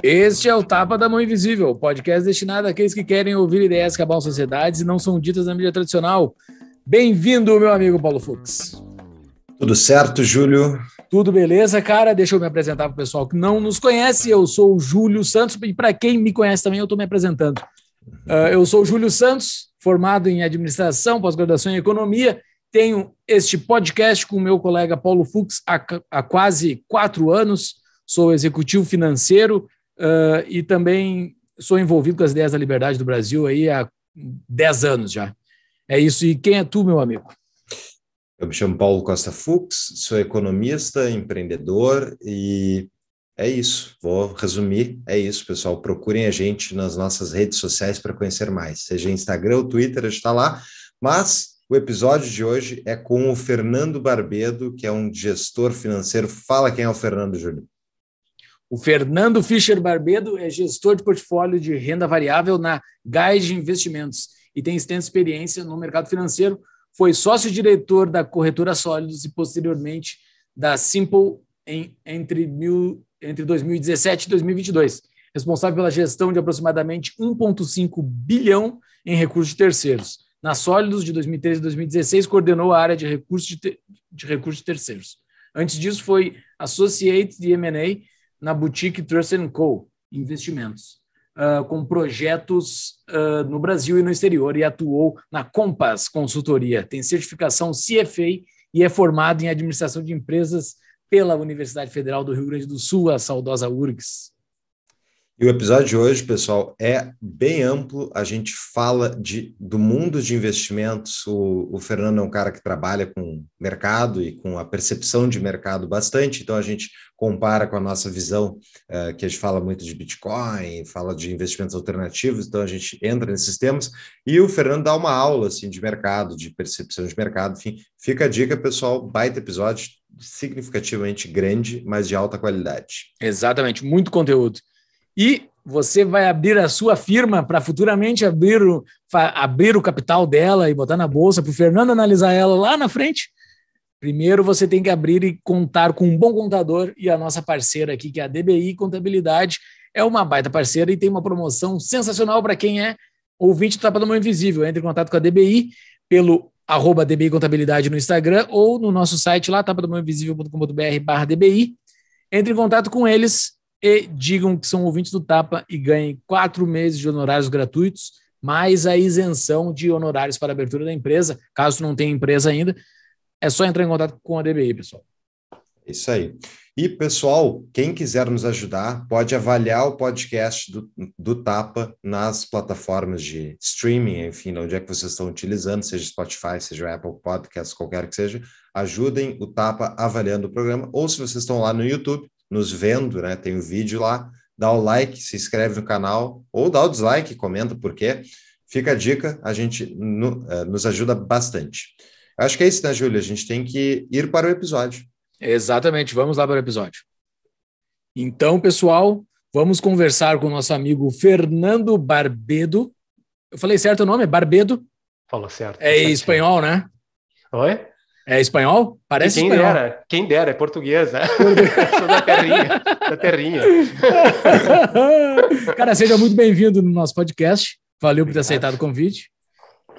Este é o Tapa da Mão Invisível, podcast destinado àqueles que querem ouvir ideias que abalam sociedades e não são ditas na mídia tradicional. Bem-vindo, meu amigo Paulo Fux. Tudo certo, Júlio? Tudo beleza, cara? Deixa eu me apresentar para o pessoal que não nos conhece. Eu sou o Júlio Santos, e para quem me conhece também, eu estou me apresentando. Uh, eu sou o Júlio Santos, formado em administração, pós-graduação em economia. Tenho este podcast com o meu colega Paulo Fux há, há quase quatro anos. Sou executivo financeiro uh, e também sou envolvido com as ideias da liberdade do Brasil aí há dez anos já. É isso. E quem é tu, meu amigo? Eu me chamo Paulo Costa Fux, sou economista, empreendedor e é isso. Vou resumir, é isso, pessoal. Procurem a gente nas nossas redes sociais para conhecer mais, seja Instagram ou Twitter, a gente está lá. Mas o episódio de hoje é com o Fernando Barbedo, que é um gestor financeiro. Fala quem é o Fernando, Júlio. O Fernando Fischer Barbedo é gestor de portfólio de renda variável na de Investimentos e tem extensa experiência no mercado financeiro foi sócio-diretor da corretora Sólidos e, posteriormente, da Simple em, entre, mil, entre 2017 e 2022, responsável pela gestão de aproximadamente 1,5 bilhão em recursos de terceiros. Na Sólidos, de 2013 a 2016, coordenou a área de recursos de, te, de recursos de terceiros. Antes disso, foi Associate de M&A na boutique Trust Co. Investimentos uh, com projetos uh, no Brasil e no exterior e atuou na Compass Consultoria. Tem certificação CFA e é formado em administração de empresas pela Universidade Federal do Rio Grande do Sul, a saudosa URGS. E o episódio de hoje, pessoal, é bem amplo. A gente fala de, do mundo de investimentos. O, o, Fernando é um cara que trabalha com mercado e com a percepção de mercado bastante, então a gente compara com a nossa visão, uh, que a gente fala muito de Bitcoin, fala de investimentos alternativos, então a gente entra nesses temas. E o Fernando dá uma aula assim, de mercado, de percepção de mercado, enfim. Fica a dica, pessoal, baita episódio, significativamente grande, mas de alta qualidade. Exatamente, muito conteúdo. E você vai abrir a sua firma para futuramente abrir o, abrir o capital dela e botar na bolsa para o Fernando analisar ela lá na frente. Primeiro você tem que abrir e contar com um bom contador e a nossa parceira aqui, que é a DBI Contabilidade, é uma baita parceira e tem uma promoção sensacional para quem é ouvinte do Tapa da Mão Invisível. Entre em contato com a DBI pelo arroba DBI Contabilidade no Instagram ou no nosso site lá, tapadamãoinvisível.com.br barra DBI. Entre em contato com eles e digam que são ouvintes do Tapa e ganhem quatro meses de honorários gratuitos, mais a isenção de honorários para abertura da empresa. Caso não tenha empresa ainda, é só entrar em contato com a DBI, pessoal. É isso aí. E, pessoal, quem quiser nos ajudar, pode avaliar o podcast do, do Tapa nas plataformas de streaming, enfim, onde é que vocês estão utilizando, seja Spotify, seja Apple Podcasts, qualquer que seja. Ajudem o Tapa avaliando o programa. Ou se vocês estão lá no YouTube, nos vendo, né? Tem o um vídeo lá, dá o like, se inscreve no canal, ou dá o dislike, comenta por quê. Fica a dica, a gente no, uh, nos ajuda bastante. Acho que é isso, né, Júlia? A gente tem que ir para o episódio. Exatamente, vamos lá para o episódio. Então, pessoal, vamos conversar com o nosso amigo Fernando Barbedo. Eu falei certo o nome? Barbedo? Falou certo. É espanhol, né? Oi? É espanhol? Parece quem espanhol. Dera, quem dera, é português, né? Sou da terrinha, da terrinha. Cara, seja muito bem-vindo no nosso podcast. Valeu obrigado. por ter aceitado o convite.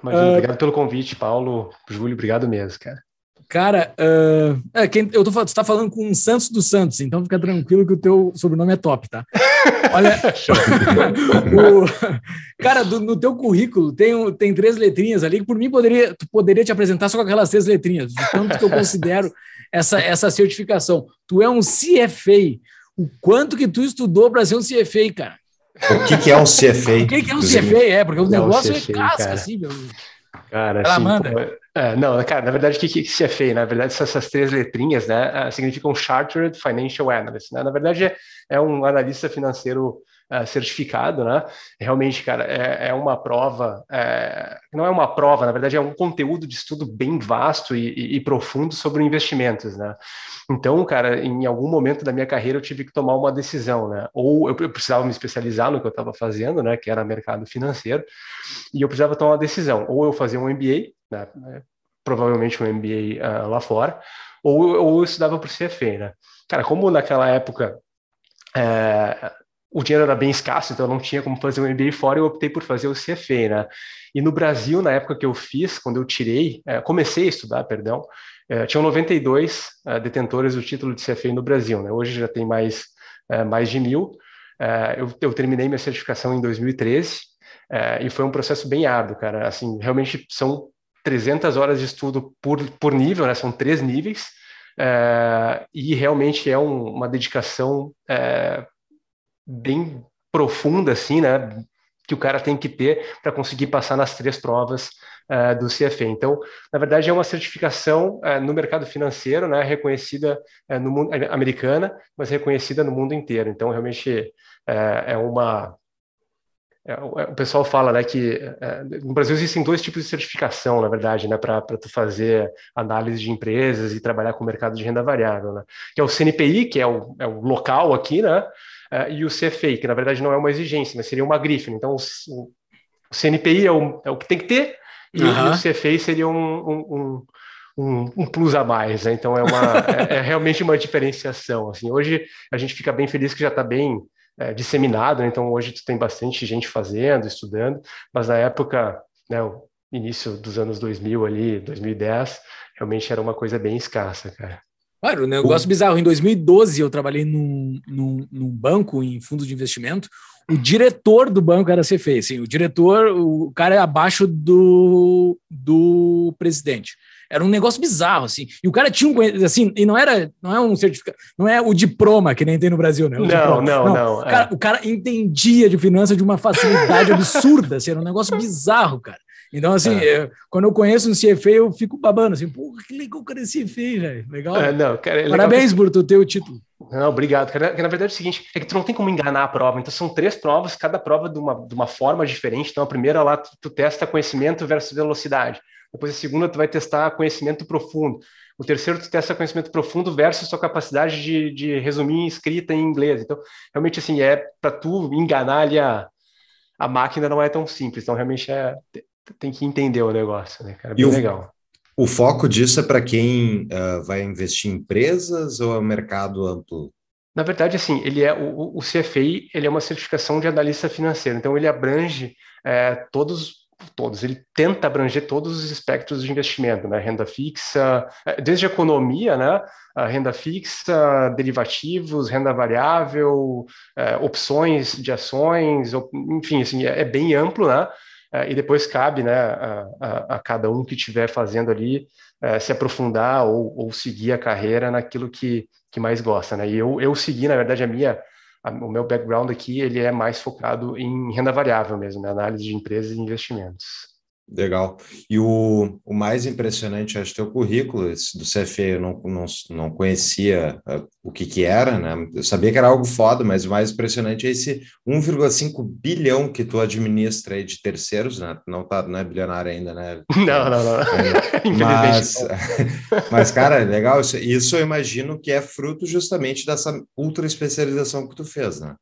Imagina, uh, obrigado pelo convite, Paulo, Júlio, obrigado mesmo, cara. Cara, uh, quem, eu tô, tu tá falando com um Santos dos Santos, então fica tranquilo que o teu sobrenome é top, tá? Olha, o, cara, do, no teu currículo tem, tem três letrinhas ali que por mim poderia, tu poderia te apresentar só com aquelas três letrinhas, de tanto que eu considero essa, essa certificação. Tu é um CFA. O quanto que tu estudou para ser um CFA, cara? O que, que é um CFA? o que, que é um CFA? É, porque o é negócio é, um CFA, é casca, cara. assim, meu. Cara, Ela assim, manda. é, não, cara, na verdade, o que, que se é feio? Na verdade, essas, três letrinhas, né, ah, significam Chartered Financial Analyst, né? Na verdade, é, é um analista financeiro é, certificado, né? Realmente, cara, é, é uma prova, é, não é uma prova, na verdade, é um conteúdo de estudo bem vasto e, e, e, profundo sobre investimentos, né? Então, cara, em algum momento da minha carreira eu tive que tomar uma decisão, né? Ou eu, eu precisava me especializar no que eu estava fazendo, né? Que era mercado financeiro, e eu precisava tomar uma decisão, ou eu fazia um MBA, né? É, provavelmente um MBA uh, ah, lá fora, ou, ou eu estudava por o CFA, né? Cara, como naquela época é, o dinheiro era bem escasso, então eu não tinha como fazer um MBA fora, eu optei por fazer o CFA, né? E no Brasil, na época que eu fiz, quando eu tirei, é, comecei a estudar, perdão, é, tinham 92 é, detentores do título de CFA no Brasil, né? Hoje já tem mais, é, mais de mil. É, eu, eu, terminei minha certificação em 2013 é, e foi um processo bem árduo, cara. Assim, realmente são 300 horas de estudo por, por nível, né? São três níveis. É, e realmente é um, uma dedicação bem profunda, assim, né? Que o cara tem que ter para conseguir passar nas três provas uh, do CFE. Então, na verdade, é uma certificação uh, no mercado financeiro, né? Reconhecida uh, no mundo americana, mas reconhecida no mundo inteiro. Então, realmente é uma é, é, o pessoal fala né, que no Brasil existem dois tipos de certificação, na verdade, né, para tu fazer análise de empresas e trabalhar com o mercado de renda variável. Né? Que é o CNPI, que é o, é o local aqui, né, uh, e o CFEI, é que na verdade não é uma exigência, mas seria uma grife. Né? Então, o, o CNPI é o, é o, que tem que ter, e, o, o CFEI é seria um, um, um, um, plus a mais. Né? Então, é, uma, é, é, realmente uma diferenciação. Assim. Hoje, a gente fica bem feliz que já está bem é, disseminado, né? então hoje tu tem bastante gente fazendo, estudando, mas na época, né, o início dos anos 2000 ali, 2010, realmente era uma coisa bem escassa, cara. Claro, um né? negócio o... bizarro. Em 2012, eu trabalhei num, num, num, banco, em fundo de investimento. O diretor do banco era CFA, assim O diretor, o cara é abaixo do, do presidente. Era um negócio bizarro, assim. E o cara tinha um assim, e não era, não é um certificado, não é o diploma que nem tem no Brasil, né? Não, não, não, não, não. O, cara, é. o cara entendia de finanças de uma facilidade absurda, assim, era um negócio bizarro, cara. Então, assim, é. eu, é, quando eu conheço um CFA, eu fico babando, assim, pô, que legal cara esse CFA, velho. Legal. É, não, cara, é Parabéns legal. por tu ter o título. Não, obrigado. Cara, na verdade é o seguinte, é que tu não tem como enganar a prova. Então são três provas, cada prova de uma, de uma forma diferente. Então a primeira lá tu, tu testa conhecimento versus velocidade. Depois a segunda tu vai testar conhecimento profundo. O terceiro tu testa conhecimento profundo versus sua capacidade de, de resumir escrita em inglês. Então realmente assim é para tu enganar ali a, a máquina não é tão simples. Então realmente é, tem que entender o negócio, né, cara? Bem legal. O, foco disso é para quem uh, vai investir em empresas ou é um mercado amplo? Na verdade, assim, ele é o, o CFI, ele é uma certificação de analista financeiro, então ele abrange é, todos todos, ele tenta abranger todos os espectros de investimento, né? Renda fixa, eh, desde economia, né? A renda fixa, derivativos, renda variável, é, opções de ações, enfim, assim, é, é, bem amplo, né? É, e depois cabe né, a, a, a cada um que estiver fazendo ali é, se aprofundar ou, ou, seguir a carreira naquilo que, que mais gosta. Né? E eu, eu segui, na verdade, a minha, a, o meu background aqui ele é mais focado em renda variável mesmo, né? análise de empresas e investimentos. Legal. E o, o mais impressionante, acho, teu currículo esse do CFE, eu não, não, não conhecia uh, o que que era, né? Eu sabia que era algo foda, mas o mais impressionante é esse 1,5 bilhão que tu administra aí de terceiros, né? Não, tá, não é bilionário ainda, né? Não, não, não. É, mas, mas, cara, é legal. Isso, isso eu imagino que é fruto justamente dessa ultra especialização que tu fez, né?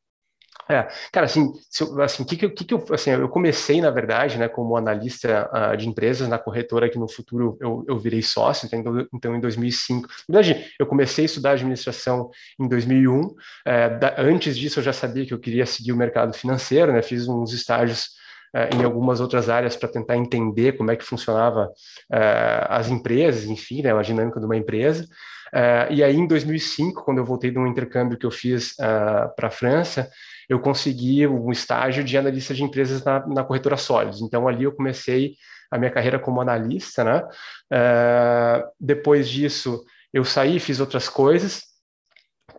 É, cara, assim, eu, assim, que, que, que eu, assim, eu comecei, na verdade, né, como analista uh, de empresas na corretora, que no futuro eu, eu virei sócio, então, então em 2005. Na verdade, eu comecei a estudar administração em 2001. É, eh, da, antes disso, eu já sabia que eu queria seguir o mercado financeiro, né, fiz uns estágios uh, em algumas outras áreas para tentar entender como é que funcionava uh, as empresas, enfim, né, a dinâmica de uma empresa. Uh, e aí, em 2005, quando eu voltei de um intercâmbio que eu fiz uh, ah, para a França, eu consegui um estágio de analista de empresas na, na corretora Solis. Então, ali eu comecei a minha carreira como analista, né? Uh, depois disso, eu saí, fiz outras coisas,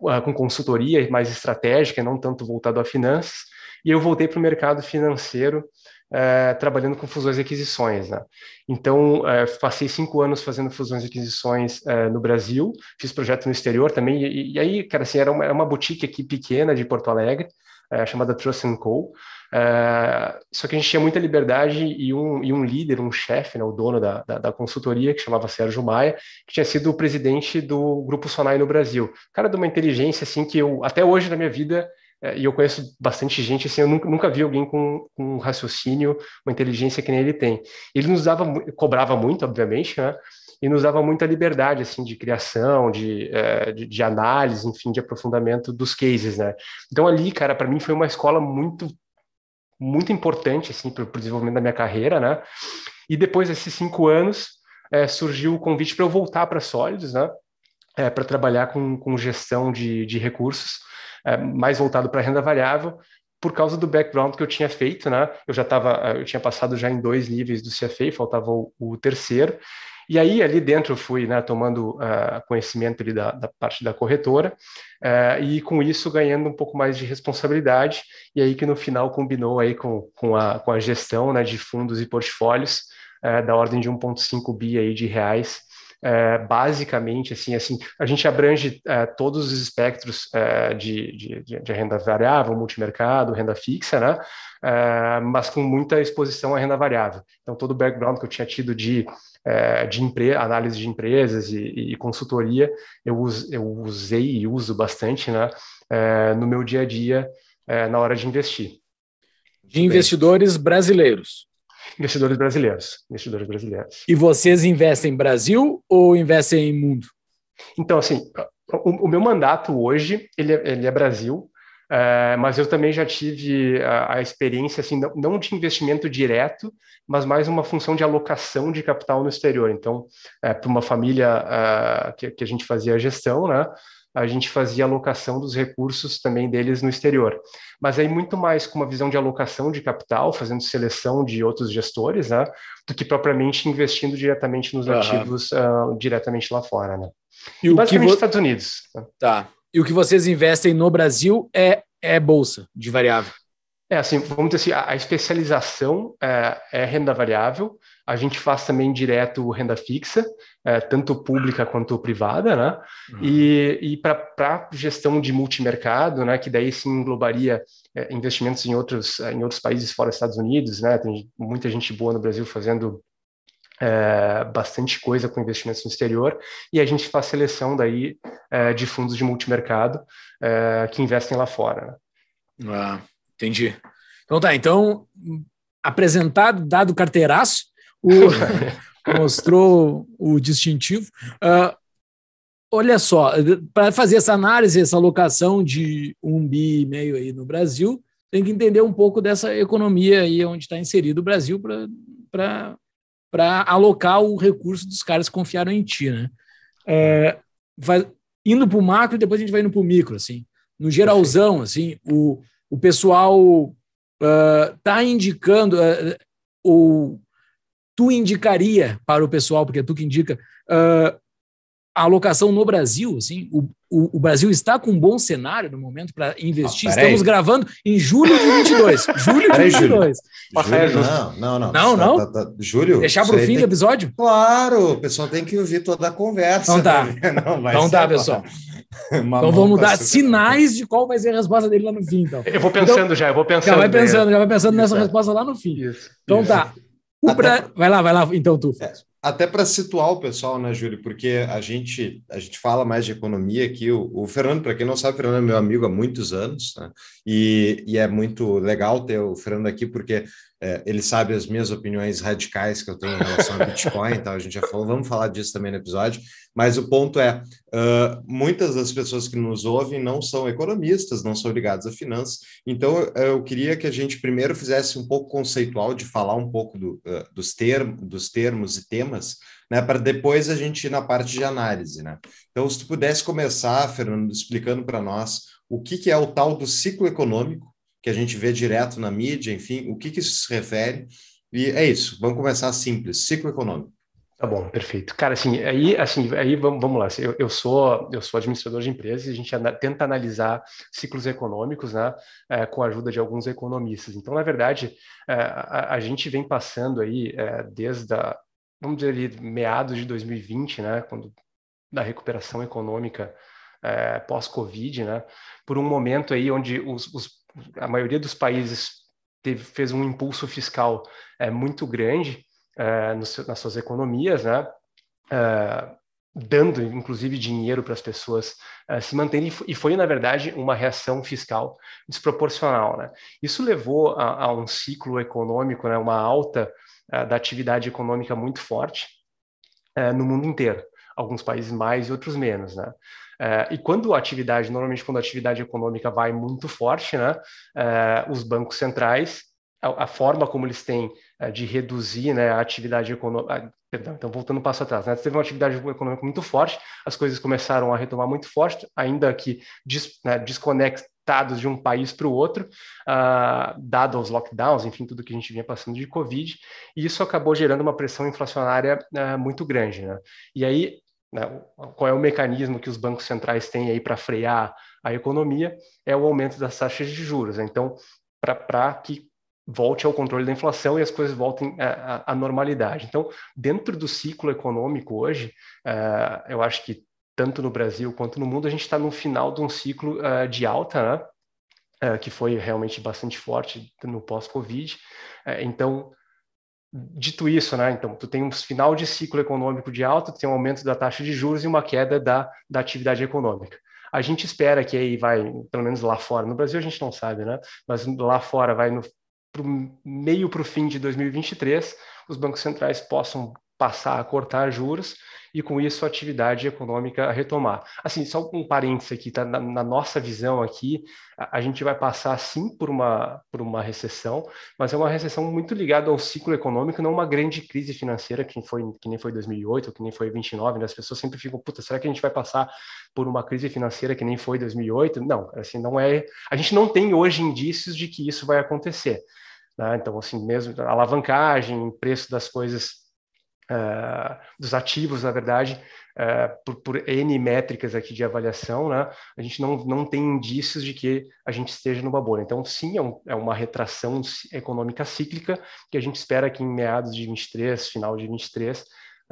uh, com consultoria mais estratégica, não tanto voltado a finanças, e eu voltei para o mercado financeiro, uh, trabalhando com fusões e aquisições. Né? Então, eh, passei cinco anos fazendo fusões e aquisições no Brasil, fiz projeto no exterior também, e, e aí, cara, assim, era uma, era é uma boutique aqui pequena de Porto Alegre, é, chamada Trust and Co. É, eh, só que a gente tinha muita liberdade e um, e um líder, um chefe, né, o dono da, da, da, consultoria, que chamava Sérgio Maia, que tinha sido o presidente do Grupo Sonai no Brasil. Cara de uma inteligência assim que eu, até hoje na minha vida, é, e eu conheço bastante gente, assim, eu nunca, nunca vi alguém com, com um raciocínio, uma inteligência que nem ele tem. Ele nos dava, cobrava muito, obviamente, né? e nos dava muita liberdade assim de criação, de, eh, de, de análise, enfim, de aprofundamento dos cases, né? Então ali, cara, para mim foi uma escola muito muito importante assim para o desenvolvimento da minha carreira, né? E depois desses cinco anos é, surgiu o convite para eu voltar para sólidos, né? É, eh, para trabalhar com, com gestão de, de recursos, é, mais voltado para renda variável, por causa do background que eu tinha feito, né? Eu já estava, eu tinha passado já em dois níveis do CFA, faltava o, o terceiro, e aí, ali dentro, eu fui né, tomando uh, conhecimento ali da, da, parte da corretora uh, e, com isso, ganhando um pouco mais de responsabilidade. E aí que, no final, combinou aí com, com, a, com a gestão né, de fundos e portfólios uh, da ordem de 1,5 bi aí de reais é, basicamente, assim, assim, a gente abrange é, todos os espectros é, de, de, de, renda variável, multimercado, renda fixa, né? É, mas com muita exposição à renda variável. Então, todo o background que eu tinha tido de, é, de empre análise de empresas e, e consultoria, eu, us eu usei e uso bastante né? É, no meu dia a dia na hora de investir. De investidores brasileiros. Investidores brasileiros. Investidores brasileiros. E vocês investem em Brasil ou investem em mundo? Então, assim, o, o meu mandato hoje, ele é, ele é Brasil, eh, mas eu também já tive a, a experiência, assim, não, não, de investimento direto, mas mais uma função de alocação de capital no exterior. Então, é, para uma família eh, que, que a gente fazia a gestão, né? a gente fazia alocação dos recursos também deles no exterior. Mas aí muito mais com uma visão de alocação de capital, fazendo seleção de outros gestores, né, do que propriamente investindo diretamente nos uhum. ativos uh, diretamente lá fora, né? E, e basicamente vo... Estados Unidos. Né. Tá. E o que vocês investem no Brasil é, é bolsa de variável. É assim, vamos dizer assim, a, a especialização é, é renda variável, a gente faz também direto renda fixa, é, tanto pública quanto privada, né? Uhum. E, e para gestão de multimercado, né? Que daí se englobaria é, investimentos em outros, é, em outros países fora Estados Unidos, né? Tem muita gente boa no Brasil fazendo é, bastante coisa com investimentos no exterior e a gente faz seleção daí é, de fundos de multimercado é, que investem lá fora. Né? Ah, entendi. Então tá, então apresentado, dado carteiraço, o, mostrou o distintivo. Uh, olha só, para fazer essa análise, essa alocação de um bi e meio aí no Brasil, tem que entender um pouco dessa economia aí onde está inserido o Brasil para alocar o recurso dos caras que confiaram em ti, né? É, vai, indo para o macro e depois a gente vai indo para o micro, assim. No geralzão, assim, o, o pessoal está ah, uh, indicando... Uh, o, tu indicaria para o pessoal, porque é tu que indica, uh, a alocação no Brasil? Assim, o, o, o, Brasil está com um bom cenário no momento para investir. Ah, Estamos gravando em julho de 22. julho de 22. Peraí, julho. É, não, não, não. Não, não? Tá, tá, tá. Julho? Deixar para o fim tem... do episódio? Claro, o pessoal tem que ouvir toda a conversa. Então tá. Né? Não, então tá, é pessoal. então vamos dar sinais de qual vai ser a resposta dele lá no fim. Então. Eu vou então, pensando então, já, eu vou pensando. Já vai pensando, já vai pensando nessa resposta lá no fim. Isso, então tá. isso. tá. Pra... Pra... Vai lá, vai lá, então tu. É, até para situar o pessoal, né, Júlio? Porque a gente, a gente fala mais de economia aqui. O, o Fernando, para quem não sabe, o Fernando é meu amigo há muitos anos, né? e, e é muito legal ter o Fernando aqui, porque é, ele sabe as minhas opiniões radicais que eu tenho em relação a Bitcoin, então a gente já falou, vamos falar disso também no episódio, mas o ponto é, uh, muitas das pessoas que nos ouvem não são economistas, não são ligados a finanças, então eu queria que a gente primeiro fizesse um pouco conceitual de falar um pouco do, uh, dos, termos, dos termos e temas, né, para depois a gente ir na parte de análise, né? Então, se tu pudesse começar, Fernando, explicando para nós o que, que é o tal do ciclo econômico, que a gente vê direto na mídia, enfim, o que, que isso se refere. E é isso, vamos começar simples, ciclo econômico. Tá bom, perfeito. Cara, assim, aí, assim, aí vamos, vamos lá. Eu, eu sou eu sou administrador de empresas e a gente tenta analisar ciclos econômicos, né, é, com a ajuda de alguns economistas. Então, na verdade, é, a, a, gente vem passando aí é, desde a, vamos dizer ali meados de 2020, né, quando da recuperação econômica pós-Covid, né, por um momento aí onde os, os a maioria dos países teve, fez um impulso fiscal é, muito grande é, no, nas suas economias, né? É, dando inclusive dinheiro para as pessoas uh, se manterem e foi na verdade uma reação fiscal desproporcional, né? Isso levou a, a um ciclo econômico, né? Uma alta uh, da atividade econômica muito forte uh, no mundo inteiro, alguns países mais e outros menos, né? É, e quando a atividade, normalmente quando a atividade econômica vai muito forte, né, é, os bancos centrais, a, a, forma como eles têm é, de reduzir né, a atividade econômica, Perdão, então voltando um passo atrás, né? teve uma atividade econômica muito forte, as coisas começaram a retomar muito forte, ainda que des, né, desconectados de um país para o outro, uh, dado os lockdowns, enfim, tudo que a gente vinha passando de Covid, e isso acabou gerando uma pressão inflacionária uh, muito grande. Né? E aí né, qual é o mecanismo que os bancos centrais têm aí para frear a economia, é o aumento das taxas de juros. Então, para que volte ao controle da inflação e as coisas voltem à, normalidade. Então, dentro do ciclo econômico hoje, uh, eu acho que tanto no Brasil quanto no mundo, a gente está no final de um ciclo uh, de alta, né? uh, que foi realmente bastante forte no pós-Covid. então, dito isso, né, então, tu tem um final de ciclo econômico de alta, tu tem um aumento da taxa de juros e uma queda da, da atividade econômica. A gente espera que aí vai, pelo menos lá fora, no Brasil a gente não sabe, né? Mas lá fora vai no pro meio para o fim de 2023, os bancos centrais possam passar a cortar juros e com isso a atividade econômica retomar. Assim, só um parênteses aqui, tá? na, na nossa visão aqui, a, a, gente vai passar sim por uma, por uma recessão, mas é uma recessão muito ligada ao ciclo econômico, não uma grande crise financeira que, foi, que nem foi 2008, que nem foi 29, né? as pessoas sempre ficam, puta, será que a gente vai passar por uma crise financeira que nem foi 2008? Não, assim, não é... A gente não tem hoje indícios de que isso vai acontecer. Né? Então, assim, mesmo alavancagem, preço das coisas Uh, dos ativos, na verdade, uh, por, por, N métricas aqui de avaliação, né, a gente não, não tem indícios de que a gente esteja numa bolha. Então, sim, é, um, é, uma retração econômica cíclica que a gente espera que em meados de 23, final de 23, uh,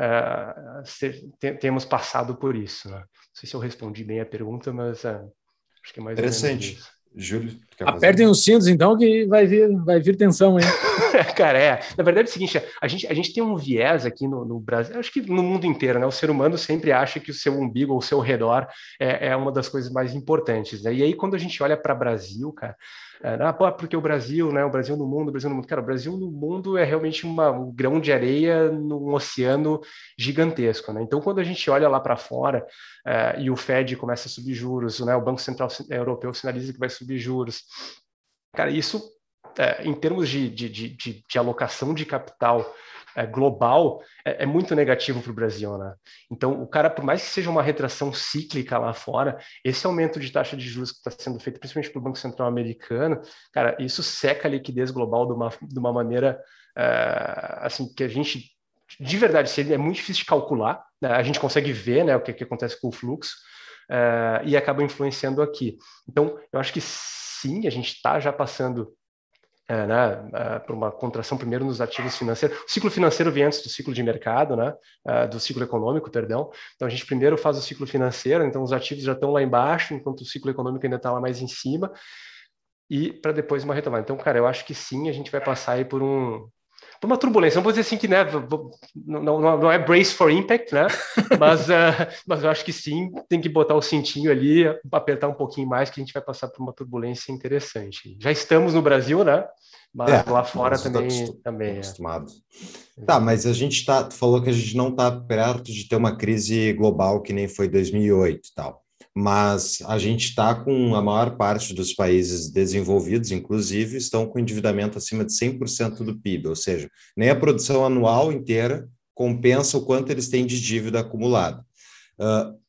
eh, se, te, temos passado por isso. Né? Não sei se eu respondi bem a pergunta, mas acho que é mais Interessante. Júlio, Apertem ah, os cintos, então, que vai vir, vai vir tensão, hein? Cara, é. Na verdade é o seguinte, a gente, a gente tem um viés aqui no, no, Brasil, acho que no mundo inteiro, né? O ser humano sempre acha que o seu umbigo ou o seu redor é, é uma das coisas mais importantes, né? E aí, quando a gente olha para o Brasil, cara, é, né? ah, é porque o Brasil, né? O Brasil no mundo, o Brasil no mundo. Cara, o Brasil no mundo é realmente uma, um grão de areia num oceano gigantesco, né? Então, quando a gente olha lá para fora é, e o Fed começa a subir juros, né? O Banco Central Europeu sinaliza que vai subir juros. Cara, isso, em termos de, de, de, de alocação de capital é, global é, é, muito negativo para o Brasil, né? Então, o cara, por mais que seja uma retração cíclica lá fora, esse aumento de taxa de juros que está sendo feito, principalmente pelo Banco Central americano, cara, isso seca a liquidez global de uma, de uma maneira é, assim que a gente de verdade, é muito difícil de calcular. Né? A gente consegue ver né, o que, que acontece com o fluxo uh, e acaba influenciando aqui. Então, eu acho que sim, a gente está já passando é, né, é, uma contração primeiro nos ativos financeiros. O ciclo financeiro vem antes do ciclo de mercado, né, é, do ciclo econômico, perdão. Então a gente primeiro faz o ciclo financeiro, então os ativos já estão lá embaixo, enquanto o ciclo econômico ainda está lá mais em cima, e para depois uma retomada. Então, cara, eu acho que sim, a gente vai passar aí por um para uma turbulência. Não vou dizer assim que né, não, não, não é brace for impact, né? Mas, uh, mas eu acho que sim, tem que botar o cintinho ali, apertar um pouquinho mais, que a gente vai passar por uma turbulência interessante. Já estamos no Brasil, né? Mas é, lá fora também. Acostum, também é. acostumado. É. Tá, mas a gente tá, tu falou que a gente não está perto de ter uma crise global que nem foi 2008 e tal mas a gente está com a maior parte dos países desenvolvidos, inclusive, estão com endividamento acima de 100% do PIB, ou seja, nem a produção anual inteira compensa o quanto eles têm de dívida acumulada. Uh,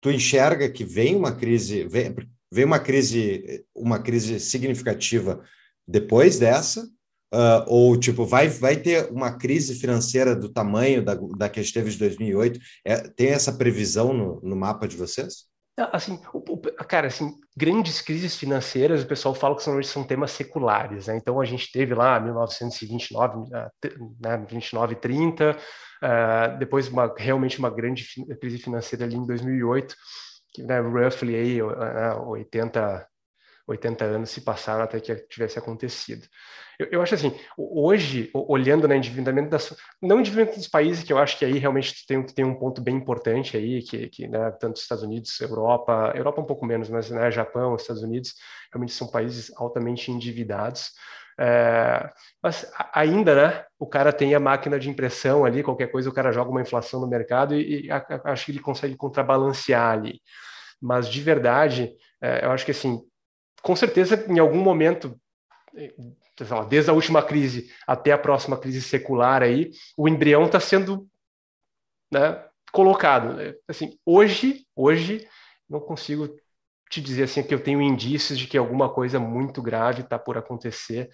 tu enxerga que vem uma crise, vem, vem, uma crise, uma crise significativa depois dessa, uh, ou tipo vai vai ter uma crise financeira do tamanho da, da que a gente teve de 2008? É, tem essa previsão no, no mapa de vocês? Assim, o, o, cara, assim, grandes crises financeiras, o pessoal fala que são, são temas seculares, né? Então a gente teve lá 1929, ah, né, 29, 30, uh, depois uma, realmente uma grande crise financeira ali em 2008, que né, roughly aí, uh, 80, 80 anos se passaram até que tivesse acontecido. Eu, eu acho assim, hoje, olhando no né, endividamento das, não endividamento dos países, que eu acho que aí realmente tem, tem um ponto bem importante aí, que, que né, tanto Estados Unidos, Europa, Europa um pouco menos, mas né, Japão, Estados Unidos, realmente são países altamente endividados. É, mas ainda, né? O cara tem a máquina de impressão ali, qualquer coisa, o cara joga uma inflação no mercado e, e a, a, acho que ele consegue contrabalancear ali. Mas de verdade, é, eu acho que assim, com certeza, em algum momento desde a última crise até a próxima crise secular aí, o embrião está sendo né, colocado. É, assim, hoje, hoje não consigo te dizer assim que eu tenho indícios de que alguma coisa muito grave está por acontecer,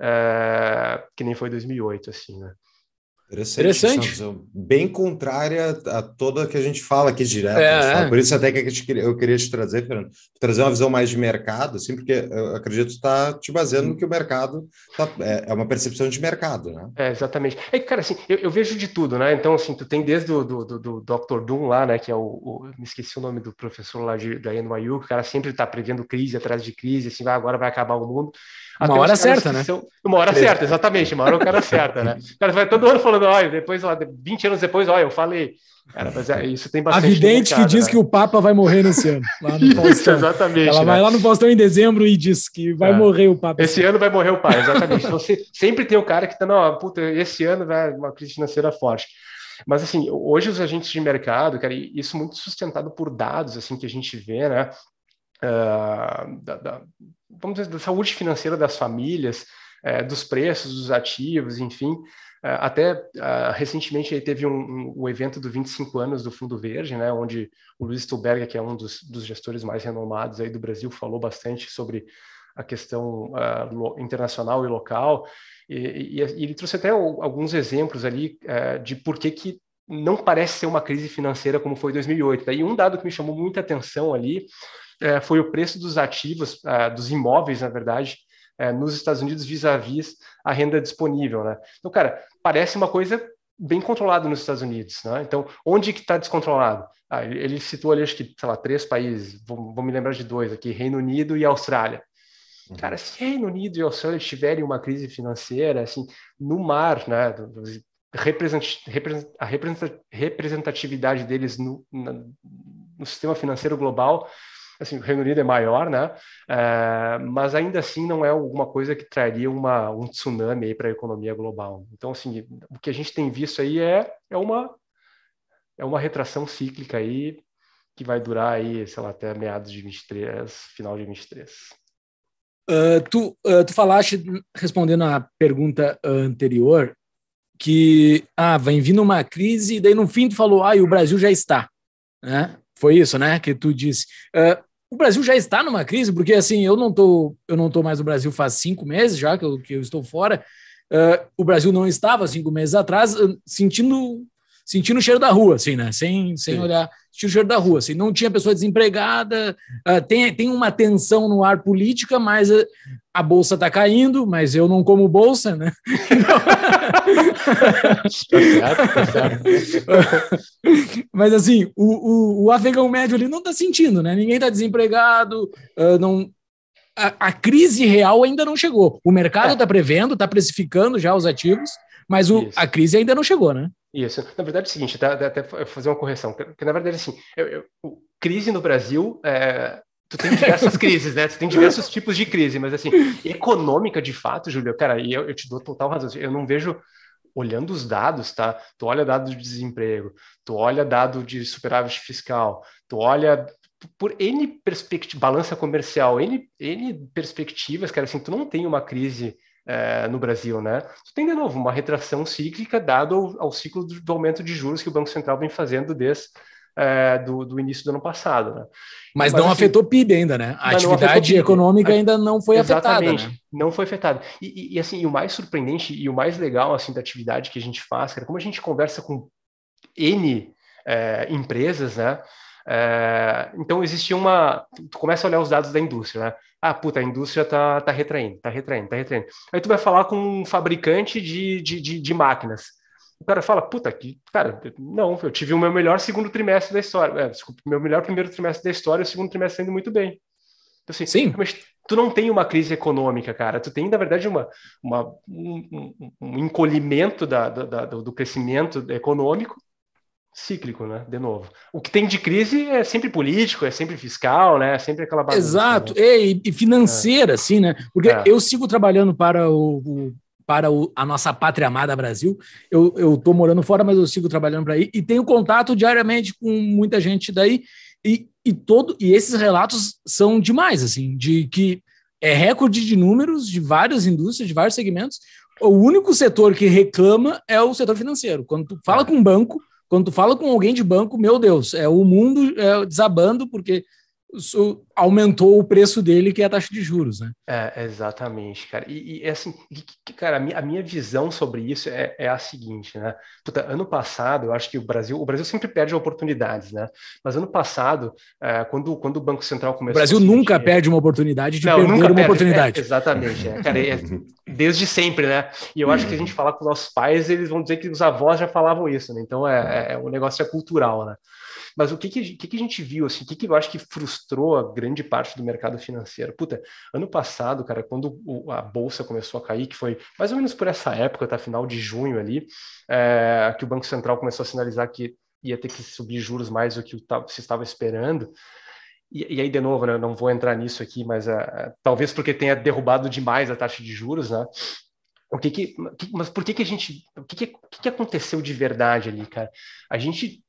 é, que nem foi 2008 assim, né? Interessante. Interessante. É bem contrária a toda que a gente fala aqui direto. É, é. Por isso até que eu queria te trazer, Fernando, trazer uma visão mais de mercado, assim, porque eu acredito que está te baseando no que o mercado tá, é, é, uma percepção de mercado, né? É, exatamente. É, cara, assim, eu, eu vejo de tudo, né? Então, assim, tu tem desde o do, do, do Dr. Doom lá, né, que é o, o, me esqueci o nome do professor lá de, da NYU, que o cara sempre está prevendo crise atrás de crise, assim, ah, agora vai acabar o mundo. Uma hora certa, né? São... Uma hora certa, exatamente. Uma hora o é cara acerta, né? O cara vai todo ano falando, olha, depois, ó, 20 anos depois, olha, eu falei. Cara, mas é, isso tem bastante. A vidente mercado, que diz né? que o Papa vai morrer nesse ano. Lá no isso, exatamente. Ela né? vai lá no postão em dezembro e diz que vai é. morrer o Papa. Esse ano vai morrer o Papa, exatamente. Você sempre tem o cara que tá, não, puta, esse ano vai né, uma crise financeira forte. Mas assim, hoje os agentes de mercado, cara, isso muito sustentado por dados assim que a gente vê, né? Uh, da, da, vamos dizer, da saúde financeira das famílias, é, dos preços, dos ativos, enfim. Eh, até eh, recentemente teve um, um, o evento do 25 anos do Fundo Verde, né, onde o Luiz Stuberger, que é um dos, dos gestores mais renomados aí do Brasil, falou bastante sobre a questão uh, internacional e local. E, e, e, ele trouxe até alguns exemplos ali uh, de por que, que não parece ser uma crise financeira como foi 2008. Daí um dado que me chamou muita atenção ali é, foi o preço dos ativos, uh, dos imóveis, na verdade, uh, nos Estados Unidos vis-à-vis -vis a renda disponível, né? Então, cara, parece uma coisa bem controlada nos Estados Unidos, né? Então, onde que está descontrolado? Ah, ele citou ali, acho que, sei lá, três países, vou, vou me lembrar de dois aqui, Reino Unido e Austrália. Uhum. Cara, se Reino Unido e Austrália tiverem uma crise financeira, assim, no mar, né, a representatividade deles no, no, sistema financeiro global assim, o Reino Unido é maior, né? É, mas ainda assim não é alguma coisa que traria uma, um tsunami aí para a economia global. Então, assim, o que a gente tem visto aí é, é uma é uma retração cíclica aí que vai durar aí, sei lá, até meados de 23, final de 23. Uh, ah, tu, uh, tu falaste, respondendo à pergunta anterior, que ah, vem vindo uma crise, e daí no fim tu falou, ah, e o Brasil já está. Né? Foi isso, né? Que tu disse. Uh, o Brasil já está numa crise, porque assim, eu não tô, eu não tô mais no Brasil faz cinco meses já que eu, que eu estou fora. Uh, o Brasil não estava cinco meses atrás ah, sentindo sentindo o cheiro da rua, assim, né? Sem, sem olhar, sentindo o cheiro da rua, assim. Não tinha pessoa desempregada, uh, tem, tem uma tensão no ar política, mas uh, a bolsa está caindo, mas eu não como bolsa, né? Tá tá mas assim, o, o, o, afegão médio ele não está sentindo, né? Ninguém está desempregado, uh, não. A, a, crise real ainda não chegou. O mercado está é. Tá prevendo, está precificando já os ativos, mas o, a crise ainda não chegou, né? Isso. Na verdade é o seguinte, até fazer uma correção, que na verdade assim, eu, eu, crise no Brasil é, tu tem diversas crises, né? Tu tem diversos tipos de crise, mas assim, econômica de fato, Júlio, cara, e eu, eu te dou total razão. Eu não vejo olhando os dados, tá? Tu olha dado de desemprego, tu olha dado de superávit fiscal, tu olha por N perspectiva, balança comercial, N, N perspectivas, cara, assim, tu não tem uma crise é, no Brasil, né? Tu tem, de novo, uma retração cíclica dado ao, ao ciclo do, do, aumento de juros que o Banco Central vem fazendo desde é, do, do, início do ano passado. Né? Então, mas, não assim, afetou o PIB ainda, né? A atividade econômica ainda não foi afetada. Né? Não foi afetada. E, e, assim, e o mais surpreendente e o mais legal assim da atividade que a gente faz, cara, como a gente conversa com N é, empresas, né? É, então existia uma. Tu começa a olhar os dados da indústria, né? Ah, puta, a indústria tá, tá retraindo, tá retraindo, tá retraindo. Aí tu vai falar com um fabricante de, de, de, de máquinas o cara fala, puta que, cara, não, eu tive o meu melhor segundo trimestre da história, é, desculpa, meu melhor primeiro trimestre da história, o segundo trimestre indo muito bem. Então, assim, Sim. Mas tu não tem uma crise econômica, cara, tu tem, na verdade, uma, uma um, um, encolhimento da, da, do, do crescimento econômico cíclico, né? De novo. O que tem de crise é sempre político, é sempre fiscal, né? É sempre aquela bagunça. Exato, né? É, e, financeira, é. assim, né? Porque é. eu sigo trabalhando para o, o para o, a nossa pátria amada Brasil. Eu estou morando fora, mas eu sigo trabalhando para aí e tenho contato diariamente com muita gente daí. E, e, todo, e esses relatos são demais, assim, de que é recorde de números de várias indústrias, de vários segmentos. O único setor que reclama é o setor financeiro. Quando tu fala é. com um banco, quando tu fala com alguém de banco, meu Deus, é o mundo é, desabando, porque aumentou o preço dele, que é a taxa de juros, né? É, exatamente, cara. E, e assim, cara, a minha, visão sobre isso é, é a seguinte, né? Puta, ano passado, eu acho que o Brasil, o Brasil sempre perde oportunidades, né? Mas ano passado, é, quando, quando o Banco Central começou... O Brasil nunca perde uma oportunidade de Não, perder nunca uma perde. oportunidade. É, exatamente, é. cara, é desde sempre, né? E eu acho que a gente falar com nossos pais, eles vão dizer que os avós já falavam isso, né? Então, é, é, é o negócio é cultural, né? Mas o que, que, que, que a gente viu, assim, o que, que eu acho que frustrou a grande parte do mercado financeiro? Puta, ano passado, cara, quando o, a bolsa começou a cair, que foi mais ou menos por essa época, tá? Final de junho ali, é, que o Banco Central começou a sinalizar que ia ter que subir juros mais do que se estava esperando. E, e, aí, de novo, né, não vou entrar nisso aqui, mas eh, eh, talvez porque tenha derrubado demais a taxa de juros, né? O que que, mas por que, que a gente. O que, que, que, aconteceu de verdade ali, cara? A gente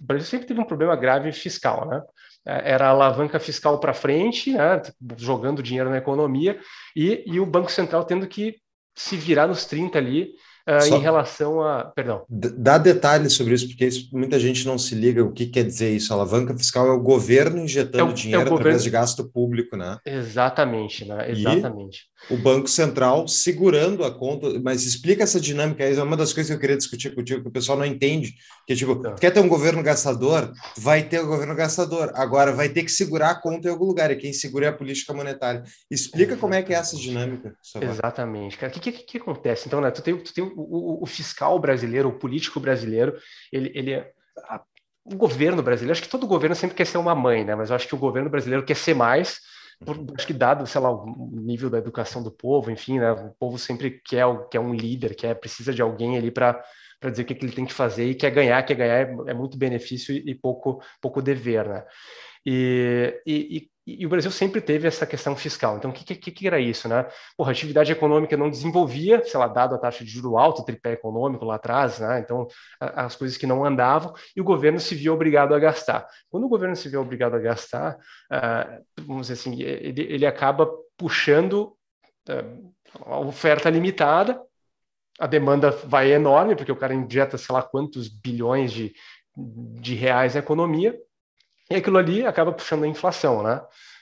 o Brasil sempre teve um problema grave fiscal, né? É, era a alavanca fiscal para frente, né? Tipo, jogando dinheiro na economia, e, e o Banco Central tendo que se virar nos 30 ali Uh, em relação a. Perdão. Dá detalhes sobre isso, porque isso, muita gente não se liga o que quer dizer isso. A alavanca fiscal é o governo injetando é o, dinheiro é o governo... através de gasto público, né? Exatamente, né? Exatamente o Banco Central segurando a conta, mas explica essa dinâmica aí, é uma das coisas que eu queria discutir contigo, que o pessoal não entende, que tipo, tá. quer ter um governo gastador, vai ter o um governo gastador, agora vai ter que segurar a conta em algum lugar, e quem segura é a política monetária. Explica como é que é essa dinâmica. Exatamente. Cara, o que, que, que, acontece? Então, né, tu tem, tu tem o, o, o fiscal brasileiro, o político brasileiro, ele... ele a, o governo brasileiro, acho que todo governo sempre quer ser uma mãe, né? Mas eu acho que o governo brasileiro quer ser mais, por, acho que dado, sei lá, o nível da educação do povo, enfim, né, o povo sempre quer, quer um líder, quer, precisa de alguém ali para para dizer o que, que, ele tem que fazer e quer ganhar, quer ganhar é, é muito benefício e, e pouco pouco dever, né? E, e, e, e, o Brasil sempre teve essa questão fiscal. Então, o que, que, que, era isso, né? Porra, a atividade econômica não desenvolvia, sei lá, dado a taxa de juro alta, tripé econômico lá atrás, né? Então, a, as coisas que não andavam e o governo se via obrigado a gastar. Quando o governo se vê obrigado a gastar, uh, vamos dizer assim, ele, ele acaba puxando uh, a oferta limitada, a demanda vai enorme, porque o cara injeta sei lá quantos bilhões de, de reais na economia, e aquilo ali acaba puxando a inflação, né?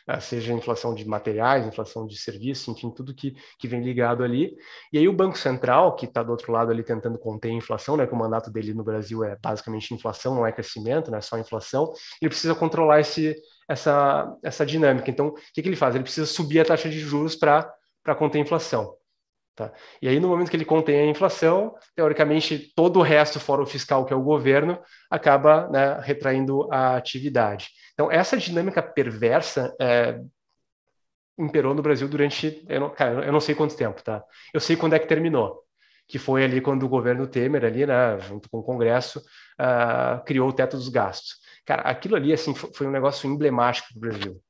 É, seja inflação de materiais, inflação de serviço, enfim, tudo que, que vem ligado ali. E aí o Banco Central, que está do outro lado ali tentando conter a inflação, né? Que o mandato dele no Brasil é basicamente inflação, não é crescimento, né? Só inflação. Ele precisa controlar esse, essa, essa dinâmica. Então, o que, que ele faz? Ele precisa subir a taxa de juros para conter a inflação. Tá? E aí, no momento que ele contém a inflação, teoricamente, todo o resto, fora o fiscal, que é o governo, acaba né, retraindo a atividade. Então, essa dinâmica perversa é, imperou no Brasil durante, eu não, cara, eu não sei quanto tempo, tá? Eu sei quando é que terminou, que foi ali quando o governo Temer, ali, né, junto com o Congresso, uh, criou o teto dos gastos. Cara, aquilo ali assim, foi um negócio emblemático para o Brasil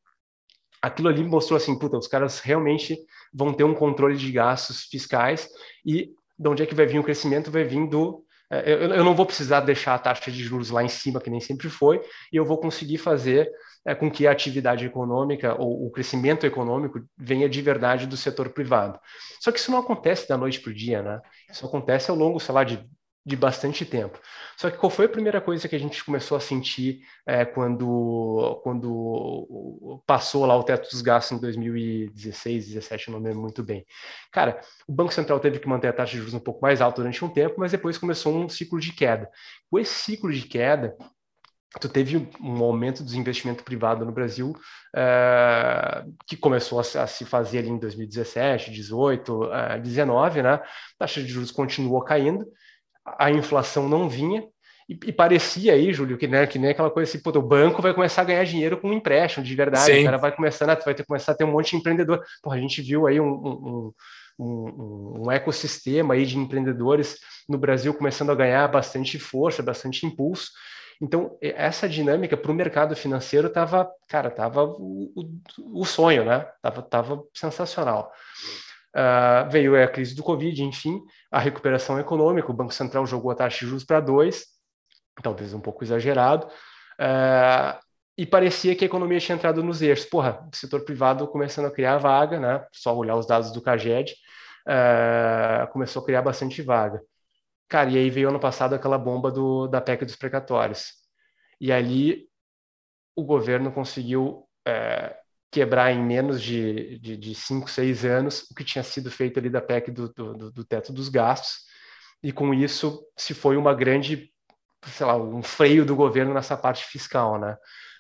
aquilo ali mostrou assim, puta, os caras realmente vão ter um controle de gastos fiscais e de onde é que vai vir o crescimento? Vai vir do eh, eu, não vou precisar deixar a taxa de juros lá em cima, que nem sempre foi, e eu vou conseguir fazer eh, com que a atividade econômica ou o crescimento econômico venha de verdade do setor privado. Só que isso não acontece da noite para o dia, né? Isso acontece ao longo, sei lá, de de bastante tempo. Só que qual foi a primeira coisa que a gente começou a sentir é, quando, quando passou lá o teto dos gastos em 2016, 17, não lembro muito bem. Cara, o Banco Central teve que manter a taxa de juros um pouco mais alta durante um tempo, mas depois começou um ciclo de queda. Com esse ciclo de queda, tu teve um aumento do investimento privado no Brasil uh, que começou a, a, se fazer ali em 2017, 18, uh, 19, né? A taxa de juros continuou caindo a inflação não vinha, e, e, parecia aí, Júlio, que, né, que nem aquela coisa assim, pô, o banco vai começar a ganhar dinheiro com um empréstimo de verdade, Sim. o cara vai começando, vai ter, começar a ter um monte de empreendedor. Pô, a gente viu aí um, um, um, um, ecossistema aí de empreendedores no Brasil começando a ganhar bastante força, bastante impulso. Então, essa dinâmica para o mercado financeiro estava, cara, estava o, o, o, sonho, né? Tava, tava sensacional. Uh, veio a crise do Covid, enfim, a recuperação econômica, o Banco Central jogou a taxa de juros para dois, talvez um pouco exagerado, uh, e parecia que a economia tinha entrado nos eixos. Porra, o setor privado começando a criar vaga, né? Só olhar os dados do Caged, uh, começou a criar bastante vaga. Cara, e aí veio ano passado aquela bomba do, da PEC dos precatórios. E ali o governo conseguiu eh, quebrar em menos de, de, de cinco, seis anos o que tinha sido feito ali da PEC do, do, do teto dos gastos, e com isso se foi uma grande, sei lá, um freio do governo nessa parte fiscal, né?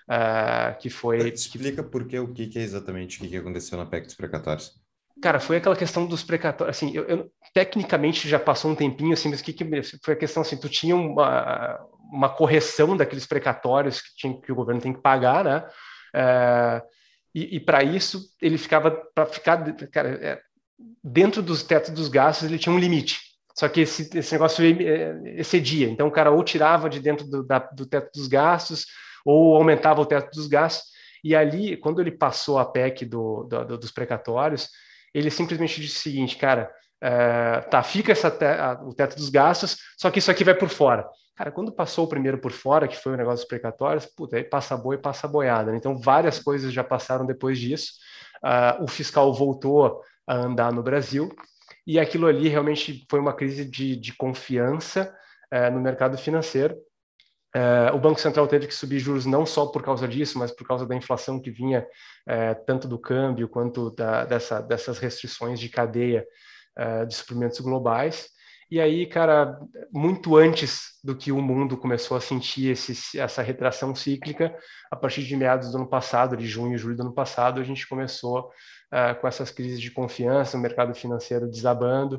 Uh, que foi... Explica por que, o que, é exatamente o que, aconteceu na PEC dos precatórios. Cara, foi aquela questão dos precatórios, assim, eu, eu, tecnicamente já passou um tempinho, assim, mas que, que foi a questão, assim, tu tinha uma, uma correção daqueles precatórios que, tinha, que o governo tem que pagar, né? Uh, e, e para isso ele ficava para ficar cara, é, dentro dos tetos dos gastos ele tinha um limite só que esse, esse negócio é, excedia então o cara ou tirava de dentro do, da, do teto dos gastos ou aumentava o teto dos gastos e ali quando ele passou a PEC do, do, dos precatórios ele simplesmente disse o seguinte cara eh, tá fica essa te, a, o teto dos gastos só que isso aqui vai por fora Cara, quando passou o primeiro por fora, que foi o negócio dos precatórios, puta, aí passa boi, passa boiada. Né? Então, várias coisas já passaram depois disso. Uh, o fiscal voltou a andar no Brasil, e aquilo ali realmente foi uma crise de, de confiança uh, no mercado financeiro. Uh, o Banco Central teve que subir juros não só por causa disso, mas por causa da inflação que vinha eh, tanto do câmbio quanto da, dessa, dessas restrições de cadeia de suprimentos globais. E aí, cara, muito antes do que o mundo começou a sentir esse, essa retração cíclica, a partir de meados do ano passado, de junho, julho do ano passado, a gente começou uh, com essas crises de confiança, o mercado financeiro desabando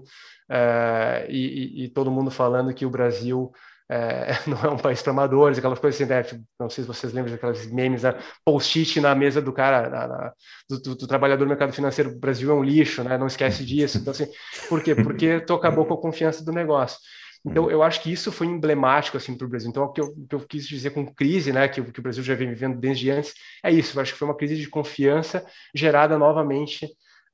uh, e, e, e todo mundo falando que o Brasil é, não é um país para amadores, aquelas coisas assim, né? Tipo, não sei se vocês lembram daquelas memes, né? post-it na mesa do cara, na, na, do, do, do, trabalhador do mercado financeiro, o Brasil é um lixo, né? não esquece disso. Então, assim, por quê? Porque tu acabou com a confiança do negócio. Então, uhum. eu acho que isso foi emblemático assim, para o Brasil. Então, o que, eu, o que, eu, quis dizer com crise, né, que, que o Brasil já vem vivendo desde antes, é isso. Eu acho que foi uma crise de confiança gerada novamente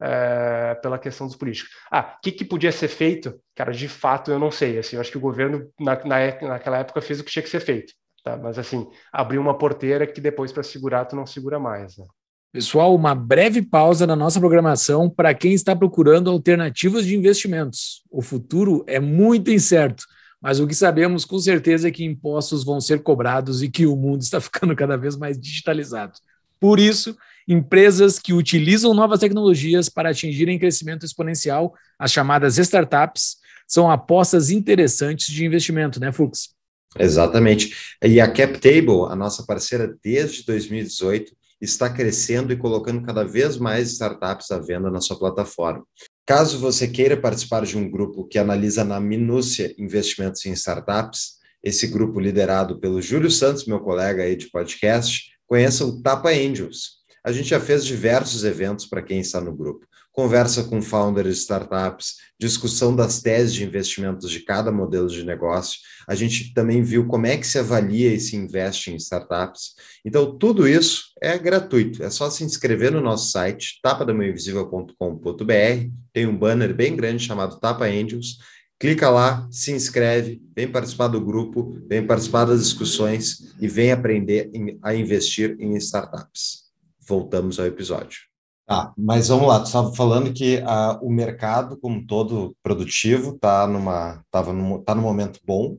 é, pela questão dos políticos. Ah, o que, que, podia ser feito? Cara, de fato eu não sei. Assim, eu acho que o governo na, na, é, naquela época fez o que tinha que ser feito. Tá? Mas assim, abriu uma porteira que depois para segurar tu não segura mais. Né? Pessoal, uma breve pausa na nossa programação para quem está procurando alternativas de investimentos. O futuro é muito incerto, mas o que sabemos com certeza é que impostos vão ser cobrados e que o mundo está ficando cada vez mais digitalizado. Por isso, empresas que utilizam novas tecnologias para atingirem crescimento exponencial, as chamadas startups, são apostas interessantes de investimento, né, Fux? Exatamente. E a CapTable, a nossa parceira desde 2018, está crescendo e colocando cada vez mais startups à venda na sua plataforma. Caso você queira participar de um grupo que analisa na minúcia investimentos em startups, esse grupo liderado pelo Júlio Santos, meu colega aí de podcast, conheça o Tapa Angels, a gente já fez diversos eventos para quem está no grupo. Conversa com founders de startups, discussão das teses de investimentos de cada modelo de negócio. A gente também viu como é que se avalia e se investe em startups. Então, tudo isso é gratuito. É só se inscrever no nosso site, tapadamanhoinvisível.com.br. Tem um banner bem grande chamado Tapa Angels. Clica lá, se inscreve, vem participar do grupo, vem participar das discussões e vem aprender a investir em startups voltamos ao episódio. Tá, ah, mas vamos lá, tu estava falando que ah, o mercado como todo produtivo está numa tava num, tá num momento bom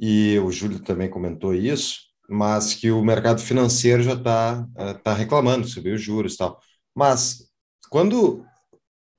e o Júlio também comentou isso, mas que o mercado financeiro já está ah, tá reclamando, subiu os juros e tal. Mas quando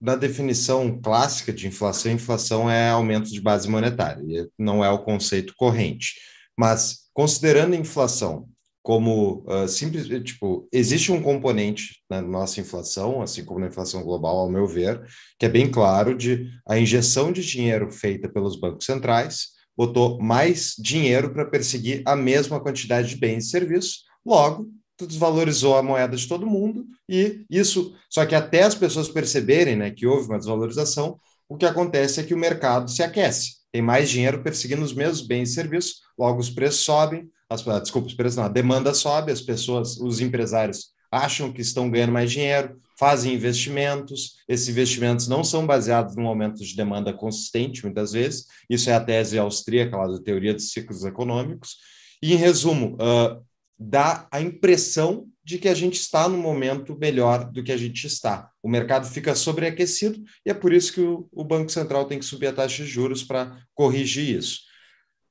na definição clássica de inflação, inflação é aumento de base monetária, não é o conceito corrente. Mas considerando a inflação como uh, simples, eh, tipo, existe um componente na nossa inflação, assim como na inflação global, ao meu ver, que é bem claro de a injeção de dinheiro feita pelos bancos centrais botou mais dinheiro para perseguir a mesma quantidade de bens e serviços, logo desvalorizou a moeda de todo mundo e isso, só que até as pessoas perceberem, né, que houve uma desvalorização, o que acontece é que o mercado se aquece. Tem mais dinheiro perseguindo os mesmos bens e serviços, logo os preços sobem, as, ah, desculpa, a demanda sobe, as pessoas, os empresários acham que estão ganhando mais dinheiro, fazem investimentos, esses investimentos não são baseados num aumento de demanda consistente, muitas vezes, isso é a tese austríaca lá da teoria dos ciclos econômicos, e em resumo, uh, dá a impressão de que a gente está no momento melhor do que a gente está. O mercado fica sobreaquecido e é por isso que o, o Banco Central tem que subir a taxa de juros para corrigir isso.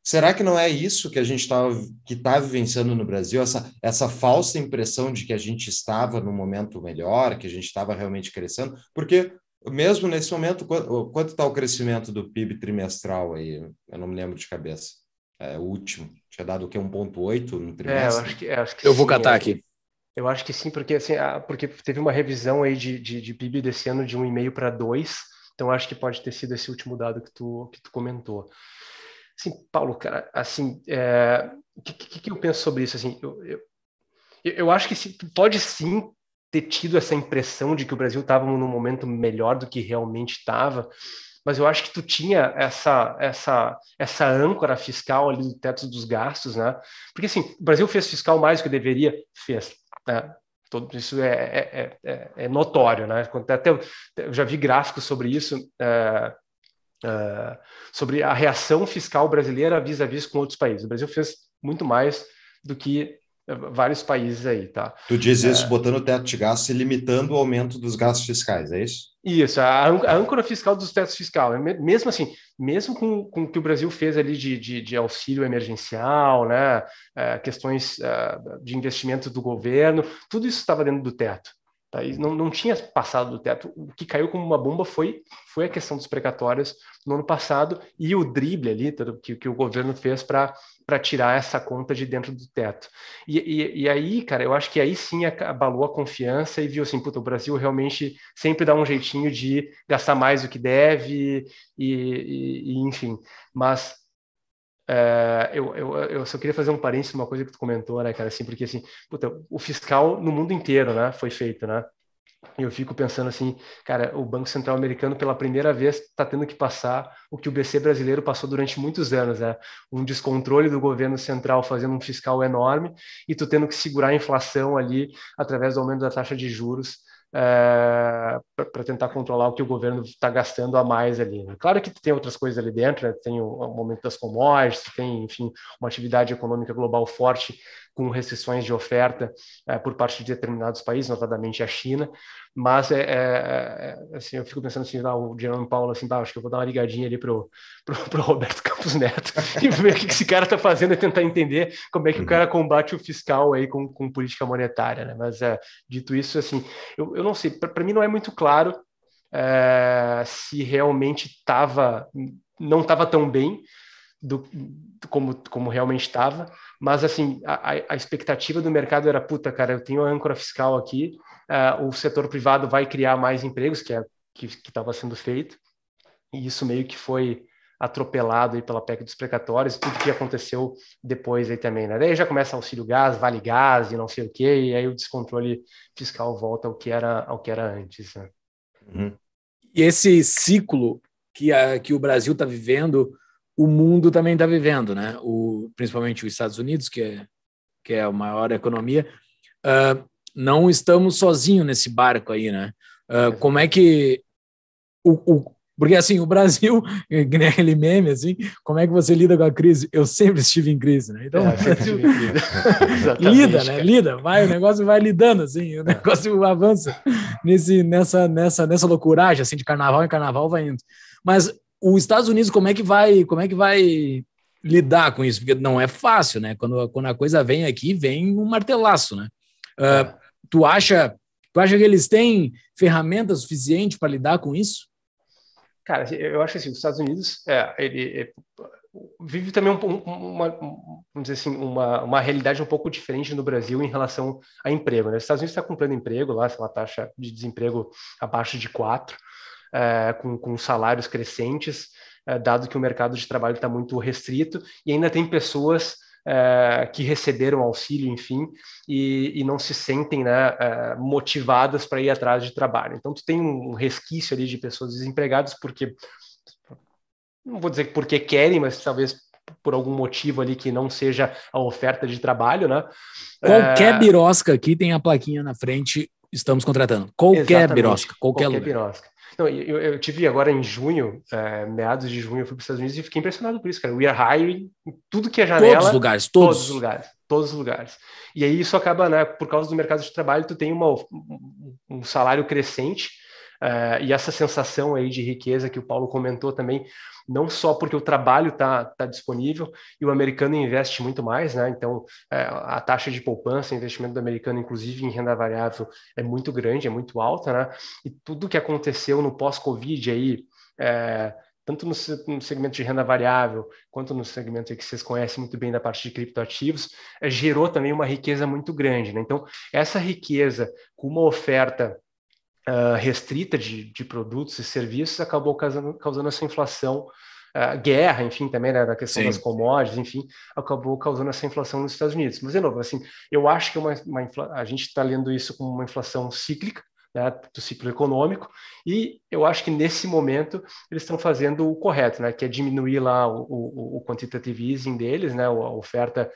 Será que não é isso que a gente está que tá vivenciando no Brasil, essa, essa falsa impressão de que a gente estava num momento melhor, que a gente estava realmente crescendo? Porque mesmo nesse momento, quanto está o crescimento do PIB trimestral aí? Eu não me lembro de cabeça. É o último. Tinha dado o quê? 1,8 no trimestre? É, eu acho que, eu, é, acho que eu vou catar é. aqui. Eu acho que sim, porque, assim, porque teve uma revisão aí de, de, de PIB desse ano de 1,5 para 2, então acho que pode ter sido esse último dado que tu, que tu comentou. Assim, Paulo, cara, assim, o é, que, que, que, eu penso sobre isso? Assim, eu, eu, eu acho que se, pode sim ter tido essa impressão de que o Brasil estava num momento melhor do que realmente estava, mas eu acho que tu tinha essa essa essa âncora fiscal ali do teto dos gastos, né? Porque assim, o Brasil fez fiscal mais do que deveria, fez. Né? Todo isso é, é, é, é, é notório, né? Até eu já vi gráficos sobre isso. É, uh, sobre a reação fiscal brasileira vis-à-vis com outros países. O Brasil fez muito mais do que eh, vários países aí, tá? Tu diz isso é... botando o teto de gastos e limitando o aumento dos gastos fiscais, é isso? Isso, a, a âncora fiscal dos tetos fiscais. É mesmo assim, mesmo com, com o que o Brasil fez ali de, de, de auxílio emergencial, né, é, questões é, de investimento do governo, tudo isso estava dentro do teto. Tá? não, não tinha passado do teto. O que caiu como uma bomba foi, foi a questão dos precatórios no ano passado e o drible ali que, que o governo fez para tirar essa conta de dentro do teto. E, e, e, aí, cara, eu acho que aí sim abalou a confiança e viu assim, puta, o Brasil realmente sempre dá um jeitinho de gastar mais do que deve e, e enfim. Mas eh, eu, eu, eu, só queria fazer um parênteses uma coisa que tu comentou, né, cara, assim, porque assim, puta, o fiscal no mundo inteiro, né, foi feito, né? Eu fico pensando assim, cara, o Banco Central Americano pela primeira vez está tendo que passar o que o BC brasileiro passou durante muitos anos, né? Um descontrole do governo central fazendo um fiscal enorme e tu tendo que segurar a inflação ali através do aumento da taxa de juros é, eh, para tentar controlar o que o governo está gastando a mais ali. Né? Claro que tem outras coisas ali dentro, né? tem o, o, momento das commodities, tem, enfim, uma atividade econômica global forte com restrições de oferta é, por parte de determinados países, notadamente a China. Mas é, é, assim, eu fico pensando assim, ah, o Jerome Paulo, assim, acho que eu vou dar uma ligadinha ali para pro, pro Roberto Campos Neto e ver o que esse cara está fazendo e tentar entender como é que o cara uhum. combate o fiscal aí com, com política monetária, né? Mas dito isso, assim, eu, eu não sei, para mim não é muito claro se realmente estava não estava tão bem do, como, como realmente estava, mas, assim, a, a expectativa do mercado era, puta, cara, eu tenho a âncora fiscal aqui, uh, o setor privado vai criar mais empregos, que é, estava sendo feito, e isso meio que foi atropelado aí pela PEC dos precatórios, tudo que aconteceu depois aí também, né? Daí já começa auxílio gás, vale gás e não sei o quê, e aí o descontrole fiscal volta ao que era, ao que era antes, né? uhum. E esse ciclo que, a, que o Brasil está vivendo o mundo também está vivendo, né? O, principalmente os Estados Unidos, que é, que é a maior economia, uh, não estamos sozinhos nesse barco aí, né? Uh, como é que o, o, porque assim o Brasil né, aquele meme assim como é que você lida com a crise eu sempre estive em crise né então é, Brasil, lida né lida vai o negócio vai lidando assim o é. negócio avança nesse nessa nessa nessa loucuragem assim de carnaval em carnaval vai indo mas os Estados Unidos como é que vai, como é que vai lidar com isso? Porque não é fácil, né? Quando, quando a coisa vem aqui, vem um martelaço, né? Uh, tu acha, tu acha que eles têm ferramenta suficiente para lidar com isso? Cara, eu acho assim, os Estados Unidos, é, ele é, vive também um, uma, vamos dizer assim, uma, uma realidade um pouco diferente no Brasil em relação a emprego. Né? Os Estados Unidos está comprando emprego lá, sei lá, taxa de desemprego abaixo de 4% uh, com, com salários crescentes, uh, dado que o mercado de trabalho está muito restrito, e ainda tem pessoas uh, que receberam auxílio, enfim, e, e não se sentem né, motivadas para ir atrás de trabalho. Então, tu tem um resquício ali de pessoas desempregadas, porque, não vou dizer porque querem, mas talvez por algum motivo ali que não seja a oferta de trabalho, né? Qualquer é... birosca aqui tem a plaquinha na frente, estamos contratando. Qualquer Exatamente. birosca, qualquer, qualquer birosca. Não, eu, eu, tive agora em junho, é, meados de junho, eu fui para os Estados Unidos e fiquei impressionado por isso, cara. We are hiring tudo que é janela. Todos os lugares, todos. todos. os lugares, todos os lugares. E aí isso acaba, né, por causa do mercado de trabalho, tu tem uma, um salário crescente é, e essa sensação aí de riqueza que o Paulo comentou também não só porque o trabalho está tá disponível e o americano investe muito mais, né? Então, é, a taxa de poupança, investimento do americano, inclusive em renda variável, é muito grande, é muito alta, né? E tudo que aconteceu no pós-Covid aí, é, tanto no, no, segmento de renda variável, quanto no segmento que vocês conhecem muito bem da parte de criptoativos, é, gerou também uma riqueza muito grande, né? Então, essa riqueza com uma oferta uh, restrita de, de, produtos e serviços acabou causando, causando essa inflação, uh, guerra, enfim, também, né, da questão Sim. das commodities, enfim, acabou causando essa inflação nos Estados Unidos. Mas, de novo, assim, eu acho que é uma, uma a gente está lendo isso como uma inflação cíclica, né, do ciclo econômico, e eu acho que nesse momento eles estão fazendo o correto, né, que é diminuir lá o, o, o quantitative easing deles, né, a oferta...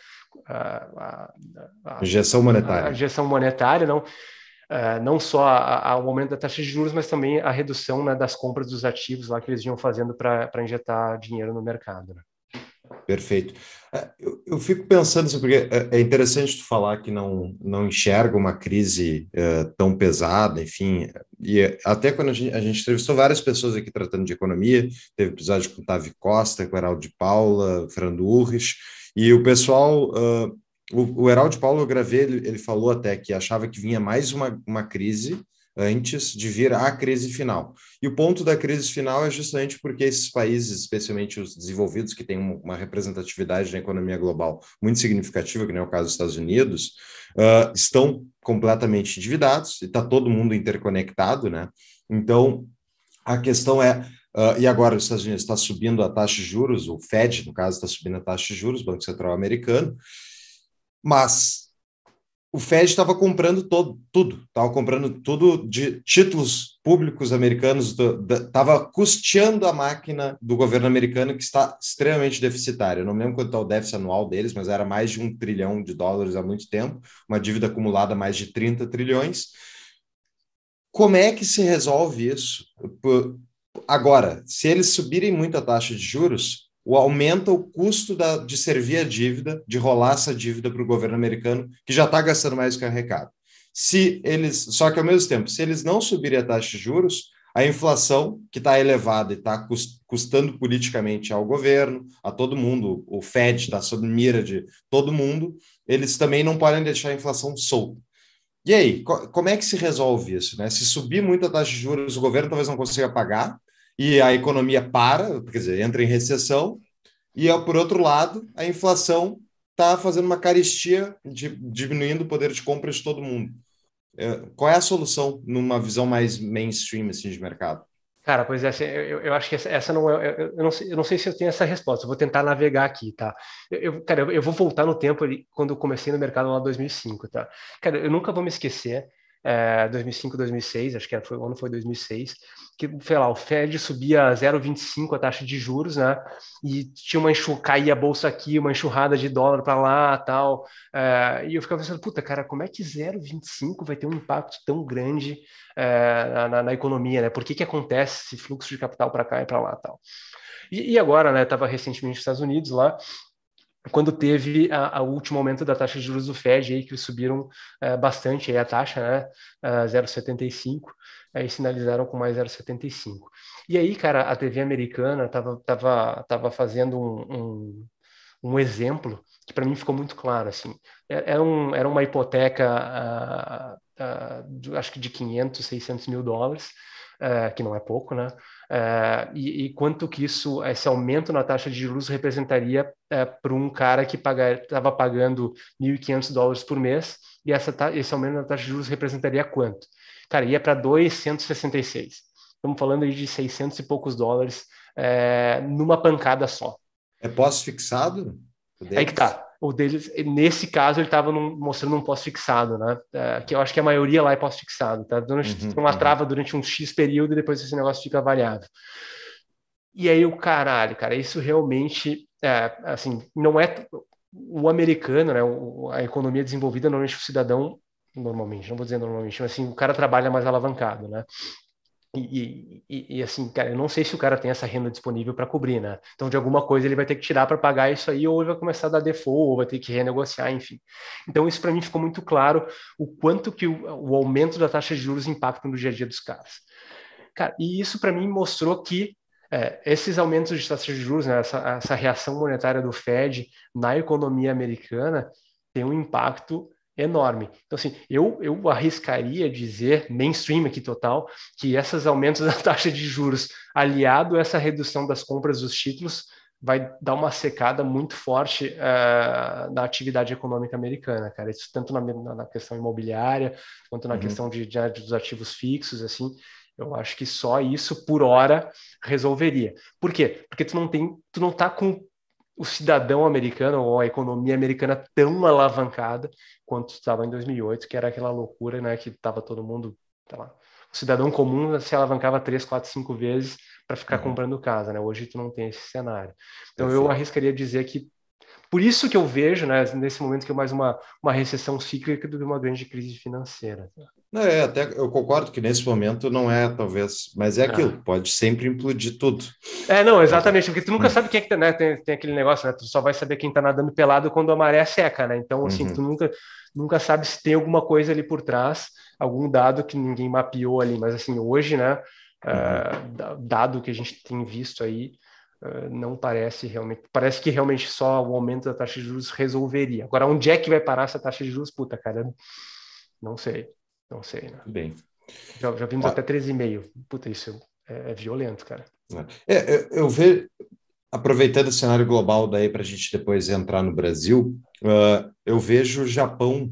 A, ah, a, a, a gestão monetária. A, a gestão monetária, não uh, não só ao aumento da taxa de juros, mas também a redução né, das compras dos ativos lá que eles vinham fazendo para injetar dinheiro no mercado. Né? Perfeito. Eh, eu, eu, fico pensando, porque é, é interessante tu falar que não, não enxerga uma crise eh, tão pesada, enfim, e é, até quando a gente, a gente entrevistou várias pessoas aqui tratando de economia, teve episódio com o Tavi Costa, com o Heraldo de Paula, Fernando Urres, e o pessoal uh, o, o Heraldo Paulo, eu gravei, ele, ele falou até que achava que vinha mais uma, uma crise antes de vir a crise final. E o ponto da crise final é justamente porque esses países, especialmente os desenvolvidos, que têm uma representatividade na economia global muito significativa, que não é o caso dos Estados Unidos, uh, estão completamente endividados e está todo mundo interconectado, né? Então, a questão é. Uh, e agora os Estados Unidos está subindo a taxa de juros, o Fed, no caso, está subindo a taxa de juros, Banco Central Americano, mas o Fed estava comprando todo, tudo, estava comprando tudo de títulos públicos americanos, estava custeando a máquina do governo americano, que está extremamente deficitária. não me lembro quanto está o déficit anual deles, mas era mais de um trilhão de dólares há muito tempo, uma dívida acumulada mais de 30 trilhões. Como é que se resolve isso? Agora, se eles subirem muito a taxa de juros, o, aumenta o custo da, de servir a dívida, de rolar essa dívida para o governo americano, que já está gastando mais do que arrecada. Se eles, só que ao mesmo tempo, se eles não subirem a taxa de juros, a inflação, que está elevada e está custando politicamente ao governo, a todo mundo, o Fed está sob mira de todo mundo, eles também não podem deixar a inflação solta. E aí, como é que se resolve isso? Né? Se subir muito a taxa de juros, o governo talvez não consiga pagar, e a economia para, quer dizer, entra em recessão, e por outro lado, a inflação está fazendo uma carestia, de, diminuindo o poder de compra de todo mundo. É, qual é a solução numa visão mais mainstream assim, de mercado? Cara, pois é, assim, eu, eu acho que essa, essa não é. Eu, eu, não sei, eu não sei se eu tenho essa resposta, eu vou tentar navegar aqui, tá? Eu, eu cara, eu, vou voltar no tempo ali, quando eu comecei no mercado lá em 2005, tá? Cara, eu nunca vou me esquecer, é, 2005, 2006, acho que era, foi, o ano foi 2006 que, sei lá, o Fed subia 0,25 a taxa de juros, né? E tinha uma enxurrada, caía a bolsa aqui, uma enxurrada de dólar para lá, tal. Eh, e eu ficava pensando, puta, cara, como é que 0,25 vai ter um impacto tão grande eh, na, na, economia, né? Por que que acontece esse fluxo de capital para cá e para lá, tal? E, e agora, né? Estava recentemente nos Estados Unidos lá, quando teve a, a, último aumento da taxa de juros do Fed, aí, que subiram eh, bastante aí, a taxa, né, 0,75, aí sinalizaram com mais 0,75. E aí, cara, a TV americana estava tava, tava fazendo um, um, um exemplo que para mim ficou muito claro, assim. Era, é, é um, era uma hipoteca, uh, uh, acho que de 500, 600 mil dólares, uh, que não é pouco, né? Eh, e, e, quanto que isso, esse aumento na taxa de juros representaria eh, para um cara que estava pagando 1.500 dólares por mês, e essa, esse aumento na taxa de juros representaria quanto? cara, ia para 266. Estamos falando aí de 600 e poucos dólares é, numa pancada só. É pós-fixado? Aí que tá. O deles, nesse caso, ele estava mostrando um pós-fixado, né? É, que eu acho que a maioria lá é pós-fixado, tá? Dando uhum, uma uhum. trava durante um X período e depois esse negócio fica variável. E aí o caralho, cara, isso realmente, é, assim, não é o americano, né? a economia desenvolvida, normalmente o cidadão normalmente, não vou dizer normalmente, mas assim, o cara trabalha mais alavancado, né? E, e, e, assim, cara, eu não sei se o cara tem essa renda disponível para cobrir, né? Então, de alguma coisa ele vai ter que tirar para pagar isso aí, ou ele vai começar a dar default, ou vai ter que renegociar, enfim. Então, isso para mim ficou muito claro o quanto que o, o, aumento da taxa de juros impacta no dia a dia dos caras. Cara, e isso para mim mostrou que é, esses aumentos de taxa de juros, né, essa, essa reação monetária do Fed na economia americana tem um impacto enorme. Então, assim, eu, eu arriscaria dizer, mainstream aqui total, que esses aumentos da taxa de juros, aliado a essa redução das compras dos títulos, vai dar uma secada muito forte uh, na atividade econômica americana, cara. Isso tanto na, na questão imobiliária, quanto na uhum. questão de, de, dos ativos fixos, assim. Eu acho que só isso, por hora, resolveria. Por quê? Porque tu não tem, tu não tá com o cidadão americano ou a economia americana tão alavancada quanto estava em 2008, que era aquela loucura, né, que estava todo mundo, lá, o cidadão comum se alavancava três, quatro, cinco vezes para ficar uhum. comprando casa, né? Hoje tu não tem esse cenário. Então é eu sim. arriscaria dizer que por isso que eu vejo, né, nesse momento, que é mais uma, uma recessão cíclica do que uma grande crise financeira. É, até eu concordo que nesse momento não é, talvez, mas é aquilo, ah. pode sempre implodir tudo. É, não, exatamente, porque tu nunca sabe quem é que tá, né, tem, tem aquele negócio, né? Tu só vai saber quem tá nadando pelado quando a maré seca, né? Então, assim, uhum. tu nunca, nunca sabe se tem alguma coisa ali por trás, algum dado que ninguém mapeou ali, mas assim, hoje, né? Uhum. Uh, dado que a gente tem visto aí, não parece realmente. Parece que realmente só o aumento da taxa de juros resolveria. Agora, onde é que vai parar essa taxa de juros? Puta, cara, não sei. Não sei, né? Bem. Já, já vimos ah. até 13,5. Puta, isso é, é, violento, cara. É, é eu, eu vejo. Aproveitando o cenário global daí para a gente depois entrar no Brasil, uh, eu vejo o Japão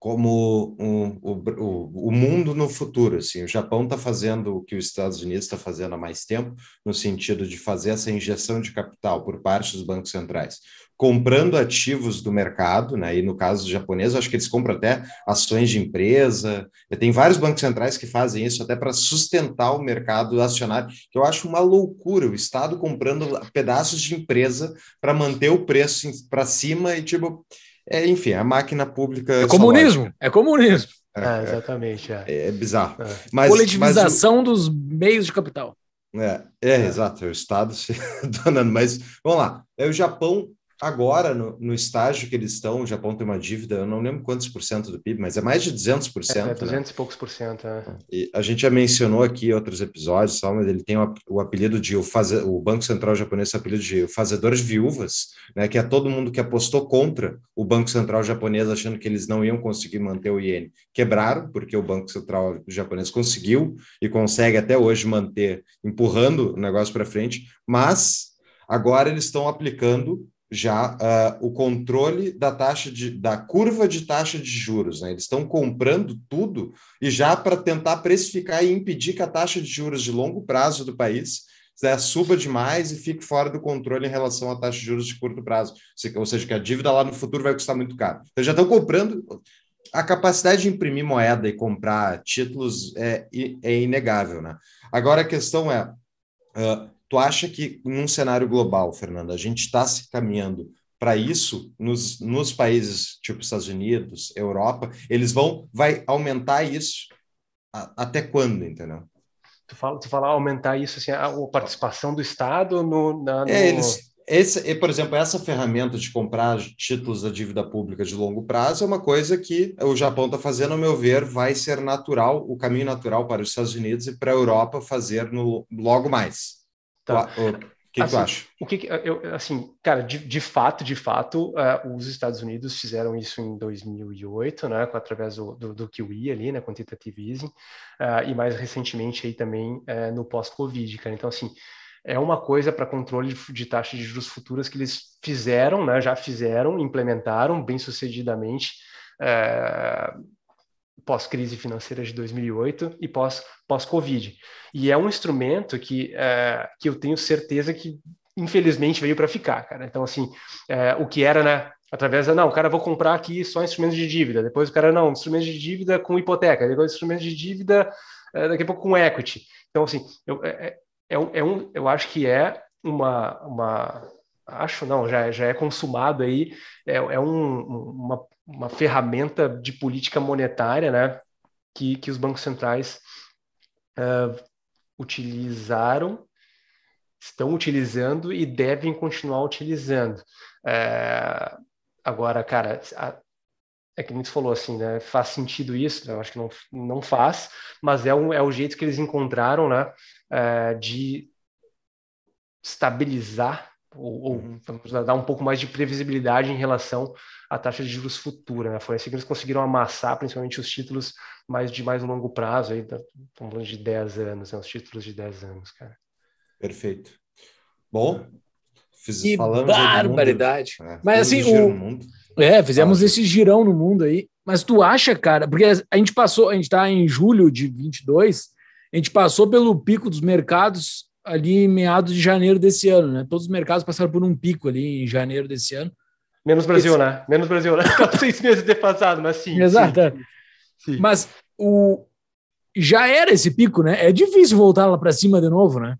como um, o, o, mundo no futuro. Assim, o Japão está fazendo o que os Estados Unidos está fazendo há mais tempo, no sentido de fazer essa injeção de capital por parte dos bancos centrais, comprando ativos do mercado, né? e no caso japonês, acho que eles compram até ações de empresa. Tem vários bancos centrais que fazem isso até para sustentar o mercado acionário, que eu acho uma loucura o Estado comprando pedaços de empresa para manter o preço para cima e tipo é, enfim, a máquina pública. É, é, é comunismo, é comunismo. É, é, exatamente. É, é bizarro. Mas, Coletivização mas... dos meios de capital. É, é, exato, o Estado se donando. Mas vamos lá, é o Japão agora, no, no, estágio que eles estão, o Japão tem uma dívida, eu não lembro quantos por cento do PIB, mas é mais de 200 por é, é cento. É, 200 né? e poucos por cento. É. E a gente já mencionou aqui outros episódios, só mas ele tem o, o apelido de o, faze, o Banco Central japonês, o apelido de o fazedor de viúvas, né, que é todo mundo que apostou contra o Banco Central japonês, achando que eles não iam conseguir manter o iene. Quebraram, porque o Banco Central japonês conseguiu e consegue até hoje manter, empurrando o negócio para frente, mas agora eles estão aplicando já uh, o controle da taxa de, da curva de taxa de juros. Né? Eles estão comprando tudo e já para tentar precificar e impedir que a taxa de juros de longo prazo do país né, suba demais e fique fora do controle em relação à taxa de juros de curto prazo. Ou seja, que a dívida lá no futuro vai custar muito caro. Então já estão comprando. A capacidade de imprimir moeda e comprar títulos é, é inegável. Né? Agora a questão é. Uh, Tu acha que, num cenário global, Fernando, a gente está se caminhando para isso nos, nos países tipo Estados Unidos, Europa, eles vão vai aumentar isso a, até quando, entendeu? Tu fala, tu fala aumentar isso assim, a, a participação do Estado no, na, é, no... É, eles, esse, por exemplo, essa ferramenta de comprar títulos da dívida pública de longo prazo é uma coisa que o Japão está fazendo, ao meu ver, vai ser natural, o caminho natural para os Estados Unidos e para a Europa fazer no, logo mais. Tá. O, que, assim, que acha? O que, eh, eu, assim, cara, de, de fato, de fato, uh, os Estados Unidos fizeram isso em 2008, né, com, através do, do, do QE ali, né, quantitative easing, uh, e mais recentemente aí também uh, no pós-Covid, cara. Então, assim, é uma coisa para controle de, de taxa de juros futuras que eles fizeram, né, já fizeram, implementaram bem sucedidamente, pós-crise financeira de 2008 e pós-Covid. Pós e é um instrumento que, é, que eu tenho certeza que, infelizmente, veio para ficar, cara. Então, assim, é, o que era, né? Através da, não, o cara vou comprar aqui só instrumentos de dívida, depois o cara, não, instrumentos de dívida com hipoteca, depois instrumentos de dívida, é, daqui a pouco com equity. Então, assim, eu, é, é, é, é um, eu acho que é uma, uma acho não, já, já é consumado aí, é, é um, uma uma ferramenta de política monetária, né? Que, que os bancos centrais uh, utilizaram, estão utilizando e devem continuar utilizando. É, agora, cara, a, é que a gente falou assim, né? Faz sentido isso? Né, eu acho que não, não faz, mas é, um, é o jeito que eles encontraram, né? Uh, de estabilizar ou, ou, uhum. dar um pouco mais de previsibilidade em relação a taxa de juros futura. Né? Foi assim que eles conseguiram amassar, principalmente os títulos mais de mais longo prazo, aí, tá? falando de 10 anos, né? os títulos de 10 anos, cara. Perfeito. Bom, fiz, que barbaridade. Mundo, é, Mas assim, o... é, fizemos ah, esse girão no mundo aí. Mas tu acha, cara, porque a gente passou, a gente tá em julho de 22, a gente passou pelo pico dos mercados ali em meados de janeiro desse ano, né? Todos os mercados passaram por um pico ali em janeiro desse ano. Menos Brasil, Esse... né? Menos Brasil, né? seis meses defasado, mas sim. Exato. Sim, sim. Mas o... já era esse pico, né? É difícil voltar lá para cima de novo, né?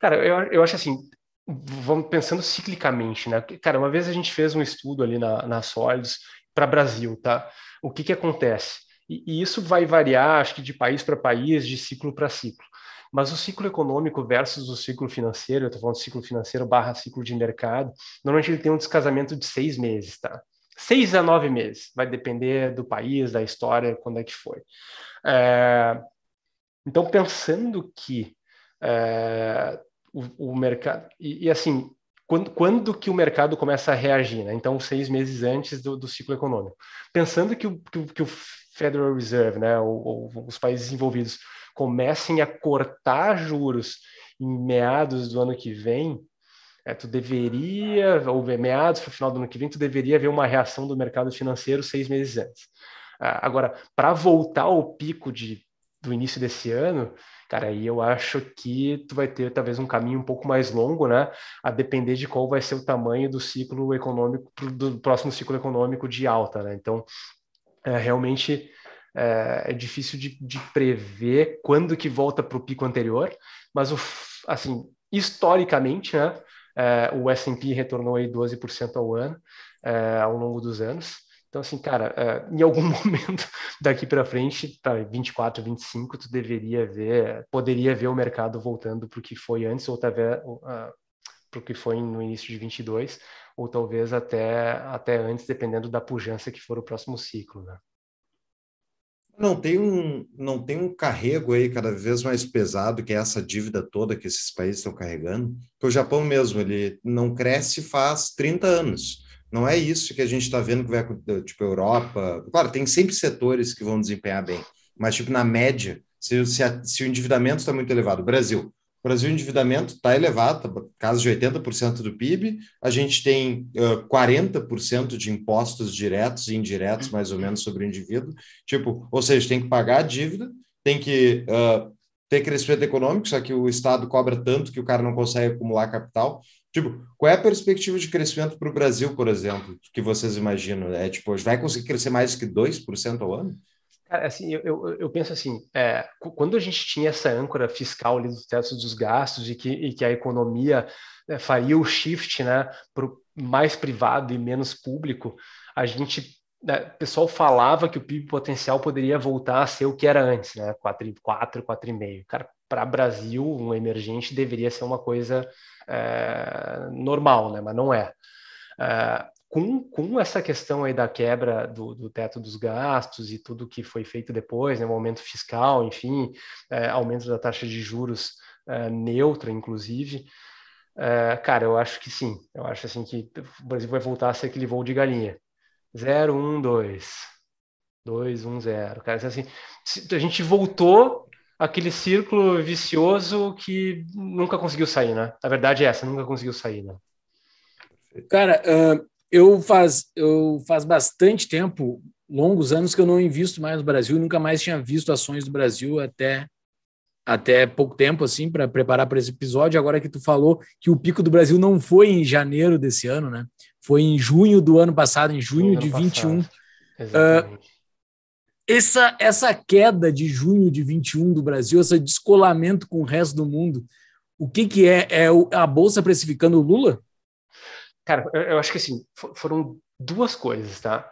Cara, eu, eu acho assim, vamos pensando ciclicamente, né? Cara, uma vez a gente fez um estudo ali na, na Solids para Brasil, tá? O que que acontece? E, e isso vai variar, acho que de país para país, de ciclo para ciclo. Mas o ciclo econômico versus o ciclo financeiro, eu estou falando ciclo financeiro barra ciclo de mercado, normalmente ele tem um descasamento de seis meses, tá? Seis a nove meses, vai depender do país, da história, quando é que foi. É... Então, pensando que é... o, o, mercado... E, e, assim, quando, quando que o mercado começa a reagir? Né? Então, seis meses antes do, do ciclo econômico. Pensando que o, que, que o Federal Reserve, né, ou, ou os países envolvidos comecem a cortar juros em meados do ano que vem, é, tu deveria, ou meados para o final do ano que vem, tu deveria ver uma reação do mercado financeiro seis meses antes. Ah, agora, para voltar ao pico de, do início desse ano, cara, aí eu acho que tu vai ter talvez um caminho um pouco mais longo, né? A depender de qual vai ser o tamanho do ciclo econômico, do próximo ciclo econômico de alta, né? Então, é, realmente é, é difícil de, de, prever quando que volta para o pico anterior, mas o, assim, historicamente, né, é, o S&P retornou aí 12% ao ano, é, ao longo dos anos. Então, assim, cara, é, em algum momento daqui para frente, tá, 24, 25, tu deveria ver, poderia ver o mercado voltando para o que foi antes, ou talvez ah, para o que foi no início de 22, ou talvez até, até antes, dependendo da pujança que for o próximo ciclo, né? Não tem, um, não tem um carrego aí cada vez mais pesado, que é essa dívida toda que esses países estão carregando. o Japão mesmo, ele não cresce faz 30 anos. Não é isso que a gente está vendo que vai acontecer, tipo, Europa. Claro, tem sempre setores que vão desempenhar bem, mas, tipo, na média, se, se, a, se o endividamento está muito elevado, Brasil, o Brasil, o endividamento está elevado, tá caso de 80% do PIB. A gente tem uh, 40% de impostos diretos e indiretos, mais ou menos, sobre o indivíduo. Tipo, ou seja, tem que pagar a dívida, tem que uh, ter crescimento econômico, só que o Estado cobra tanto que o cara não consegue acumular capital. Tipo, qual é a perspectiva de crescimento para o Brasil, por exemplo, que vocês imaginam? É tipo, vai conseguir crescer mais que 2% ao ano? Cara, assim, eu, eu, eu penso assim, é, quando a gente tinha essa âncora fiscal ali dos tetos dos gastos e que, e que a economia é, faria o shift né, para mais privado e menos público, a gente né, o pessoal falava que o PIB potencial poderia voltar a ser o que era antes, né? 4,4, 4,5. Cara, para Brasil, um emergente deveria ser uma coisa é, normal, né? Mas não é. é com, com essa questão aí da quebra do, do, teto dos gastos e tudo que foi feito depois, né, o aumento fiscal, enfim, é, aumento da taxa de juros é, neutra, inclusive, é, cara, eu acho que sim. Eu acho assim que o Brasil vai voltar a ser aquele voo de galinha. 0, 1, 2, 2, 1, 0. Cara, assim, a gente voltou aquele círculo vicioso que nunca conseguiu sair, né? A verdade é essa, nunca conseguiu sair, né? Cara, uh, eu faz, eu faz bastante tempo, longos anos, que eu não invisto mais no Brasil, nunca mais tinha visto ações do Brasil até até pouco tempo assim para preparar para esse episódio. Agora que tu falou que o pico do Brasil não foi em janeiro desse ano, né? Foi em junho do ano passado, em junho de passado. 21. Uh, ah, essa essa queda de junho de 21 do Brasil, esse descolamento com o resto do mundo, o que que é? É a bolsa precificando o Lula? Cara, eu, eu acho que assim, for, foram duas coisas, tá?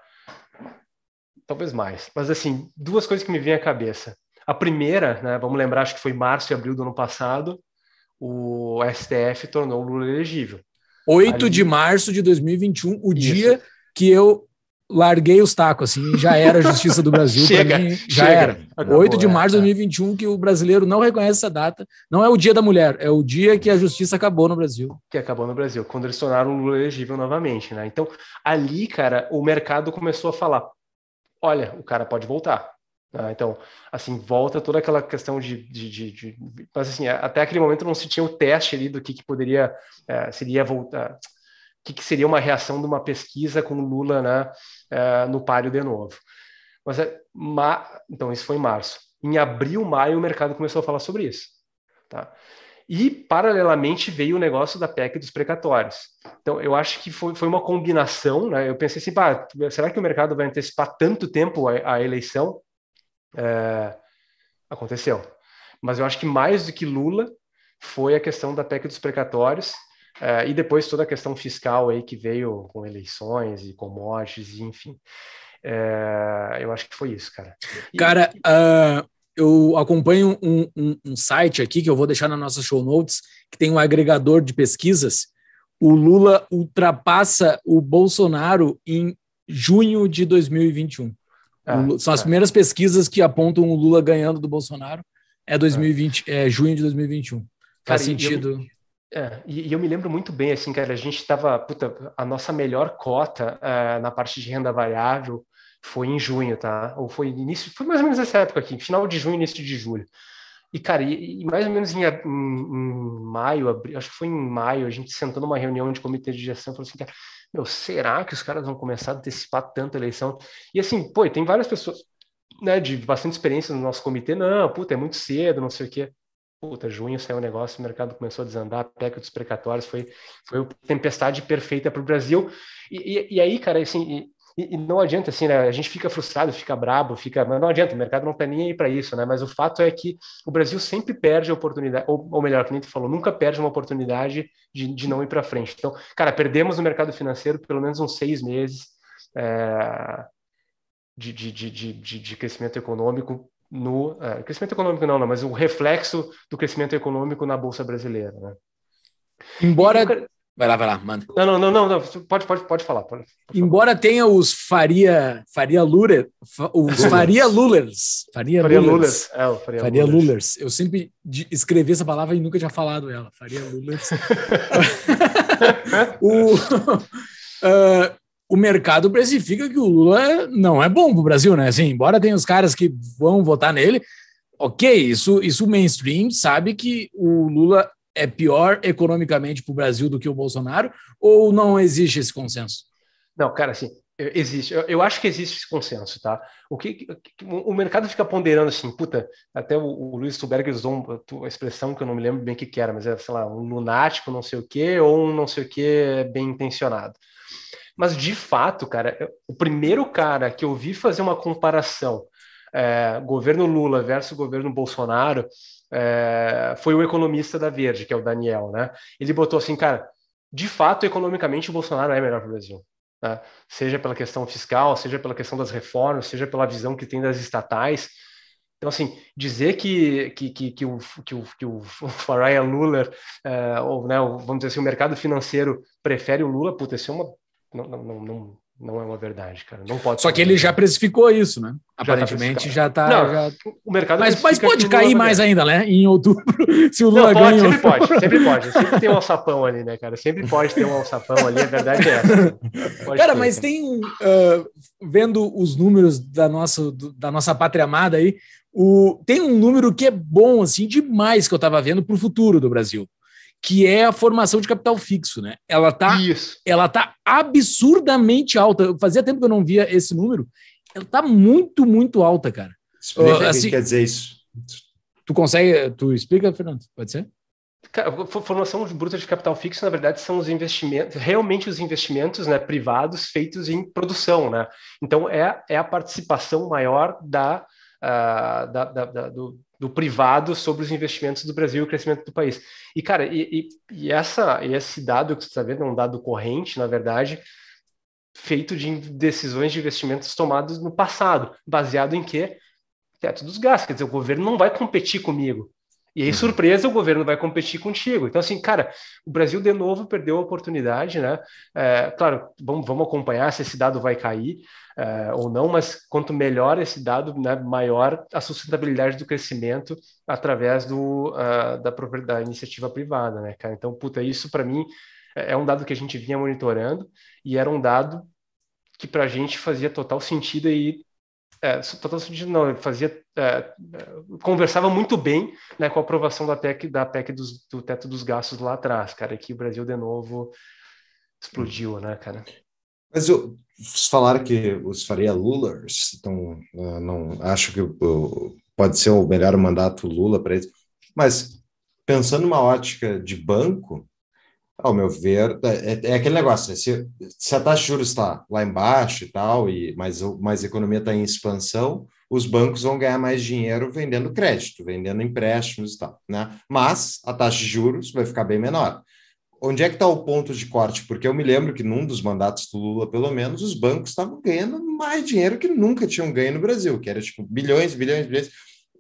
Talvez mais, mas assim, duas coisas que me vêm à cabeça. A primeira, né, vamos lembrar, acho que foi março e abril do ano passado, o STF tornou o Lula elegível. 8 Ali... de março de 2021, o Isso. dia que eu larguei os tacos, assim, já era a justiça do Brasil. chega, mim, já chega. era. Acabou, 8 de março de é, 2021, que o brasileiro não reconhece essa data. Não é o dia da mulher, é o dia que a justiça acabou no Brasil. Que acabou no Brasil, quando eles tornaram o Lula elegível novamente, né? Então, ali, cara, o mercado começou a falar: olha, o cara pode voltar. Ah, então, assim, volta toda aquela questão de, de, de, de, Mas, assim, até aquele momento não se tinha o teste ali do que, que poderia. Eh, seria voltar. O que, que seria uma reação de uma pesquisa com o Lula, né? Eh, no páreo de novo. Mas é, ma... então isso foi em março. Em abril, maio, o mercado começou a falar sobre isso. Tá? E, paralelamente, veio o negócio da PEC dos precatórios. Então, eu acho que foi, foi uma combinação. Né? Eu pensei assim, será que o mercado vai antecipar tanto tempo a, a eleição? É... aconteceu. Mas eu acho que mais do que Lula foi a questão da PEC dos precatórios é, e depois toda a questão fiscal aí que veio com eleições e com mortes, e enfim. É, eu acho que foi isso, cara. E... Cara, uh, eu acompanho um, um, um, site aqui que eu vou deixar na nossa show notes, que tem um agregador de pesquisas. O Lula ultrapassa o Bolsonaro em junho de 2021. Ah, são as tá. primeiras pesquisas que apontam o Lula ganhando do Bolsonaro. É 2020, ah. é junho de 2021. Cara, Faz sentido. Eu é, e, e, eu me lembro muito bem, assim, cara, a gente estava, puta, a nossa melhor cota uh, na parte de renda variável foi em junho, tá? Ou foi início, foi mais ou menos essa época aqui, final de junho, início de julho. E, cara, e, e mais ou menos em, em, em maio, abril, acho que foi em maio, a gente sentou numa reunião de comitê de gestão e falou assim, cara, meu, será que os caras vão começar a antecipar tanta eleição? E assim, pô, tem várias pessoas, né, de bastante experiência no nosso comitê, não, puta, é muito cedo, não sei o quê puta, junho saiu um negócio, o mercado começou a desandar, a PEC dos precatórios foi, foi a tempestade perfeita para o Brasil. E, e, e, aí, cara, assim, e, e, não adianta, assim, né? A gente fica frustrado, fica brabo, fica. Mas não adianta, o mercado não está nem aí para isso, né? Mas o fato é que o Brasil sempre perde a oportunidade, ou, ou melhor, que nem tu falou, nunca perde uma oportunidade de, de não ir para frente. Então, cara, perdemos no mercado financeiro pelo menos uns seis meses. É... De, de, de, de, de, crescimento econômico no é, crescimento econômico não, não, mas o reflexo do crescimento econômico na bolsa brasileira. Né? Embora e... Vai lá, vai lá, manda. Não, não, não, não, pode, pode, pode falar. Pode, Embora falar. tenha os Faria, Faria Lurer, os Faria Lulers, Faria, Faria Lulers, é, Faria, Faria Lulers. Lulers. Eu sempre escrevi essa palavra e nunca tinha falado ela, Faria Lulers. o, uh, o mercado precifica que o Lula não é bom para o Brasil, né? Assim, embora tenha os caras que vão votar nele, ok, isso, isso mainstream sabe que o Lula é pior economicamente para o Brasil do que o Bolsonaro, ou não existe esse consenso? Não, cara, assim, existe. Eu, eu, acho que existe esse consenso, tá? O que, o mercado fica ponderando assim, puta, até o, o Luiz Stuberger usou uma expressão que eu não me lembro bem o que, que era, mas era, é, sei lá, um lunático, não sei o quê, ou um não sei o quê bem intencionado. Mas, de fato, cara, o primeiro cara que eu vi fazer uma comparação é, governo Lula versus governo Bolsonaro é, foi o economista da Verde, que é o Daniel, né? Ele botou assim, cara, de fato, economicamente, o Bolsonaro é melhor para o Brasil. Né? Seja pela questão fiscal, seja pela questão das reformas, seja pela visão que tem das estatais. Então, assim, dizer que, que, que, que o, que, o, que o Faria Lula, é, ou né, vamos dizer assim, o mercado financeiro prefere o Lula, puta, isso é uma não, não, não, não, é uma verdade, cara. Não pode. Só que ele já precificou isso, né? Tá Aparentemente já está. Já O mercado mas, mas pode cair mais ainda, né? Em outubro, se o Lula não, pode, Sempre pode, sempre pode. Sempre tem um alçapão ali, né, cara? Sempre pode ter um alçapão ali, a verdade é essa. cara, mas tem. Ah, vendo os números da nossa, da nossa pátria amada aí, o, tem um número que é bom, assim, demais que eu estava vendo para o futuro do Brasil que é a formação de capital fixo, né? Ela tá, Isso. ela tá absurdamente alta. Fazia tempo que eu não via esse número. Ela tá muito, muito alta, cara. Explica uh, assim, que quer dizer isso. Tu consegue, tu explica, Fernando? Pode ser? formação bruta de capital fixo, na verdade, são os investimentos, realmente os investimentos né, privados feitos em produção, né? Então, é, é a participação maior da, uh, da, da, da do, do privado sobre os investimentos do Brasil e o crescimento do país. E, cara, e, e, e essa, e esse dado que você está vendo é um dado corrente, na verdade, feito de decisões de investimentos tomadas no passado, baseado em quê? Teto dos gastos, quer dizer, o governo não vai competir comigo. E aí, uhum. surpresa, o governo vai competir contigo. Então, assim, cara, o Brasil de novo perdeu a oportunidade, né? É, claro, vamos, vamos acompanhar se esse dado vai cair é, ou não, mas quanto melhor esse dado, né, maior a sustentabilidade do crescimento através do, uh, da, da iniciativa privada, né, cara? Então, puta, isso para mim é, é um dado que a gente vinha monitorando e era um dado que para a gente fazia total sentido e é, total sentido não, ele fazia, é, conversava muito bem né, com a aprovação da PEC, da PEC dos, do teto dos gastos lá atrás, cara, que o Brasil de novo explodiu, né, cara? Mas eu falar que os Faria Lula então não acho que pode ser o melhor mandato Lula para eles, mas pensando numa ótica de banco, ao meu ver, é, é, é aquele negócio, né? se, se a taxa de juros está lá embaixo e tal, e, mas, mas a economia está em expansão, os bancos vão ganhar mais dinheiro vendendo crédito, vendendo empréstimos e tal, né? Mas a taxa de juros vai ficar bem menor. Onde é que está o ponto de corte? Porque eu me lembro que num dos mandatos do Lula, pelo menos, os bancos estavam ganhando mais dinheiro que nunca tinham ganho no Brasil, que era tipo bilhões, bilhões, bilhões.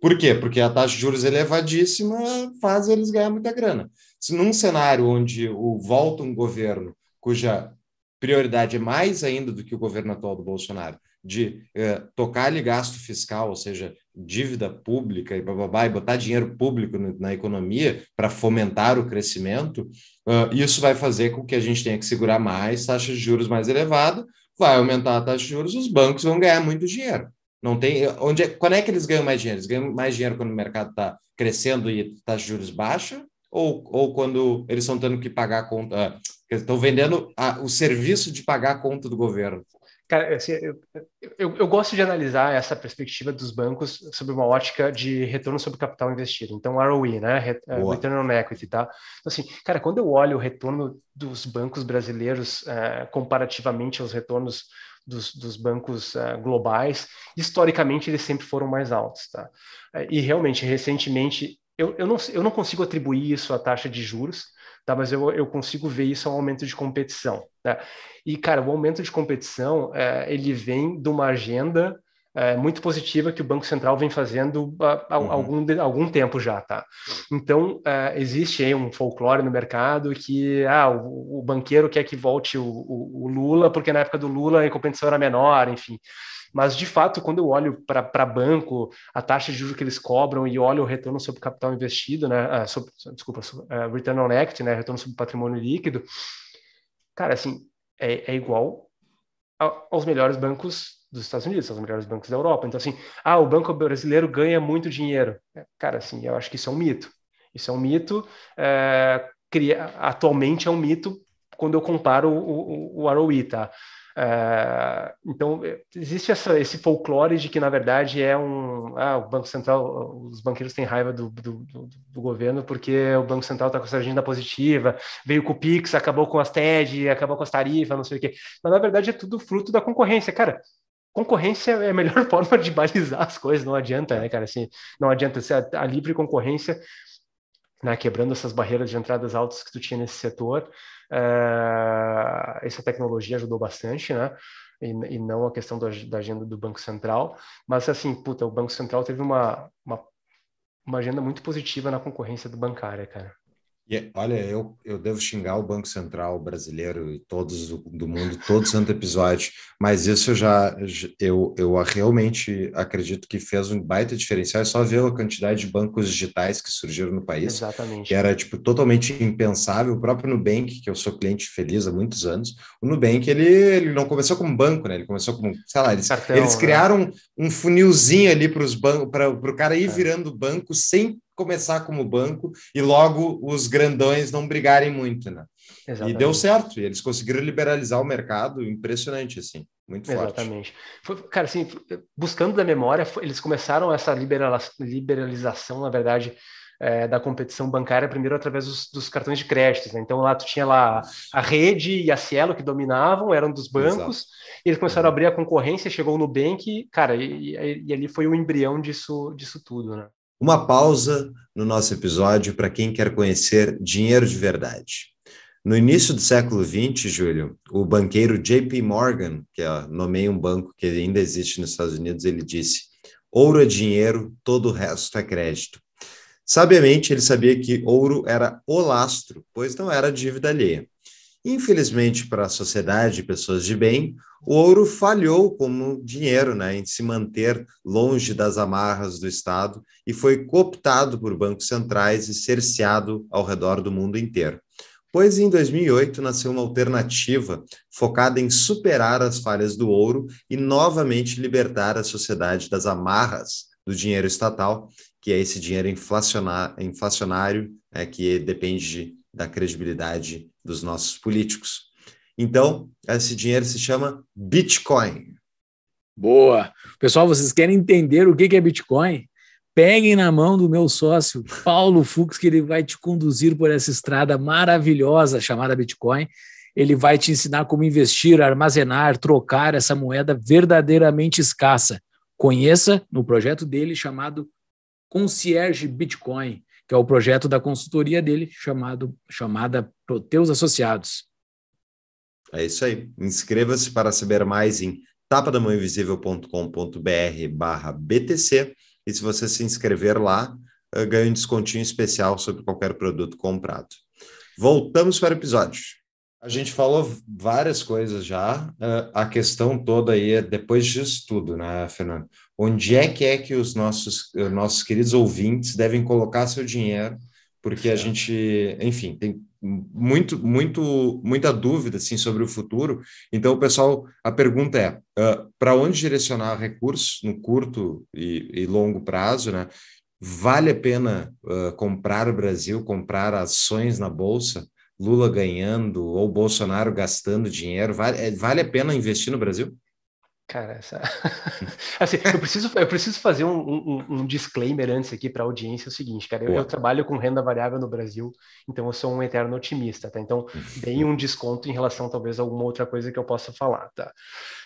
Por quê? Porque a taxa de juros elevadíssima faz eles ganhar muita grana. Se num cenário onde o, volta um governo cuja prioridade é mais ainda do que o governo atual do Bolsonaro, de eh, tocar-lhe gasto fiscal, ou seja, dívida pública e blá, e botar dinheiro público na economia para fomentar o crescimento, uh, isso vai fazer com que a gente tenha que segurar mais taxas de juros mais elevada, vai aumentar a taxa de juros, os bancos vão ganhar muito dinheiro. Não tem eh, onde é, quando é que eles ganham mais dinheiro? Eles ganham mais dinheiro quando o mercado está crescendo e taxa de juros baixa, ou, ou quando eles estão tendo que pagar a conta, ah, estão vendendo a, ah, o serviço de pagar a conta do governo? Cara, assim, eu, eu, eu, gosto de analisar essa perspectiva dos bancos sobre uma ótica de retorno sobre capital investido. Então, ROE, né? Eh, return on Equity, tá? Então, assim, cara, quando eu olho o retorno dos bancos brasileiros uh, comparativamente aos retornos dos, dos, bancos uh, globais, historicamente eles sempre foram mais altos. Tá? E realmente, recentemente, eu, eu, não, eu não consigo atribuir isso à taxa de juros, tá? mas eu, eu consigo ver isso ao aumento de competição. Tá? E, cara, o aumento de competição é, ele vem de uma agenda é, muito positiva que o Banco Central vem fazendo há, uhum. algum, algum tempo já, tá? Então, é, existe aí um folclore no mercado que, ah, o, o banqueiro quer que volte o, o, o, Lula, porque na época do Lula a competição era menor, enfim. Mas, de fato, quando eu olho para banco, a taxa de juros que eles cobram e olho o retorno sobre capital investido, né? Ah, sobre, desculpa, sobre, uh, return on equity, né? Retorno sobre patrimônio líquido. Cara, assim, é, é igual aos melhores bancos dos Estados Unidos, aos melhores bancos da Europa. Então, assim, ah, o banco brasileiro ganha muito dinheiro. É, cara, assim, eu acho que isso é um mito. Isso é um mito. É, cria, atualmente é um mito quando eu comparo o, o, o ROI, tá? Uh, então, é, existe essa, esse folclore de que, na verdade, é um. Ah, o Banco Central, os banqueiros têm raiva do, do, do, do governo porque o Banco Central está com essa agenda positiva, veio com o Pix, acabou com as TED, acabou com as tarifas, não sei o quê. Mas, na verdade, é tudo fruto da concorrência. Cara, concorrência é a melhor forma de balizar as coisas, não adianta, né, cara? Assim, não adianta ser a, a livre concorrência né, quebrando essas barreiras de entradas altas que tu tinha nesse setor. Eh, essa tecnologia ajudou bastante, né? E, e não a questão do, da agenda do Banco Central. Mas, assim, puta, o Banco Central teve uma, uma, uma agenda muito positiva na concorrência do bancária, cara olha, eu, eu devo xingar o Banco Central brasileiro e todos do, do mundo, todo santo episódio, mas isso eu já, eu, eu realmente acredito que fez um baita diferencial. É só ver a quantidade de bancos digitais que surgiram no país. Exatamente. Que era, tipo, totalmente impensável. O próprio Nubank, que eu sou cliente feliz há muitos anos, o Nubank, ele, ele não começou como banco, né? Ele começou como, sei lá, eles, Cartão, eles né? criaram um funilzinho ali para os para o cara ir é. virando banco sem começar como banco e logo os grandões não brigarem muito, né? Exatamente. E deu certo, e eles conseguiram liberalizar o mercado, impressionante, assim, muito forte. Exatamente. Cara, assim, buscando da memória, eles começaram essa liberalização, na verdade, é, da competição bancária, primeiro através dos, dos cartões de crédito. Né? Então lá tu tinha lá a Rede e a Cielo que dominavam, eram dos bancos, eles começaram a abrir a concorrência, chegou o Nubank, cara, e, e, e ali foi o embrião disso, disso tudo, né? uma pausa no nosso episódio para quem quer conhecer dinheiro de verdade. No início do século XX, Júlio, o banqueiro JP Morgan, que nomeia um banco que ainda existe nos Estados Unidos, ele disse: ouro é dinheiro, todo o resto é crédito. Sabiamente, ele sabia que ouro era o lastro, pois não era dívida alheia. Infelizmente, para a sociedade e pessoas de bem, o ouro falhou como dinheiro né, em se manter longe das amarras do Estado e foi cooptado por bancos centrais e cerceado ao redor do mundo inteiro. Pois em 2008 nasceu uma alternativa focada em superar as falhas do ouro e novamente libertar a sociedade das amarras do dinheiro estatal, que é esse dinheiro inflacionário, é, que depende de da credibilidade dos nossos políticos. Então, esse dinheiro se chama Bitcoin. Boa! Pessoal, vocês querem entender o que é Bitcoin? Peguem na mão do meu sócio, Paulo Fux, que ele vai te conduzir por essa estrada maravilhosa chamada Bitcoin. Ele vai te ensinar como investir, armazenar, trocar essa moeda verdadeiramente escassa. Conheça no projeto dele chamado Concierge Bitcoin que é o projeto da consultoria dele, chamado, chamada Proteus Associados. É isso aí. Inscreva-se para saber mais em tapadamãoinvisível.com.br barra BTC e se você se inscrever lá, eh, ganha um descontinho especial sobre qualquer produto comprado. Voltamos para o episódio. A gente falou várias coisas já. É, a questão toda aí é depois disso tudo, né, Fernando? Onde é que é que os nossos, eh, nossos queridos ouvintes devem colocar seu dinheiro? Porque a é. gente, enfim, tem muito, muito, muita dúvida assim, sobre o futuro. Então, pessoal, a pergunta é: uh, para onde direcionar recursos no curto e, e, longo prazo? Né? Vale a pena uh, comprar o Brasil, comprar ações na Bolsa? Lula ganhando ou Bolsonaro gastando dinheiro, vale, é, vale a pena investir no Brasil? Cara, essa... assim, eu, preciso, eu preciso fazer um, um, um disclaimer antes aqui para a audiência, é o seguinte, cara, eu, eu, trabalho com renda variável no Brasil, então eu sou um eterno otimista, tá? Então, bem uhum. um desconto em relação talvez a alguma outra coisa que eu possa falar, tá?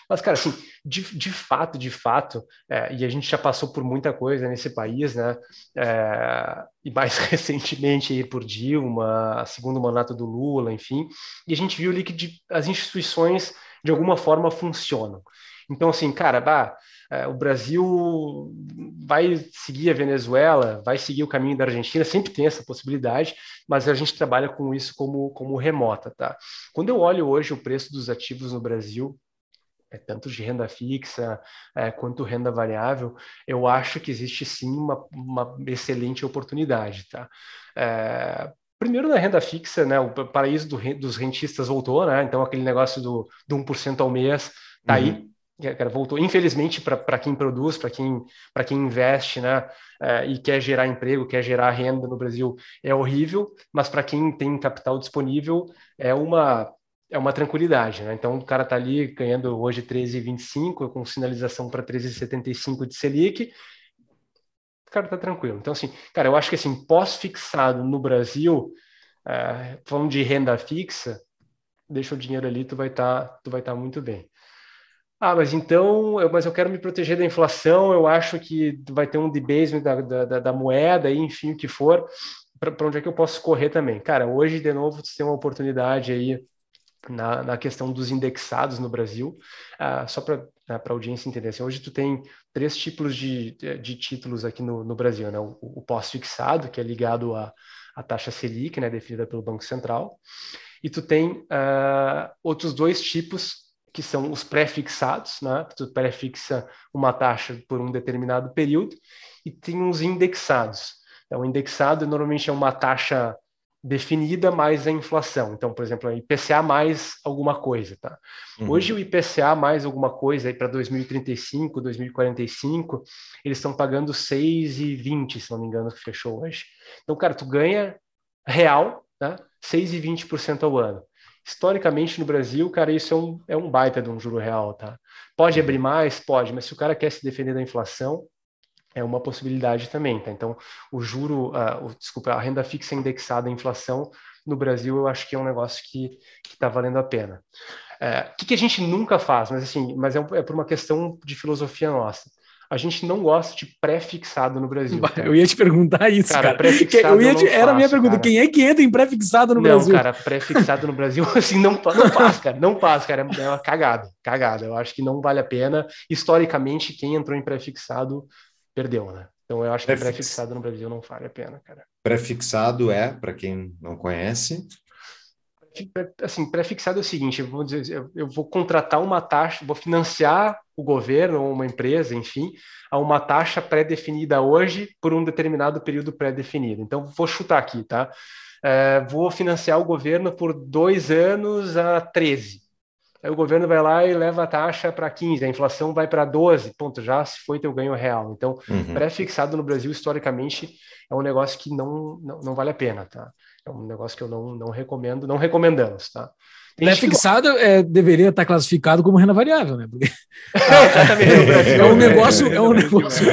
Mas, cara, assim, de, de fato, de fato, é, e a gente já passou por muita coisa nesse país, né? É, e mais recentemente aí por Dilma, segundo mandato do Lula, enfim, e a gente viu ali que de, as instituições de alguma forma funcionam. Então, assim, cara, bah, é, o Brasil vai seguir a Venezuela, vai seguir o caminho da Argentina, sempre tem essa possibilidade, mas a gente trabalha com isso como, como remota, tá? Quando eu olho hoje o preço dos ativos no Brasil, é tanto de renda fixa é, quanto renda variável, eu acho que existe sim uma, uma excelente oportunidade, tá? É, primeiro na renda fixa, né? O paraíso do, dos rentistas voltou, né? Então aquele negócio do, do 1% ao mês tá uhum. aí, voltou. Infelizmente, para quem produz, para quem, quem investe, né, é, e quer gerar emprego, quer gerar renda no Brasil, é horrível, mas para quem tem capital disponível, é uma é uma tranquilidade, né? Então o cara tá ali ganhando hoje 13,25 com sinalização para 13,75 de Selic. O cara tá tranquilo. Então, assim, cara, eu acho que assim, pós-fixado no Brasil, uh, falando de renda fixa, deixa o dinheiro ali, tu vai estar, tá, tu vai estar tá muito bem. Ah, mas então, eu, mas eu quero me proteger da inflação, eu acho que vai ter um debasement da, da, da moeda, enfim, o que for, para onde é que eu posso correr também. Cara, hoje, de novo, você tem uma oportunidade aí na, na questão dos indexados no Brasil, ah, só para né, a audiência entender, assim, hoje tu tem três tipos de, de títulos aqui no, no Brasil, né? o, o pós-fixado, que é ligado à, à taxa Selic, né, definida pelo Banco Central, e tu tem ah, outros dois tipos, que são os pré-fixados, né? tu prefixa uma taxa por um determinado período, e tem uns indexados. Então, o indexado normalmente é uma taxa definida mais a inflação. Então, por exemplo, IPCA mais alguma coisa, tá? Uhum. Hoje o IPCA mais alguma coisa aí para 2035, 2045, eles estão pagando 6,20, se não me engano, que fechou hoje. Então, cara, tu ganha real, tá? 6,20% ao ano. Historicamente no Brasil, cara, isso é um, é um baita de um juro real, tá? Pode uhum. abrir mais? Pode, mas se o cara quer se defender da inflação, é uma possibilidade também, tá? Então, o juro, o, desculpa, a renda fixa indexada à inflação no Brasil, eu acho que é um negócio que está valendo a pena. O é, que, que, a gente nunca faz, mas assim, mas é, é, por uma questão de filosofia nossa. A gente não gosta de pré-fixado no Brasil. Tá? eu ia te perguntar isso, cara. cara. eu ia te, eu era a minha pergunta: cara. quem é que entra em pré-fixado no não, Brasil? Não, cara, pré-fixado no Brasil, assim, não, não passa, cara. Não passa, cara. É, é uma cagada, cagada. Eu acho que não vale a pena. Historicamente, quem entrou em pré-fixado perdeu, né? Então eu acho que pré-fixado no Brasil não vale a pena, cara. Pré-fixado é, para quem não conhece, assim, pré-fixado é o seguinte, eu vou, dizer, eu vou contratar uma taxa, vou financiar o governo ou uma empresa, enfim, a uma taxa pré-definida hoje por um determinado período pré-definido. Então, vou chutar aqui, tá? É, vou financiar o governo por dois anos a 13. Aí o governo vai lá e leva a taxa para 15, a inflação vai para 12, ponto, já se foi teu ganho real. Então, uhum. pré-fixado no Brasil, historicamente, é um negócio que não, não, não vale a pena, tá? É um negócio que eu não, não recomendo, não recomendamos, tá? É fixado é, deveria estar classificado como renda variável, né? Porque... é, é, é, é um negócio, é um negócio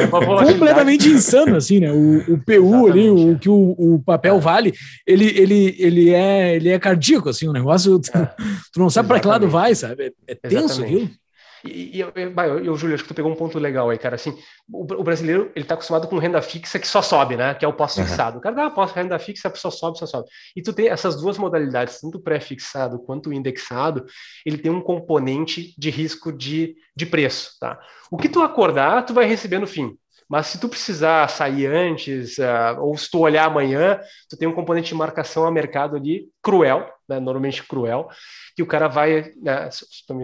completamente insano, assim, né? O, o PU ali, o que o, o, papel é. vale, ele, ele, ele, é, ele é cardíaco, assim, o negócio, tu, tu não sabe para que lado vai, sabe? É, tenso, viu? E, e, e, Júlio, acho que tu pegou um ponto legal aí, cara. Assim, o, o brasileiro, ele tá acostumado com renda fixa que só sobe, né? Que é o pós-fixado. O cara dá aposta, renda fixa só sobe, só sobe. E tu tem essas duas modalidades, tanto pré-fixado quanto indexado, ele tem um componente de risco de, de preço, tá? O que tu acordar, tu vai receber no fim. Mas se tu precisar sair antes, uh, ou se tu olhar amanhã, tu tem um componente de marcação a mercado ali cruel, né? normalmente cruel, que o cara vai, né?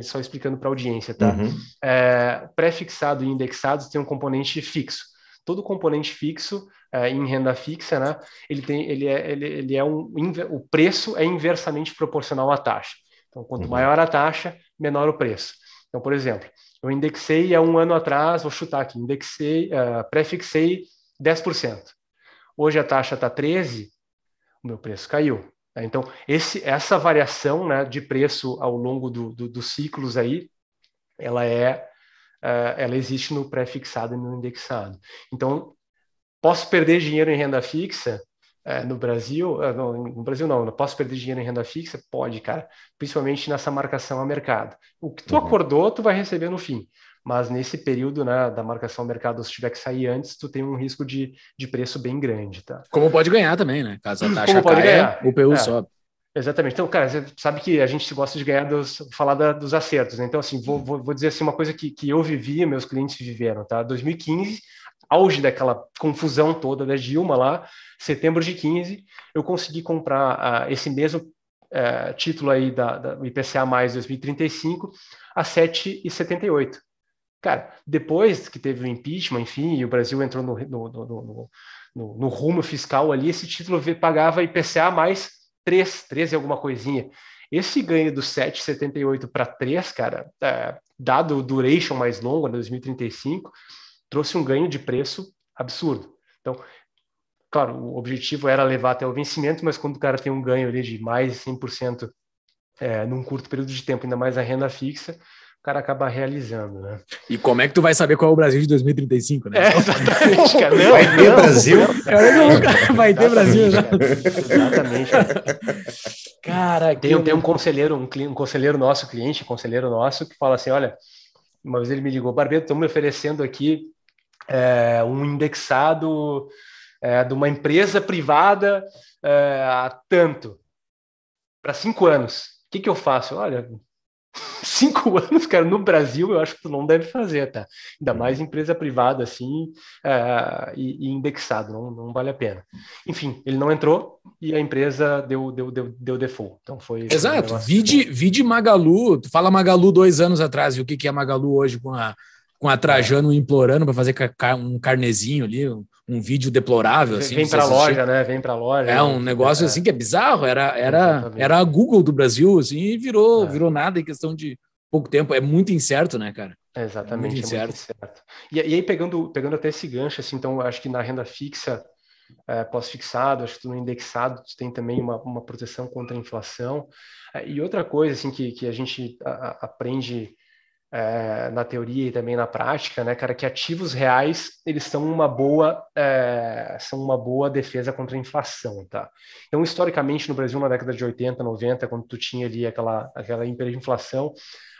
só, explicando para a audiência, tá? Uhum. É, Pré-fixado e indexado tem um componente fixo. Todo componente fixo é, em renda fixa, né? Ele tem, ele é, ele, ele é um, o preço é inversamente proporcional à taxa. Então, quanto uhum. maior a taxa, menor o preço. Então, por exemplo, eu indexei há um ano atrás, vou chutar aqui, indexei, uh, prefixei 10%. Hoje a taxa está 13%, o meu preço caiu. Tá? Então, esse, essa variação né, de preço ao longo do, do, dos ciclos aí, ela é uh, ela existe no pré-fixado e no indexado. Então, posso perder dinheiro em renda fixa? é, no Brasil, é, no, Brasil não, não posso perder dinheiro em renda fixa? Pode, cara, principalmente nessa marcação a mercado. O que tu uhum. acordou, tu vai receber no fim, mas nesse período né, da marcação a mercado, se tiver que sair antes, tu tem um risco de, de preço bem grande, tá? Como pode ganhar também, né? Caso a taxa Como pode caia, ganhar. o PU é. sobe. Exatamente. Então, cara, você sabe que a gente gosta de ganhar dos, falar da, dos acertos, né? Então, assim, vou, vou, vou dizer assim, uma coisa que, que eu vivi, meus clientes viveram, tá? 2015 auge daquela confusão toda da Dilma lá, setembro de 15, eu consegui comprar uh, esse mesmo uh, título aí da, da IPCA mais 2035 a 7,78. Cara, depois que teve o impeachment, enfim, e o Brasil entrou no, no, no, no, no rumo fiscal ali, esse título pagava IPCA mais 3, 13 alguma coisinha. Esse ganho do 7,78 para 3, cara, é, dado o duration mais longo, 2035, né, trouxe um ganho de preço absurdo. Então, claro, o objetivo era levar até o vencimento, mas quando o cara tem um ganho ali de mais de 100% é, num curto período de tempo, ainda mais a renda fixa, o cara acaba realizando, né? E como é que tu vai saber qual é o Brasil de 2035, né? É, exatamente, cara. vai ter Brasil? É, não, vai ter Brasil, já. Né? Exatamente. Cara. tem, que... tem um conselheiro, um, um conselheiro nosso, cliente, conselheiro nosso, que fala assim, olha, uma vez ele me ligou, Barbeto, estão me oferecendo aqui é, um indexado é, de uma empresa privada é, a tanto para cinco anos. O que, que eu faço? Olha, cinco anos, cara, no Brasil eu acho que tu não deve fazer, tá? Ainda uhum. mais empresa privada assim é, e, e, indexado, não, não vale a pena. Enfim, ele não entrou e a empresa deu, deu, deu, deu default. Então foi. Exato. vide, vide Magalu, tu fala Magalu dois anos atrás e o que, que é Magalu hoje com a com a Trajano implorando para fazer um carnezinho ali, um, um vídeo deplorável. Assim, Vem para loja, né? Vem para loja. É um negócio é. assim que é bizarro. Era, era, era a Google do Brasil, assim, e virou, é. virou nada em questão de pouco tempo. É muito incerto, né, cara? Exatamente, é muito incerto. Muito incerto. E, e, aí, pegando, pegando até esse gancho, assim, então, acho que na renda fixa, é, pós-fixado, acho que no indexado, tu tem também uma, uma proteção contra a inflação. É, e outra coisa, assim, que, que a gente a, a, aprende é, na teoria e também na prática, né, cara, que ativos reais eles são uma boa é, são uma boa defesa contra a inflação, tá? Então historicamente no Brasil na década de 80, 90, quando tu tinha ali aquela aquela hiperinflação,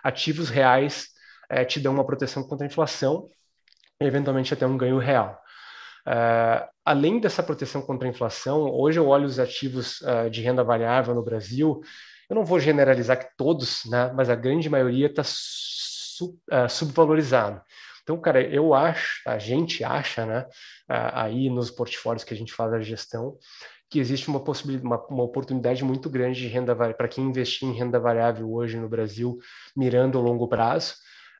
ativos reais é, te dão uma proteção contra a inflação e eventualmente até um ganho real. além dessa proteção contra a inflação, hoje eu olho os ativos de renda variável no Brasil. Eu não vou generalizar que todos, né, mas a grande maioria está sub, uh, subvalorizado. Então, cara, eu acho, a gente acha, né, aí nos portfólios que a gente faz a gestão, que existe uma possibilidade, uma, uma oportunidade muito grande de renda variável para quem investir em renda variável hoje no Brasil, mirando a longo prazo.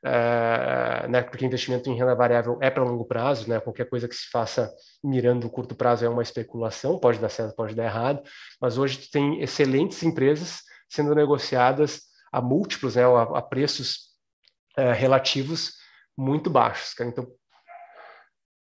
Uh, né, porque investimento em renda variável é para longo prazo, né, qualquer coisa que se faça mirando o curto prazo é uma especulação, pode dar certo, pode dar errado, mas hoje tu tem excelentes empresas sendo negociadas a múltiplos, né, a, a preços é, relativos muito baixos. Cara. Então,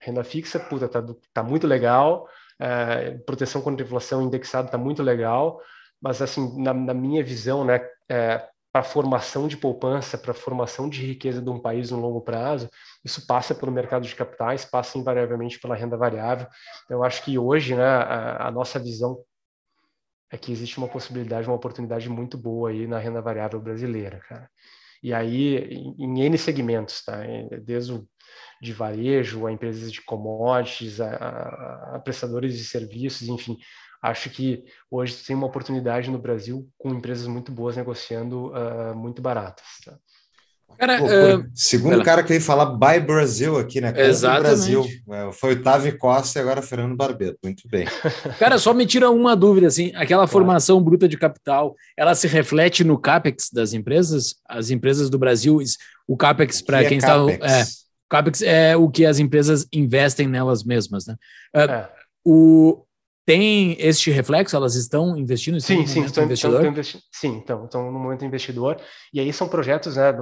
renda fixa, puta, tá, tá muito legal, é, proteção contra inflação indexado tá muito legal, mas assim, na, na minha visão, né, é, para formação de poupança, para formação de riqueza de um país no longo prazo, isso passa pelo mercado de capitais, passa invariavelmente pela renda variável. Então, eu acho que hoje, né, a, a nossa visão é que existe uma possibilidade, uma oportunidade muito boa aí na renda variável brasileira, cara e aí em, em N segmentos, tá? É, desde o de varejo, a empresas de commodities, a, a, a prestadores de serviços, enfim, acho que hoje tem uma oportunidade no Brasil com empresas muito boas negociando uh, muito baratas. Tá? Cara, uh, Segundo cara que veio falar Bye Brasil aqui, né? Exatamente. Brasil. É, foi Otávio Costa e agora Fernando Barbeto. Muito bem. Cara, só me tira uma dúvida, assim. Aquela claro. formação bruta de capital, ela se reflete no CAPEX das empresas? As empresas do Brasil, o CAPEX, para é quem está... É, CAPEX é o que as empresas investem nelas mesmas, né? É. é. O, tem este reflexo? Elas estão investindo? Estão sim, sim, estão, investindo sim, então, estão no momento investidor. E aí são projetos, né,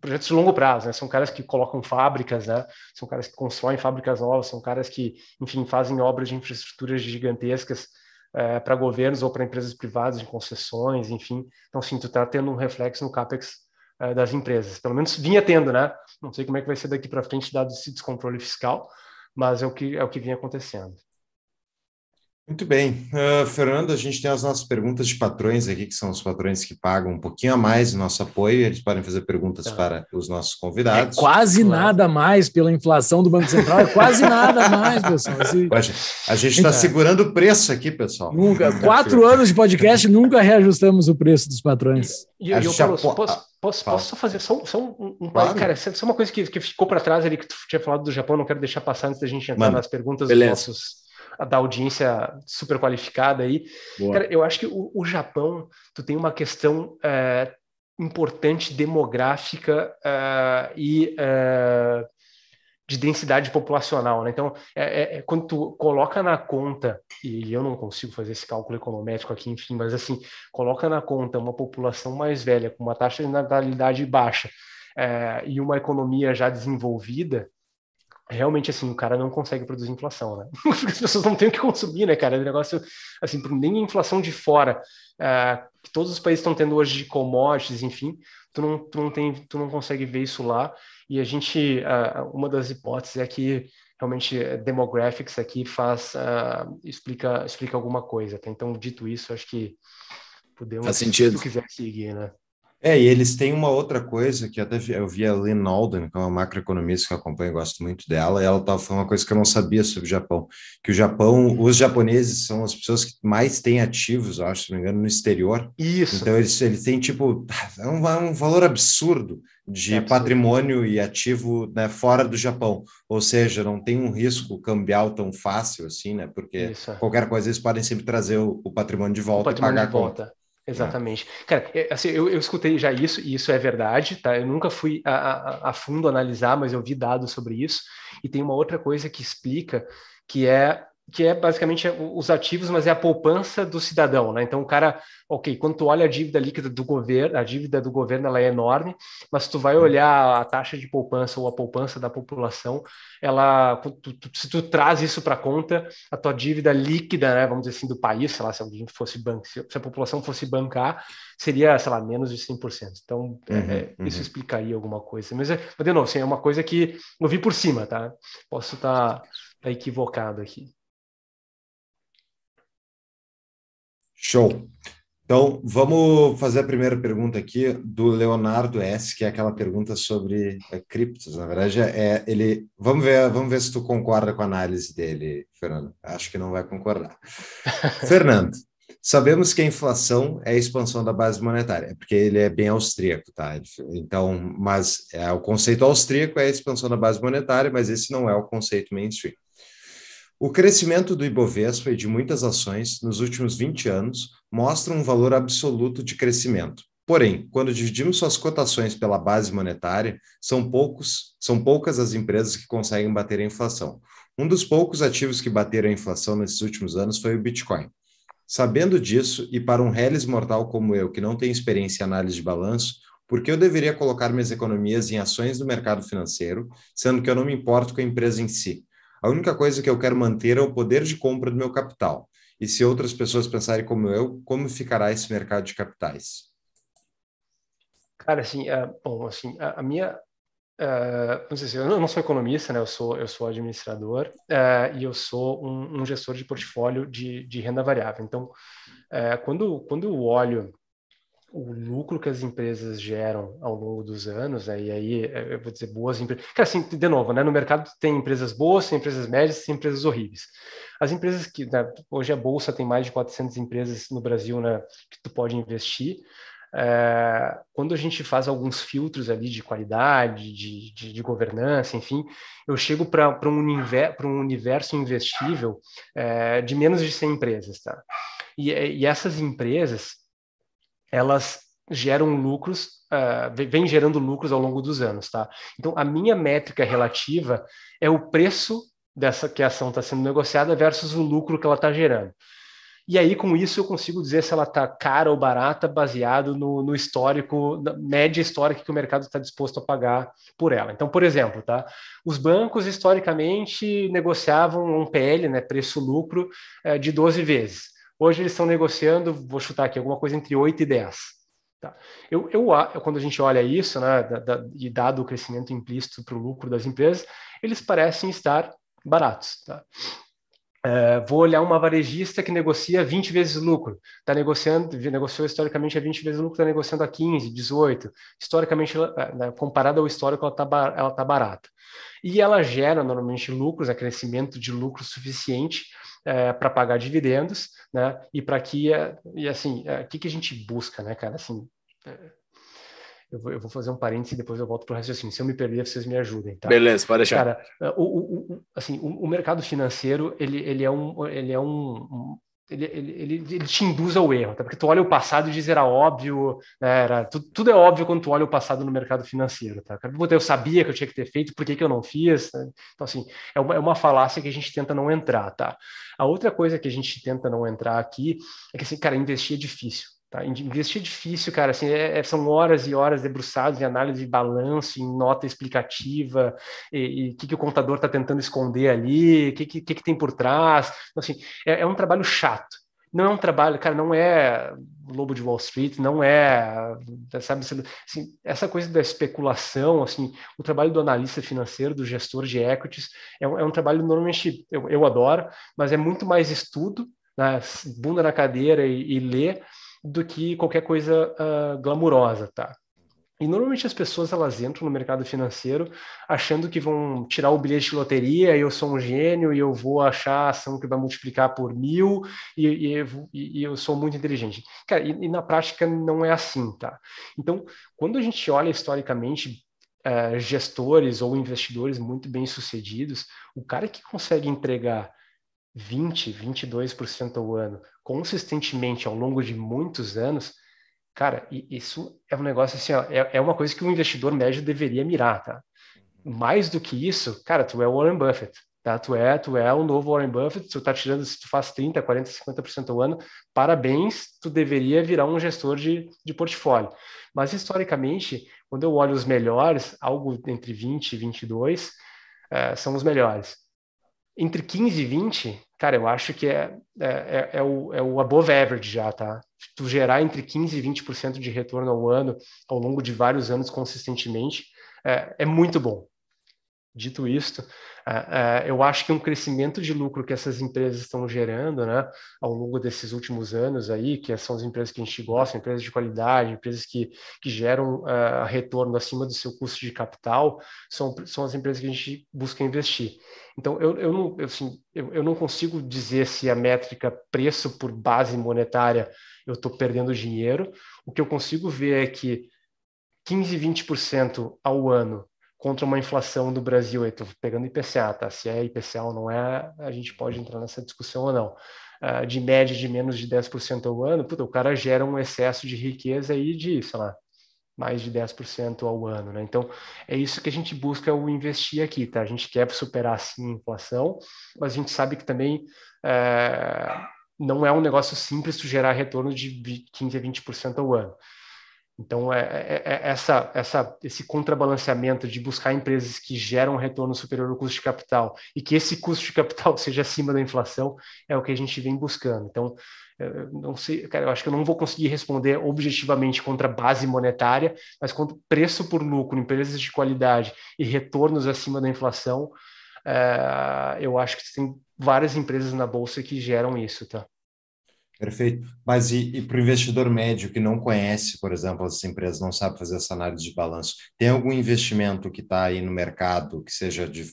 projetos de longo prazo, né? São caras que colocam fábricas, né? São caras que constroem fábricas novas, são caras que, enfim, fazem obras de infraestruturas gigantescas é, para governos ou para empresas privadas de concessões, enfim. Então, sim, tu está tendo um reflexo no CAPEX é, das empresas. Pelo menos vinha tendo, né? Não sei como é que vai ser daqui para frente, dado esse descontrole fiscal, mas é o que, é o que vinha acontecendo. Muito bem. Uh, Fernando, a gente tem as nossas perguntas de patrões aqui, que são os patrões que pagam um pouquinho a mais o nosso apoio, eles podem fazer perguntas tá. para os nossos é convidados. É quase claro. nada mais pela inflação do Banco Central, é quase nada mais, pessoal. a gente está segurando o preço aqui, pessoal. Nunca. Tá Quatro anos de podcast, nunca reajustamos o preço dos patrões. E, eu Paulo, posso, posso, posso só fazer só, só um, um claro. cara, só uma coisa que, que ficou para trás ali, que tu tinha falado do Japão, não quero deixar passar antes da gente entrar Mano, nas perguntas beleza. dos nossos da audiência super qualificada aí. Cara, eu acho que o, o, Japão, tu tem uma questão é, importante demográfica é, e é, de densidade populacional. Né? Então, é, é, é, quando tu coloca na conta, e eu não consigo fazer esse cálculo econométrico aqui, enfim, mas assim, coloca na conta uma população mais velha com uma taxa de natalidade baixa e uma economia já desenvolvida, realmente assim, o cara não consegue produzir inflação, né? As pessoas não têm o que consumir, né, cara? o é negócio assim, nem a inflação de fora, uh, que todos os países estão tendo hoje de commodities, enfim, tu não, tu não tem, tu não consegue ver isso lá. E a gente, uh, uma das hipóteses é que realmente demographics aqui faz uh, explica explica alguma coisa, tá? Então, dito isso, acho que podemos, faz sentido. se tu quiser seguir, né? É, e eles têm uma outra coisa que até eu vi a Lynn Alden, que é uma macroeconomista que eu acompanho e gosto muito dela, e ela estava falando uma coisa que eu não sabia sobre o Japão, que o Japão, os japoneses são as pessoas que mais têm ativos, eu acho, se não me engano, no exterior. Isso. Então eles, eles têm, tipo, é um, é um valor absurdo de é patrimônio e ativo né, fora do Japão. Ou seja, não tem um risco cambial tão fácil assim, né? Porque Isso. É. qualquer coisa eles podem sempre trazer o, o patrimônio de volta o patrimônio e pagar de volta. a conta. É. Exatamente. É. Cara, assim, eu, eu escutei já isso, e isso é verdade, tá? Eu nunca fui a, a, a, fundo analisar, mas eu vi dados sobre isso. E tem uma outra coisa que explica, que é que é basicamente os ativos, mas é a poupança do cidadão, né? Então o cara, ok, quando tu olha a dívida líquida do governo, a dívida do governo ela é enorme, mas tu vai uhum. olhar a taxa de poupança ou a poupança da população, ela, tu, tu, se tu traz isso para conta, a tua dívida líquida, né, vamos dizer assim, do país, sei lá, se alguém fosse banco, se a população fosse bancar, seria, sei lá, menos de 100%. Então é, uhum, é, uhum. isso explicaria alguma coisa. Mas, é, mas de novo, assim, é uma coisa que eu vi por cima, tá? Posso estar tá, tá equivocado aqui. Show. Então, vamos fazer a primeira pergunta aqui do Leonardo S, que é aquela pergunta sobre é, criptos. Na verdade, é ele. Vamos ver, vamos ver se tu concorda com a análise dele, Fernando. Acho que não vai concordar. Fernando, sabemos que a inflação é a expansão da base monetária, é porque ele é bem austríaco, tá? Então, mas é, o conceito austríaco é a expansão da base monetária, mas esse não é o conceito mainstream. O crescimento do Ibovespa e de muitas ações nos últimos 20 anos mostra um valor absoluto de crescimento. Porém, quando dividimos suas cotações pela base monetária, são, poucos, são poucas as empresas que conseguem bater a inflação. Um dos poucos ativos que bateram a inflação nesses últimos anos foi o Bitcoin. Sabendo disso, e para um reles mortal como eu, que não tem experiência em análise de balanço, por que eu deveria colocar minhas economias em ações do mercado financeiro, sendo que eu não me importo com a empresa em si? A única coisa que eu quero manter é o poder de compra do meu capital. E se outras pessoas pensarem como eu, como ficará esse mercado de capitais? Cara, assim, uh, bom, assim, a, a minha, uh, não sei se eu não, sou economista, né? Eu sou, eu sou administrador uh, e eu sou um, um, gestor de portfólio de, de renda variável. Então, quando, quando eu olho o lucro que as empresas geram ao longo dos anos, né? e aí eh, eu vou dizer boas empresas. Cara, assim, de novo, né? No mercado tem empresas boas, tem empresas médias, tem empresas horríveis. As empresas que né, hoje a bolsa tem mais de 400 empresas no Brasil, né? Que tu pode investir. É, quando a gente faz alguns filtros ali de qualidade, de, de, de governança, enfim, eu chego para um, univer, um universo investível é, de menos de 100 empresas, tá? E, e essas empresas elas geram lucros, uh, vem gerando lucros ao longo dos anos, tá? Então, a minha métrica relativa é o preço dessa que a ação está sendo negociada versus o lucro que ela está gerando. E aí, com isso, eu consigo dizer se ela está cara ou barata, baseado no, no, histórico, na média histórica que o mercado está disposto a pagar por ela. Então, por exemplo, tá? os bancos historicamente negociavam um PL, né, preço-lucro, eh, de 12 vezes. Hoje eles estão negociando, vou chutar aqui, alguma coisa entre 8 e 10. Tá. Eu, eu, quando a gente olha isso, né, da, da, e dado o crescimento implícito para o lucro das empresas, eles parecem estar baratos. Tá? É, vou olhar uma varejista que negocia 20 vezes o lucro, está negociando, negociou historicamente a 20 vezes o lucro, está negociando a 15, 18. Historicamente, ela, é, né, comparado ao histórico, ela está ela tá barata. E ela gera normalmente lucros, é crescimento de lucro suficiente é, para pagar dividendos, né? E para que, é, e assim, o é, que, que a gente busca, né, cara? Assim, é, eu vou, fazer um parêntese e depois eu volto para o raciocínio. Se eu me perder, vocês me ajudem, tá? Beleza, pode deixar. Cara, o, o, o assim, o, o, mercado financeiro, ele, ele é, um, ele é um, ele, ele, ele, ele, te induz ao erro, até porque tu olha o passado e diz era óbvio, né, era, tudo, tudo, é óbvio quando tu olha o passado no mercado financeiro, tá? Eu sabia que eu tinha que ter feito, por que, que eu não fiz? Né? Então, assim, é uma, é uma falácia que a gente tenta não entrar, tá? A outra coisa que a gente tenta não entrar aqui é que, assim, cara, investir é difícil. Tá? Investir é difícil, cara. Assim, é, é, são horas e horas debruçados em análise de balanço, em nota explicativa, e o que, que o contador está tentando esconder ali, o que, que, que, tem por trás. Então, assim, é, é um trabalho chato. Não é um trabalho, cara, não é Lobo de Wall Street, não é, sabe, assim, essa coisa da especulação, assim, o trabalho do analista financeiro, do gestor de equities, é um, é um trabalho normalmente, eu, eu adoro, mas é muito mais estudo, né, bunda na cadeira e, e ler, do que qualquer coisa uh, glamurosa, tá? E normalmente as pessoas elas entram no mercado financeiro achando que vão tirar o bilhete de loteria, eu sou um gênio e eu vou achar a ação que vai multiplicar por mil e, e, e eu sou muito inteligente. Cara, e, e, na prática não é assim, tá? Então, quando a gente olha historicamente uh, gestores ou investidores muito bem sucedidos, o cara que consegue entregar 20, 22% ao ano, consistentemente ao longo de muitos anos, cara, isso é um negócio assim, ó, é, é, uma coisa que um investidor médio deveria mirar, tá? Mais do que isso, cara, tu é o Warren Buffett, tá? Tu é, tu é o novo Warren Buffett, tu tá tirando, se tu faz 30, 40, 50% ao ano, parabéns, tu deveria virar um gestor de, de portfólio. Mas historicamente, quando eu olho os melhores, algo entre 20 e 22, uh, eh, são os melhores entre 15 e 20 cara, eu acho que é, é, é, é, o, é o above average já, tá? Tu gerar entre 15% e 20% de retorno ao ano, ao longo de vários anos consistentemente, é, é muito bom. Dito isto, é, é, eu acho que um crescimento de lucro que essas empresas estão gerando né, ao longo desses últimos anos aí, que são as empresas que a gente gosta, empresas de qualidade, empresas que, que geram uh, retorno acima do seu custo de capital, são, são as empresas que a gente busca investir. Então, eu, eu, não, eu, assim, eu, eu não consigo dizer se a métrica preço por base monetária eu estou perdendo dinheiro. O que eu consigo ver é que 15, 20% ao ano contra uma inflação do Brasil, estou pegando IPCA, tá? Se é IPCA ou não é, a gente pode entrar nessa discussão ou não. Uh, de média de menos de 10% ao ano, puta, o cara gera um excesso de riqueza aí de, sei lá, mais de 10% ao ano, né? Então, é isso que a gente busca o investir aqui, tá? A gente quer superar, sim, a inflação, mas a gente sabe que também é, não é um negócio simples tu gerar retorno de 15% a 20% ao ano. Então, é, é, é, essa, essa, esse contrabalanceamento de buscar empresas que geram retorno superior ao custo de capital e que esse custo de capital seja acima da inflação é o que a gente vem buscando. Então, não sei, cara, eu acho que eu não vou conseguir responder objetivamente contra a base monetária, mas contra preço por lucro, empresas de qualidade e retornos acima da inflação, é, eu acho que tem várias empresas na bolsa que geram isso, tá? Perfeito. Mas e, e para o investidor médio que não conhece, por exemplo, as empresas, não sabe fazer essa análise de balanço, tem algum investimento que está aí no mercado que seja de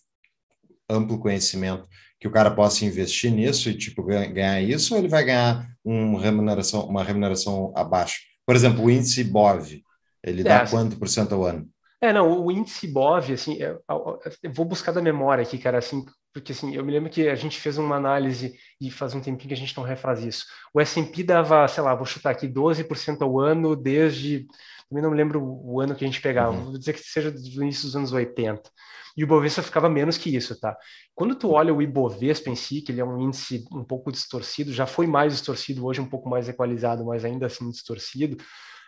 amplo conhecimento que o cara possa investir nisso e tipo ganhar isso ou ele vai ganhar uma remuneração, uma remuneração abaixo? Por exemplo, o índice BOV, ele é. dá quanto por cento ao ano? É, não, o índice BOV, assim, eu, é, eu é, vou buscar da memória aqui, cara, assim, porque assim, eu me lembro que a gente fez uma análise e faz um tempinho que a gente não refaz isso. O S&P dava, sei lá, vou chutar aqui 12% ao ano desde, também não me lembro o ano que a gente pegava, uhum. vou dizer que seja do início dos anos 80. E o Ibovespa ficava menos que isso, tá? Quando tu olha o Ibovespa em si, que ele é um índice um pouco distorcido, já foi mais distorcido, hoje um pouco mais equalizado, mas ainda assim distorcido,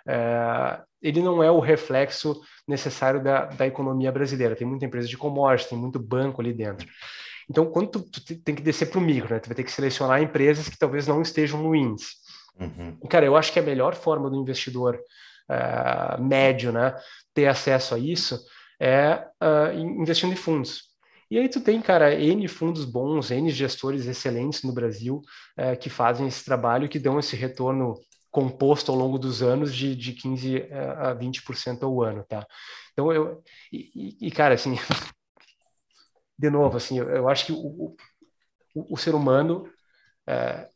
é, ele não é o reflexo necessário da, da economia brasileira. Tem muita empresa de commodities, tem muito banco ali dentro. Então, quando tu, tu tem que descer para o micro, né? Tu vai ter que selecionar empresas que talvez não estejam no índice. Uhum. Cara, eu acho que a melhor forma do investidor uh, médio, né, ter acesso a isso é uh, investindo em fundos. E aí tu tem, cara, N fundos bons, N gestores excelentes no Brasil que fazem esse trabalho, que dão esse retorno composto ao longo dos anos de, de 15 eh, a 20% ao ano, tá? Então eu e, e cara assim, de novo assim, eu, eu acho que o, o, o ser humano é,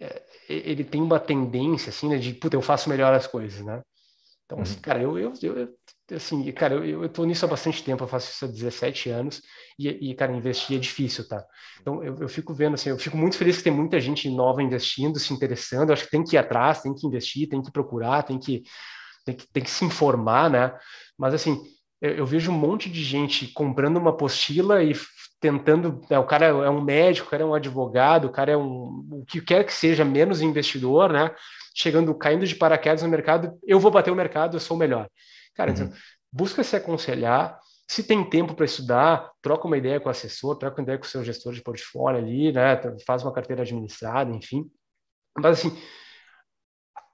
é, ele tem uma tendência assim né, de puta, eu faço melhor as coisas, né? Então, assim, uhum. assim, cara, eu, eu, eu, assim, cara, eu, eu tô nisso há bastante tempo, eu faço isso há 17 anos, e, e cara, investir é difícil, tá? Então, eu, eu, fico vendo, assim, eu fico muito feliz que tem muita gente nova investindo, se interessando, eu acho que tem que ir atrás, tem que investir, tem que procurar, tem que, tem que, tem que se informar, né? Mas, assim, eu, eu vejo um monte de gente comprando uma apostila e tentando, né, o cara é um médico, o cara é um advogado, o cara é um, o que quer que seja, menos investidor, né? Chegando, caindo de paraquedas no mercado, eu vou bater o mercado, eu sou o melhor. Cara, uhum. Então, busca se aconselhar. Se tem tempo para estudar, troca uma ideia com o assessor, troca uma ideia com o seu gestor de portfólio ali, né? Faz uma carteira administrada, enfim. Mas assim,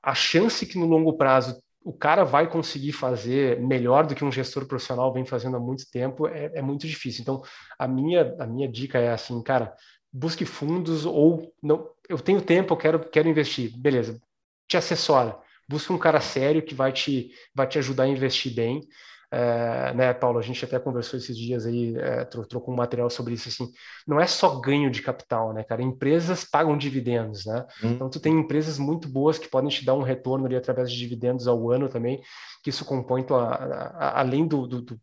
a chance que no longo prazo o cara vai conseguir fazer melhor do que um gestor profissional vem fazendo há muito tempo é, é muito difícil. Então, a minha, a minha dica é assim, cara, busque fundos ou não. Eu tenho tempo, eu quero, quero investir. Beleza, te assessora busca um cara sério que vai te, vai te ajudar a investir bem. É, né, Paulo, a gente até conversou esses dias aí, é, trocou um material sobre isso, assim, não é só ganho de capital, né, cara? Empresas pagam dividendos, né? Hum. Então, tu tem empresas muito boas que podem te dar um retorno ali através de dividendos ao ano também, que isso compõe, tua, a, a, além do, do, do,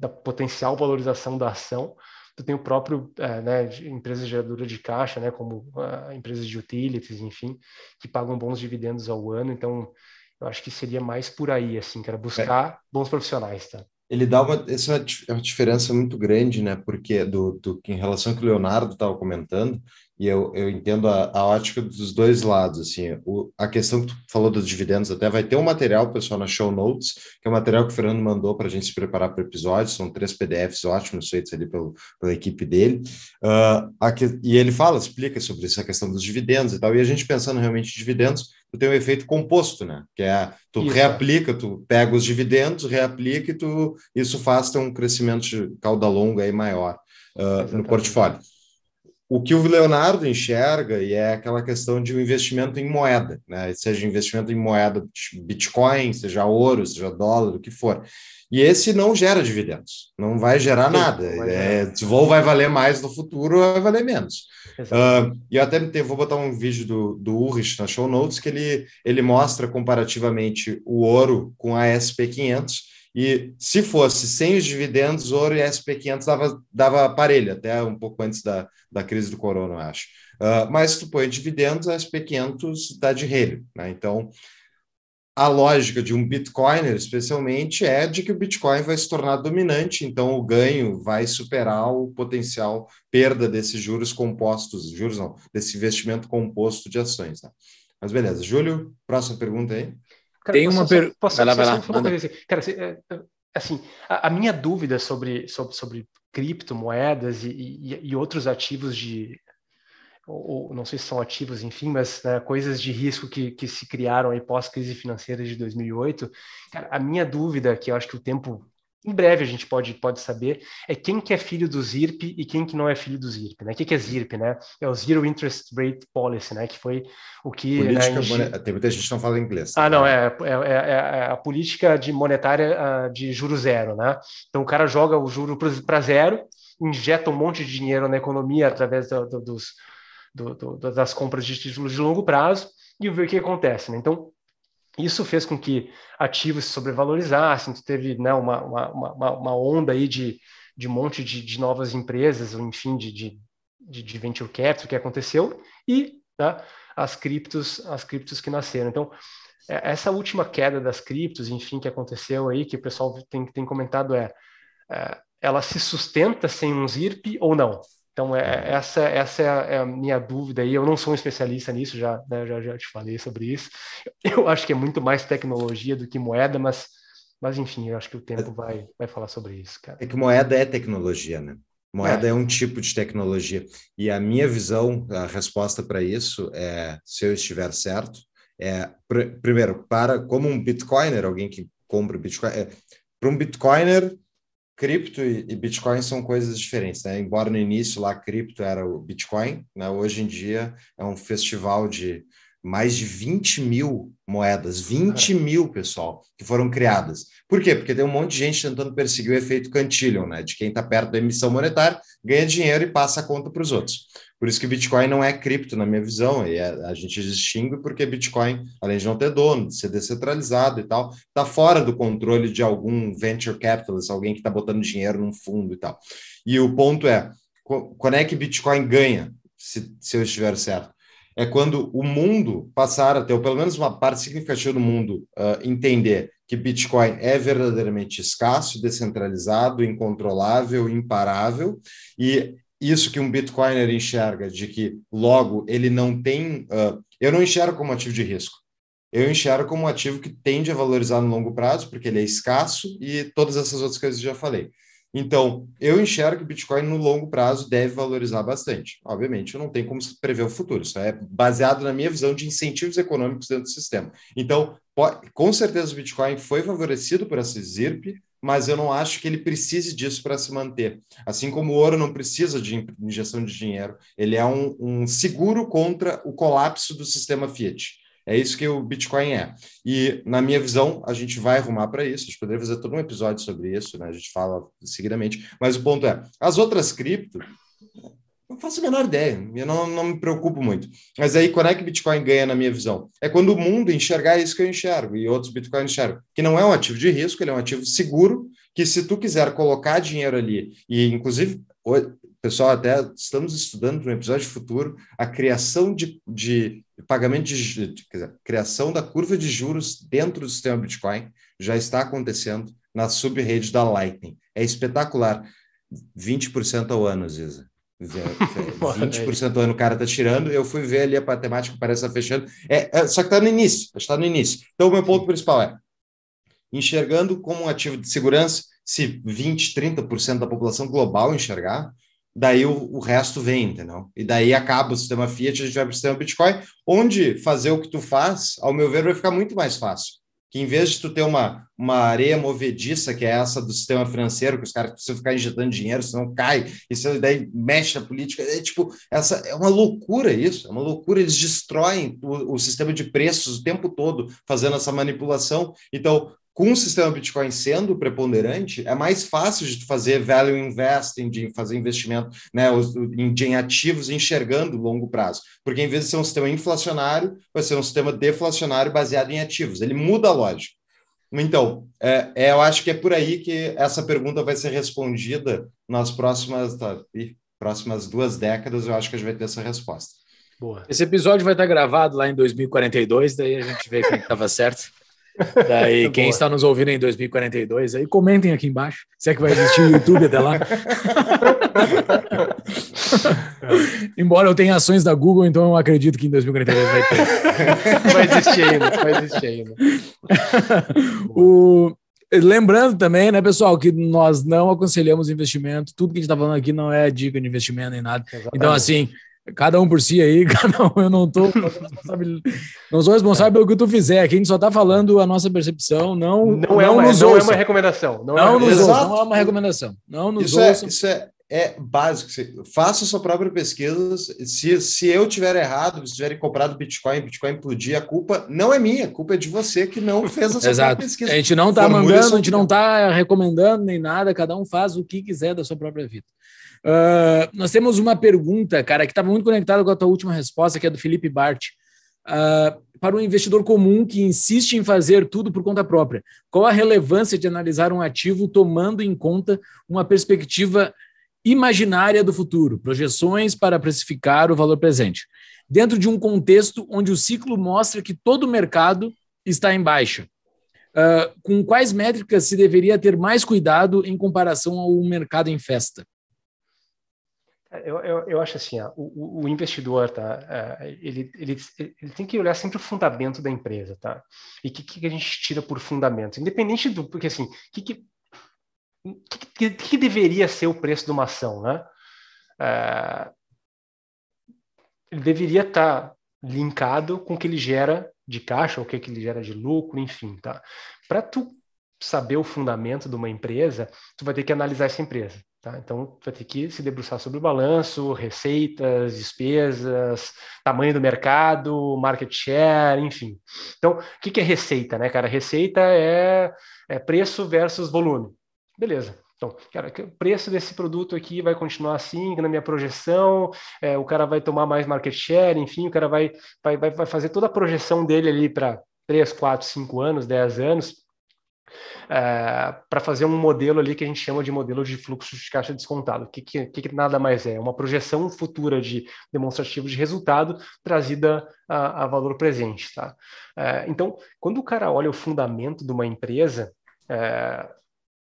da potencial valorização da ação, tu tem o próprio, é, né, empresas geradora de caixa, né, como uh, empresas de utilities, enfim, que pagam bons dividendos ao ano, então eu acho que seria mais por aí, assim, cara, buscar é. bons profissionais, tá? Ele dá uma, essa é, é uma diferença muito grande, né, porque do, do em relação ao que o Leonardo estava comentando, e eu, eu entendo a, a ótica dos dois lados, assim, o, a questão que tu falou dos dividendos, até vai ter um material, pessoal, na show notes, que é o um material que o Fernando mandou para a gente se preparar para o episódio, são três PDFs ótimos feitos ali pelo, pela equipe dele, uh, ah, aqui, e ele fala, explica sobre essa questão dos dividendos e tal, e a gente pensando realmente em dividendos, tu tem um efeito composto, né, que é, tu isso. reaplica, tu pega os dividendos, reaplica e tu, isso faz ter um crescimento de cauda longa aí maior uh, no portfólio. O que o Leonardo enxerga e é aquela questão de um investimento em moeda, né? seja investimento em moeda Bitcoin, seja ouro, seja dólar, o que for. E esse não gera dividendos, não vai gerar nada. é, se vou vai valer mais no futuro, vai valer menos. Uh, e eu até vou botar um vídeo do, do Ulrich na show notes que ele, ele mostra comparativamente o ouro com a SP500 e se fosse sem os dividendos, ouro e SP500 dava, dava parelha, até um pouco antes da, da crise do corona, eu acho. Uh, mas tu põe dividendos, SP500 dá de relho. Né? Então, a lógica de um Bitcoiner, especialmente, é de que o Bitcoin vai se tornar dominante, então o ganho vai superar o potencial perda desses juros compostos, juros não, desse investimento composto de ações. Né? Mas beleza, Júlio, próxima pergunta aí. Cara, Tem uma pergunta. Posso, vai lá, vai lá. assim. Cara, é, é, assim, a, a, minha dúvida sobre, sobre, sobre criptomoedas e, e, e outros ativos de. Ou, não sei se são ativos, enfim, mas né, coisas de risco que, que se criaram aí pós-crise financeira de 2008. Cara, a minha dúvida, que eu acho que o tempo em breve a gente pode, pode saber, é quem que é filho do ZIRP e quem que não é filho do ZIRP, né? O que, que é ZIRP, né? É o Zero Interest Rate Policy, né? Que foi o que... Né, política né, gente... Tem muita gente que não fala inglês. Tá? Ah, né? não, é é, é, é, é, a política de monetária ah, de juro zero, né? Então o cara joga o juro para zero, injeta um monte de dinheiro na economia através do, do, dos, do, das compras de títulos de longo prazo, e ver o que acontece. Né? Então, isso fez com que ativos se sobrevalorizassem, teve né, uma, uma, uma, uma, onda aí de, de um monte de, de novas empresas, enfim, de, de, de venture capital que aconteceu, e né, as, criptos, as criptos que nasceram. Então, é, essa última queda das criptos, enfim, que aconteceu aí, que o pessoal tem, tem comentado é, é ela se sustenta sem um ZIRP ou não? Então, é, uhum. essa, essa é, é a, minha dúvida aí. Eu não sou um especialista nisso, já, né, já, já te falei sobre isso. Eu acho que é muito mais tecnologia do que moeda, mas, mas enfim, eu acho que o tempo é. vai, vai falar sobre isso, cara. É que moeda é tecnologia, né? Moeda é. é um tipo de tecnologia. E a minha visão, a resposta para isso é, se eu estiver certo, é, pr primeiro, para como um Bitcoiner, alguém que compra Bitcoin, é, para um Bitcoiner, cripto e, Bitcoin são coisas diferentes, né? Embora no início lá cripto era o Bitcoin, né? hoje em dia é um festival de mais de 20 mil moedas, 20 ah. mil, pessoal, que foram criadas. Por quê? Porque tem um monte de gente tentando perseguir o efeito cantillion, né? De quem está perto da emissão monetária, ganha dinheiro e passa a conta para os outros. Por isso que Bitcoin não é cripto, na minha visão, e a, é, a gente distingue porque Bitcoin, além de não ter dono, de ser descentralizado e tal, está fora do controle de algum venture capitalist, alguém que está botando dinheiro num fundo e tal. E o ponto é, quando é que Bitcoin ganha, se, se eu estiver certo? É quando o mundo passar a ter, ou pelo menos uma parte significativa do mundo, uh, entender que Bitcoin é verdadeiramente escasso, descentralizado, incontrolável, imparável, e isso que um Bitcoiner enxerga, de que logo ele não tem. Uh, eu não enxergo como ativo de risco. Eu enxergo como um ativo que tende a valorizar no longo prazo, porque ele é escasso e todas essas outras coisas que eu já falei. Então, eu enxergo que o Bitcoin no longo prazo deve valorizar bastante. Obviamente, eu não tenho como prever o futuro, isso é baseado na minha visão de incentivos econômicos dentro do sistema. Então, pode, com certeza o Bitcoin foi favorecido por essa ZIRP, mas eu não acho que ele precise disso para se manter. Assim como o ouro não precisa de injeção de dinheiro, ele é um, um seguro contra o colapso do sistema fiat. É isso que o Bitcoin é. E, na minha visão, a gente vai arrumar para isso. A gente poderia fazer todo um episódio sobre isso, né? a gente fala seguidamente. Mas o ponto é: as outras cripto, não faço a menor ideia, eu não, não me preocupo muito. Mas aí, quando é que Bitcoin ganha na minha visão? É quando o mundo enxergar isso que eu enxergo e outros Bitcoins enxergam, que não é um ativo de risco, ele é um ativo seguro, que se tu quiser colocar dinheiro ali, e inclusive, pessoal, até estamos estudando no episódio futuro a criação de, de pagamento de, de dizer, criação da curva de juros dentro do sistema Bitcoin já está acontecendo na subrede da Lightning. É espetacular. 20% ao ano, Ziza. 20% ano o cara tá tirando. Eu fui ver ali a matemática, parece estar tá fechando. É, é, só que tá no início, está no início. Então, o meu ponto principal é: enxergando como um ativo de segurança, se 20, 30% da população global enxergar, daí o, o, resto vem, entendeu? E daí acaba o sistema Fiat, a gente vai para o sistema Bitcoin, onde fazer o que tu faz, ao meu ver, vai ficar muito mais fácil que em vez de tu ter uma, uma areia movediça, que é essa do sistema financeiro, que os caras precisam ficar injetando dinheiro, senão cai, e senão daí mexe na política, é tipo, essa é uma loucura isso, é uma loucura, eles destroem o, o sistema de preços o tempo todo fazendo essa manipulação, então com o sistema Bitcoin sendo preponderante, é mais fácil de fazer value investing, de fazer investimento né, em ativos enxergando longo prazo. Porque em vez de ser um sistema inflacionário, vai ser um sistema deflacionário baseado em ativos. Ele muda a lógica. Então, é, é, eu acho que é por aí que essa pergunta vai ser respondida nas próximas, tá, próximas duas décadas. Eu acho que a gente vai ter essa resposta. Boa. Esse episódio vai estar gravado lá em 2042, daí a gente vê quem estava certo. Daí, quem Boa. está nos ouvindo em 2042, aí comentem aqui embaixo, se é que vai existir o YouTube até lá. Embora eu tenha ações da Google, então eu acredito que em 2042 vai ter. vai existir ainda, vai existir ainda. o... Lembrando também, né, pessoal, que nós não aconselhamos investimento. Tudo que a gente está falando aqui não é dica de investimento nem nada. Então, Exatamente. Então, assim, Cada um por si aí, cada um, eu não tô não sou responsável pelo que tu fizer. Aqui a gente só tá falando a nossa percepção, não não, é não é, uma, nos não é uma recomendação. Não, é. não é, nos ouça, não é uma recomendação. Não nos isso é, ouça. É, isso é, é básico. Faça sua própria pesquisa. Se, se eu tiver errado, se tiverem comprado Bitcoin, Bitcoin implodir, a culpa não é minha, a culpa é de você que não fez a sua Exato. pesquisa. A gente não está mandando, a gente não está recomendando nem nada, cada um faz o que quiser da sua própria vida. Uh, nós temos uma pergunta, cara, que estava tá muito conectada com a tua última resposta, que é do Felipe Bart. Uh, para um investidor comum que insiste em fazer tudo por conta própria, qual a relevância de analisar um ativo tomando em conta uma perspectiva imaginária do futuro, projeções para precificar o valor presente, dentro de um contexto onde o ciclo mostra que todo o mercado está em baixa? Uh, com quais métricas se deveria ter mais cuidado em comparação ao mercado em festa? É, eu, eu, eu acho assim, ó, o, o, investidor, tá? É, ele, ele, ele tem que olhar sempre o fundamento da empresa, tá? E o que, que a gente tira por fundamento? Independente do... Porque, assim, o que que, que, que, deveria ser o preço de uma ação, né? É, ele deveria estar tá linkado com o que ele gera de caixa, ou o que, que ele gera de lucro, enfim, tá? Para tu saber o fundamento de uma empresa, tu vai ter que analisar essa empresa. Tá? Então, vai ter que se debruçar sobre o balanço, receitas, despesas, tamanho do mercado, market share, enfim. Então, o que, que é receita, né, cara? Receita é, é preço versus volume. Beleza. Então, cara, o preço desse produto aqui vai continuar assim, na minha projeção, é, o cara vai tomar mais market share, enfim, o cara vai, vai, vai fazer toda a projeção dele ali para 3, 4, 5 anos, 10 anos, é, eh, para fazer um modelo ali que a gente chama de modelo de fluxo de caixa descontado, que, que, que nada mais é? é uma projeção futura de demonstrativo de resultado trazida a, a valor presente. Tá? É, então, quando o cara olha o fundamento de uma empresa, é,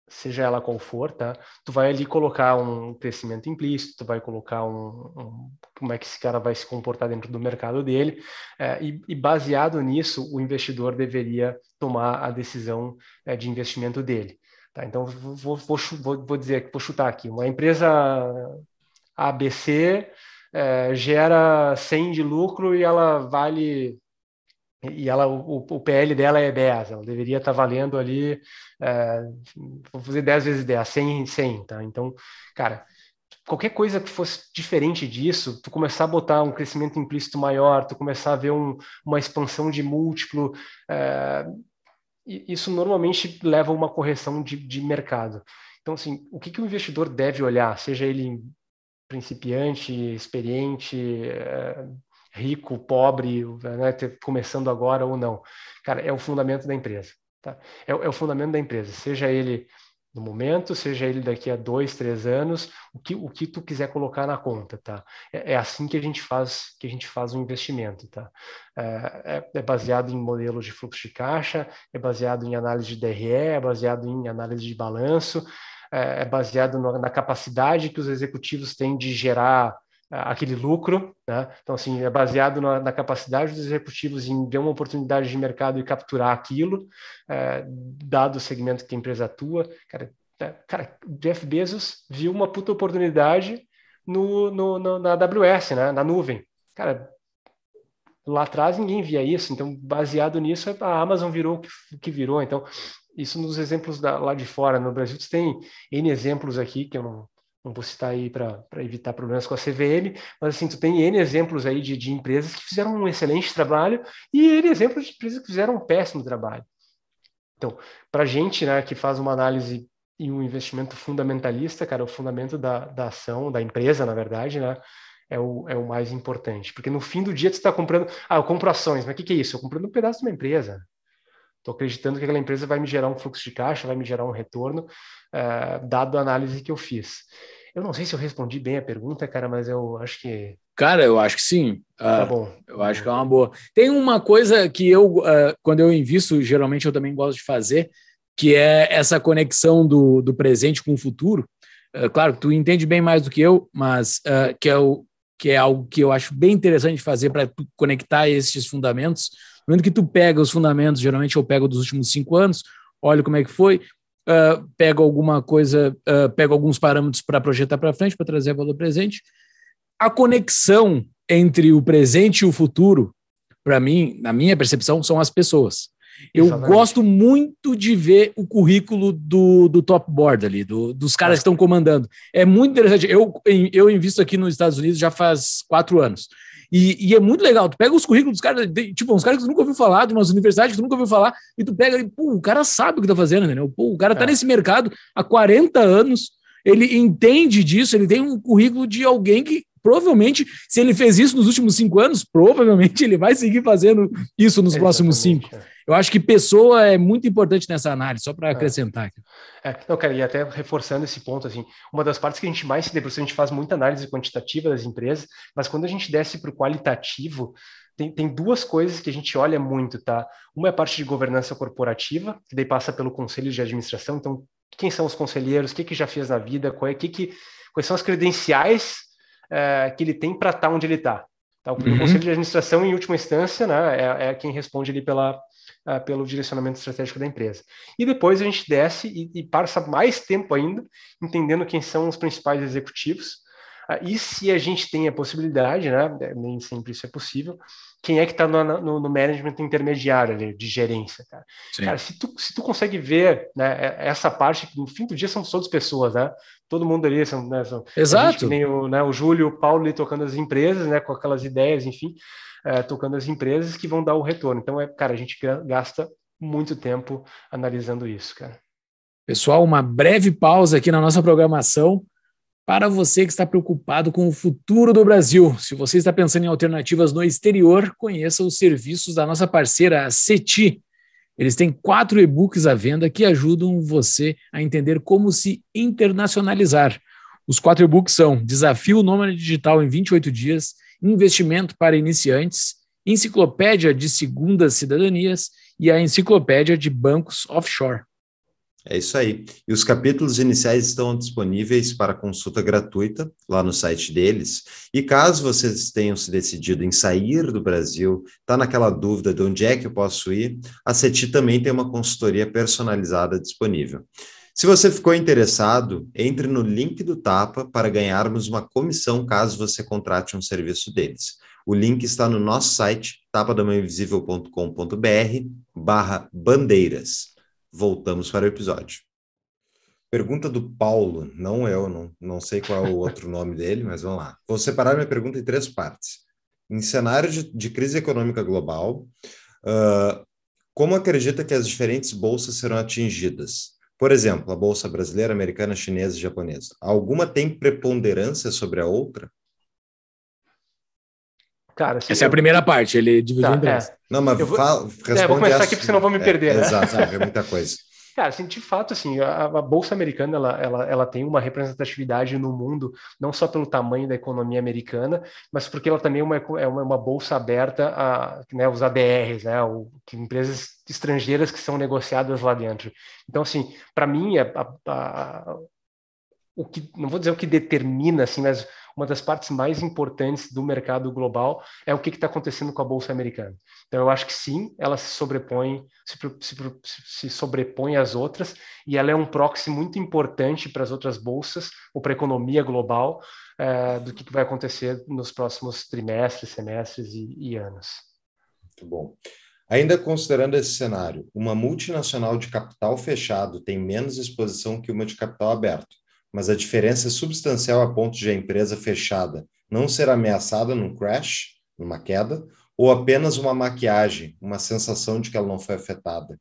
seja ela qual for, tá? Tu vai ali colocar um crescimento implícito, tu vai colocar um, um como é que esse cara vai se comportar dentro do mercado dele, é, e, e, baseado nisso, o investidor deveria tomar a decisão é, de investimento dele. Tá? Então, vou, vou, vou, vou dizer, vou chutar aqui, uma empresa ABC é, gera 100 de lucro e ela vale e ela, o, o, PL dela é 10, ela deveria estar tá valendo ali, é, vou fazer 10 vezes 10, 100, 100, tá? Então, cara, qualquer coisa que fosse diferente disso, tu começar a botar um crescimento implícito maior, tu começar a ver um, uma expansão de múltiplo, é, isso normalmente leva a uma correção de, de mercado. Então, assim, o que, que o investidor deve olhar, seja ele principiante, experiente, é, rico, pobre, né, começando agora ou não. Cara, é o fundamento da empresa. Tá? É, é, o fundamento da empresa, seja ele no momento, seja ele daqui a dois, três anos, o que, o que tu quiser colocar na conta, tá? É, é assim que a gente faz que a gente faz um investimento, tá? É, é, é, baseado em modelos de fluxo de caixa, é baseado em análise de DRE, é baseado em análise de balanço, é, é, baseado no, na capacidade que os executivos têm de gerar aquele lucro, né? então assim é baseado na, na, capacidade dos executivos em ver uma oportunidade de mercado e capturar aquilo, é, dado o segmento que a empresa atua. Cara, é, cara, Jeff Bezos viu uma puta oportunidade no, no, no na AWS, né? na nuvem. Cara, lá atrás ninguém via isso, então baseado nisso a Amazon virou o que virou. Então isso nos exemplos da, lá de fora, no Brasil você tem N exemplos aqui que eu não não vou citar aí para evitar problemas com a CVM, mas assim, tu tem N exemplos aí de, de empresas que fizeram um excelente trabalho e N exemplos de empresas que fizeram um péssimo trabalho. Então, para a gente né, que faz uma análise e um investimento fundamentalista, cara, o fundamento da, da ação, da empresa, na verdade, né, é o, é o mais importante. Porque no fim do dia tu está comprando, ah, eu compro ações, mas o que, que é isso? Eu comprando um pedaço de uma empresa. Estou acreditando que aquela empresa vai me gerar um fluxo de caixa, vai me gerar um retorno, uh, dado a análise que eu fiz. Eu não sei se eu respondi bem a pergunta, cara, mas eu acho que. Cara, eu acho que sim. Ah, tá bom. Eu acho que é uma boa. Tem uma coisa que eu, uh, quando eu invisto, geralmente eu também gosto de fazer, que é essa conexão do, do presente com o futuro. Uh, claro, tu entende bem mais do que eu, mas uh, que, é o, que é algo que eu acho bem interessante de fazer para conectar esses fundamentos no momento que tu pega os fundamentos, geralmente eu pego dos últimos cinco anos, olho como é que foi, uh, pego alguma coisa, uh, pego alguns parâmetros para projetar para frente, para trazer valor presente. A conexão entre o presente e o futuro, para mim, na minha percepção, são as pessoas. Eu Exatamente. gosto muito de ver o currículo do, do top board ali, do, dos caras tá. que estão comandando. É muito interessante. Eu, eu invisto aqui nos Estados Unidos já faz quatro anos. E, e, é muito legal. Tu pega os currículos dos caras, tipo, uns caras que tu nunca ouviu falar, de umas universidades que tu nunca ouviu falar, e tu pega ali, pô, o cara sabe o que tá fazendo, entendeu? Pô, o cara tá é. nesse mercado há 40 anos, ele entende disso, ele tem um currículo de alguém que provavelmente, se ele fez isso nos últimos cinco anos, provavelmente ele vai seguir fazendo isso nos Exatamente. próximos cinco. É. Eu acho que pessoa é muito importante nessa análise, só para é. acrescentar. É. é. não, cara, e até reforçando esse ponto, assim, uma das partes que a gente mais se debruça, a gente faz muita análise quantitativa das empresas, mas quando a gente desce para o qualitativo, tem, tem duas coisas que a gente olha muito, tá? Uma é a parte de governança corporativa, que daí passa pelo conselho de administração, então quem são os conselheiros, o que, que já fez na vida, qual é, que que, quais são as credenciais eh, que ele tem para estar tá onde ele está. Tá? O, uhum. conselho de administração, em última instância, né, é, é quem responde ali pela, uh, pelo direcionamento estratégico da empresa. E depois a gente desce e, e passa mais tempo ainda entendendo quem são os principais executivos, ah, e se a gente tem a possibilidade, né, é, nem sempre isso é possível, quem é que está no, no, no, management intermediário ali, de gerência? Cara? cara, se, tu, se tu consegue ver né, é, essa parte, que no fim do dia são todas pessoas, né? Todo mundo ali, são, né, são Exato. Gente, nem o, né, o Júlio, o Paulo ali tocando as empresas, né, com aquelas ideias, enfim é, tocando as empresas que vão dar o retorno. Então, é, cara, a gente gasta muito tempo analisando isso, cara. Pessoal, uma breve pausa aqui na nossa programação. Para você que está preocupado com o futuro do Brasil, se você está pensando em alternativas no exterior, conheça os serviços da nossa parceira a CETI. Eles têm quatro e-books à venda que ajudam você a entender como se internacionalizar. Os quatro e-books são Desafio Nômade Digital em 28 Dias, Investimento para Iniciantes, Enciclopédia de Segundas Cidadanias e a Enciclopédia de Bancos Offshore. É isso aí. E os capítulos iniciais estão disponíveis para consulta gratuita lá no site deles. E caso vocês tenham se decidido em sair do Brasil, está naquela dúvida de onde é que eu posso ir, a CETI também tem uma consultoria personalizada disponível. Se você ficou interessado, entre no link do Tapa para ganharmos uma comissão caso você contrate um serviço deles. O link está no nosso site, tapadamainvisível.com.br barra bandeiras. Voltamos para o episódio. Pergunta do Paulo, não eu, não, não sei qual é o outro nome dele, mas vamos lá. Vou separar minha pergunta em três partes. Em cenário de, de crise econômica global, uh, como acredita que as diferentes bolsas serão atingidas? Por exemplo, a bolsa brasileira, americana, chinesa e japonesa. Alguma tem preponderância sobre a outra? Cara, assim, Essa eu... é a primeira parte, ele dividiu tá, em três. É. Não, mas eu vou... fala, é, responde. É, vou começar essa... aqui porque senão vou me perder. É, né? Exato, é muita coisa. Cara, assim, de fato, assim, a, a, Bolsa Americana, ela, ela, ela tem uma representatividade no mundo, não só pelo tamanho da economia americana, mas porque ela também é uma, é uma, uma bolsa aberta a né, os ADRs, né, o, empresas estrangeiras que são negociadas lá dentro. Então, assim, para mim, a, a, a, o que, não vou dizer o que determina, assim, mas uma das partes mais importantes do mercado global é o que está acontecendo com a bolsa americana. Então, eu acho que sim, ela se sobrepõe, se, se, se sobrepõe às outras, e ela é um proxy muito importante para as outras bolsas ou para a economia global eh, do que, que, vai acontecer nos próximos trimestres, semestres e, e anos. Muito bom. Ainda considerando esse cenário, uma multinacional de capital fechado tem menos exposição que uma de capital aberto mas a diferença é substancial a ponto de a empresa fechada não ser ameaçada num crash, numa queda, ou apenas uma maquiagem, uma sensação de que ela não foi afetada?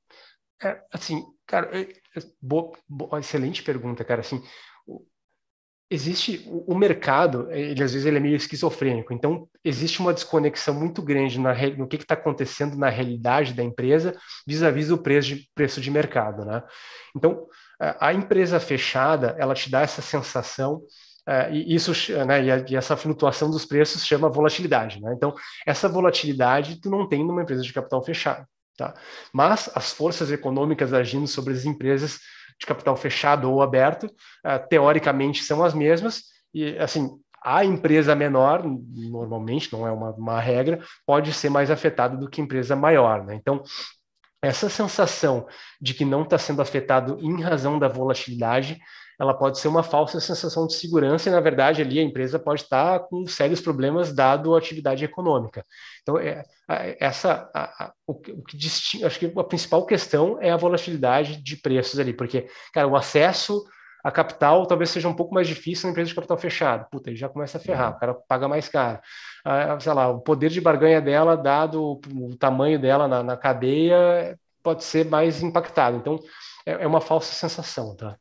É, assim, cara, é, é boa, boa, excelente pergunta, cara. Assim, existe o, o, mercado, ele às vezes ele é meio esquizofrênico. Então existe uma desconexão muito grande na, no que está acontecendo na realidade da empresa vis-à-vis -vis preço de, preço de mercado, né? Então é, a empresa fechada, ela te dá essa sensação Uh, e isso né, e, a, e, essa flutuação dos preços chama volatilidade. Né? Então, essa volatilidade tu não tem numa empresa de capital fechado. Tá? Mas as forças econômicas agindo sobre as empresas de capital fechado ou aberto, uh, teoricamente são as mesmas, e assim, a empresa menor, normalmente, não é uma, uma regra, pode ser mais afetada do que empresa maior. Né? Então, essa sensação de que não está sendo afetado em razão da volatilidade, ela pode ser uma falsa sensação de segurança e, na verdade, ali a empresa pode estar tá com sérios problemas dado a atividade econômica. Então, é, essa, a, a, o, que distingue, acho que a principal questão é a volatilidade de preços ali, porque, cara, o acesso a capital talvez seja um pouco mais difícil na empresa de capital fechado. Puta, ele já começa a ferrar, uhum. o cara paga mais caro. Ah, sei lá, o poder de barganha dela, dado o tamanho dela na, na cadeia, pode ser mais impactado. Então, é, é uma falsa sensação, tá?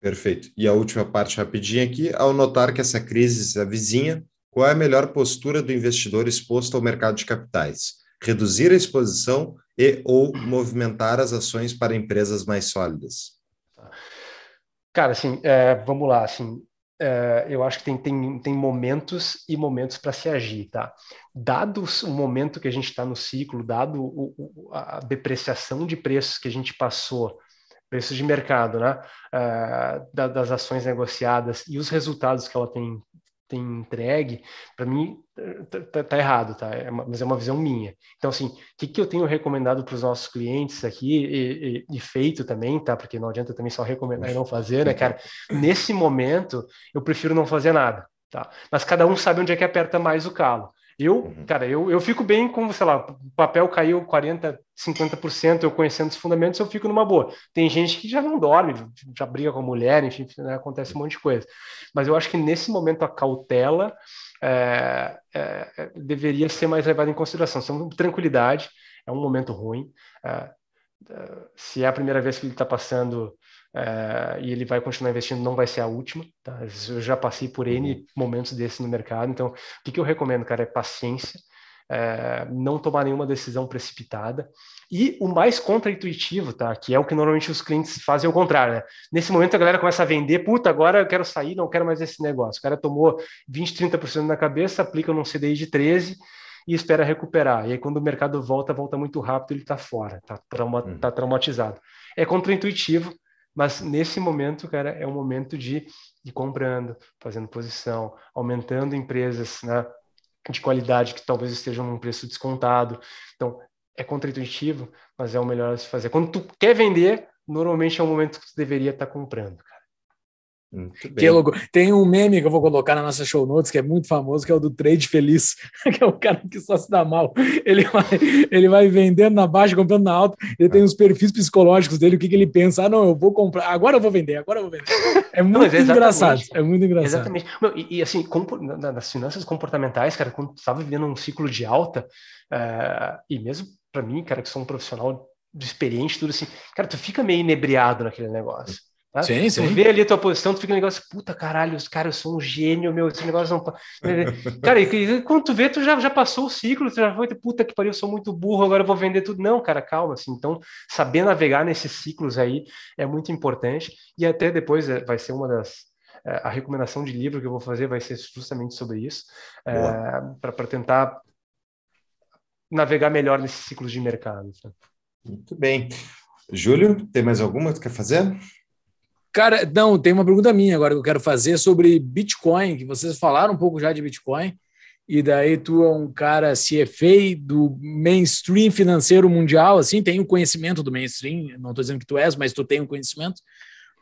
Perfeito. E a última parte rapidinha aqui, ao notar que essa crise se é avizinha, qual é a melhor postura do investidor exposto ao mercado de capitais? Reduzir a exposição e ou movimentar as ações para empresas mais sólidas? Cara, assim, é, vamos lá, assim, é, eu acho que tem, tem, tem momentos e momentos para se agir, tá? Dado o momento que a gente está no ciclo, dado o, o, a depreciação de preços que a gente passou, preços de mercado, né? É, da, das ações negociadas e os resultados que ela tem tem entregue, para mim tá, tá, tá, errado, tá? É uma, mas é uma visão minha. Então, assim, o que, que eu tenho recomendado para os nossos clientes aqui e, e, e, feito também, tá? Porque não adianta também só recomendar e não fazer, né, cara? Nesse momento, eu prefiro não fazer nada, tá? Mas cada um sabe onde é que aperta mais o calo. Eu, uhum. cara, eu, eu fico bem com, sei lá, o papel caiu 40, 50%, eu conhecendo os fundamentos, eu fico numa boa. Tem gente que já não dorme, já briga com a mulher, enfim, né, acontece um monte de coisa. Mas eu acho que nesse momento a cautela é, é, é deveria ser mais levada em consideração. São tranquilidade, é um momento ruim. É, é se é a primeira vez que ele está passando eh, e ele vai continuar investindo, não vai ser a última. Tá? Eu já passei por N uhum. momentos desses no mercado, então o que, que eu recomendo, cara, é paciência, eh, não tomar nenhuma decisão precipitada. E o mais contraintuitivo, tá? que é o que normalmente os clientes fazem ao contrário. Né? Nesse momento a galera começa a vender, puta, agora eu quero sair, não quero mais esse negócio. O cara tomou 20, 30% na cabeça, aplica num CDI de 13% e espera recuperar. E aí, quando o mercado volta, volta muito rápido, ele está fora, está trauma, uhum. tá traumatizado. É contraintuitivo, mas nesse momento, cara, é um momento de ir comprando, fazendo posição, aumentando empresas, né? de qualidade que talvez estejam num preço descontado. Então, é contraintuitivo, mas é o melhor a se fazer. Quando tu quer vender, normalmente é o momento que tu deveria estar comprando, cara. Tem um meme que eu vou colocar na nossa show notes, que é muito famoso, que é o do trade feliz, que é o cara que só se dá mal. Ele vai, ele vai vendendo na baixa, comprando na alta, ele tem os ah. perfis psicológicos dele, o que, que ele pensa, ah, não, eu vou comprar, agora eu vou vender, agora eu vou vender. É muito não, engraçado, é muito engraçado. Exatamente. Meu, e, e, assim, nas finanças comportamentais, cara, quando tu estava tá vivendo um ciclo de alta, uh, e mesmo para mim, cara, que sou um profissional experiente, tudo assim, cara, tu fica meio inebriado naquele negócio. Tá? Sim, tu vê ali a tua posição, tu fica um negócio, puta caralho, os caras são um gênio, meu, esse negócio não. cara, e, quando tu vê, tu já, já passou o ciclo, tu já foi, puta que pariu, eu sou muito burro, agora eu vou vender tudo. Não, cara, calma, assim. Então, saber navegar nesses ciclos aí é muito importante. E até depois eh, vai ser uma das, eh, a recomendação de livro que eu vou fazer vai ser justamente sobre isso, é, eh, para tentar navegar melhor nesses ciclos de mercado. Muito bem. Júlio, tem mais alguma que quer fazer? Cara, não, tem uma pergunta minha agora que eu quero fazer sobre Bitcoin, que vocês falaram um pouco já de Bitcoin, e daí tu é um cara CFA do mainstream financeiro mundial, assim, tem o um conhecimento do mainstream, não estou dizendo que tu és, mas tu tem o um conhecimento.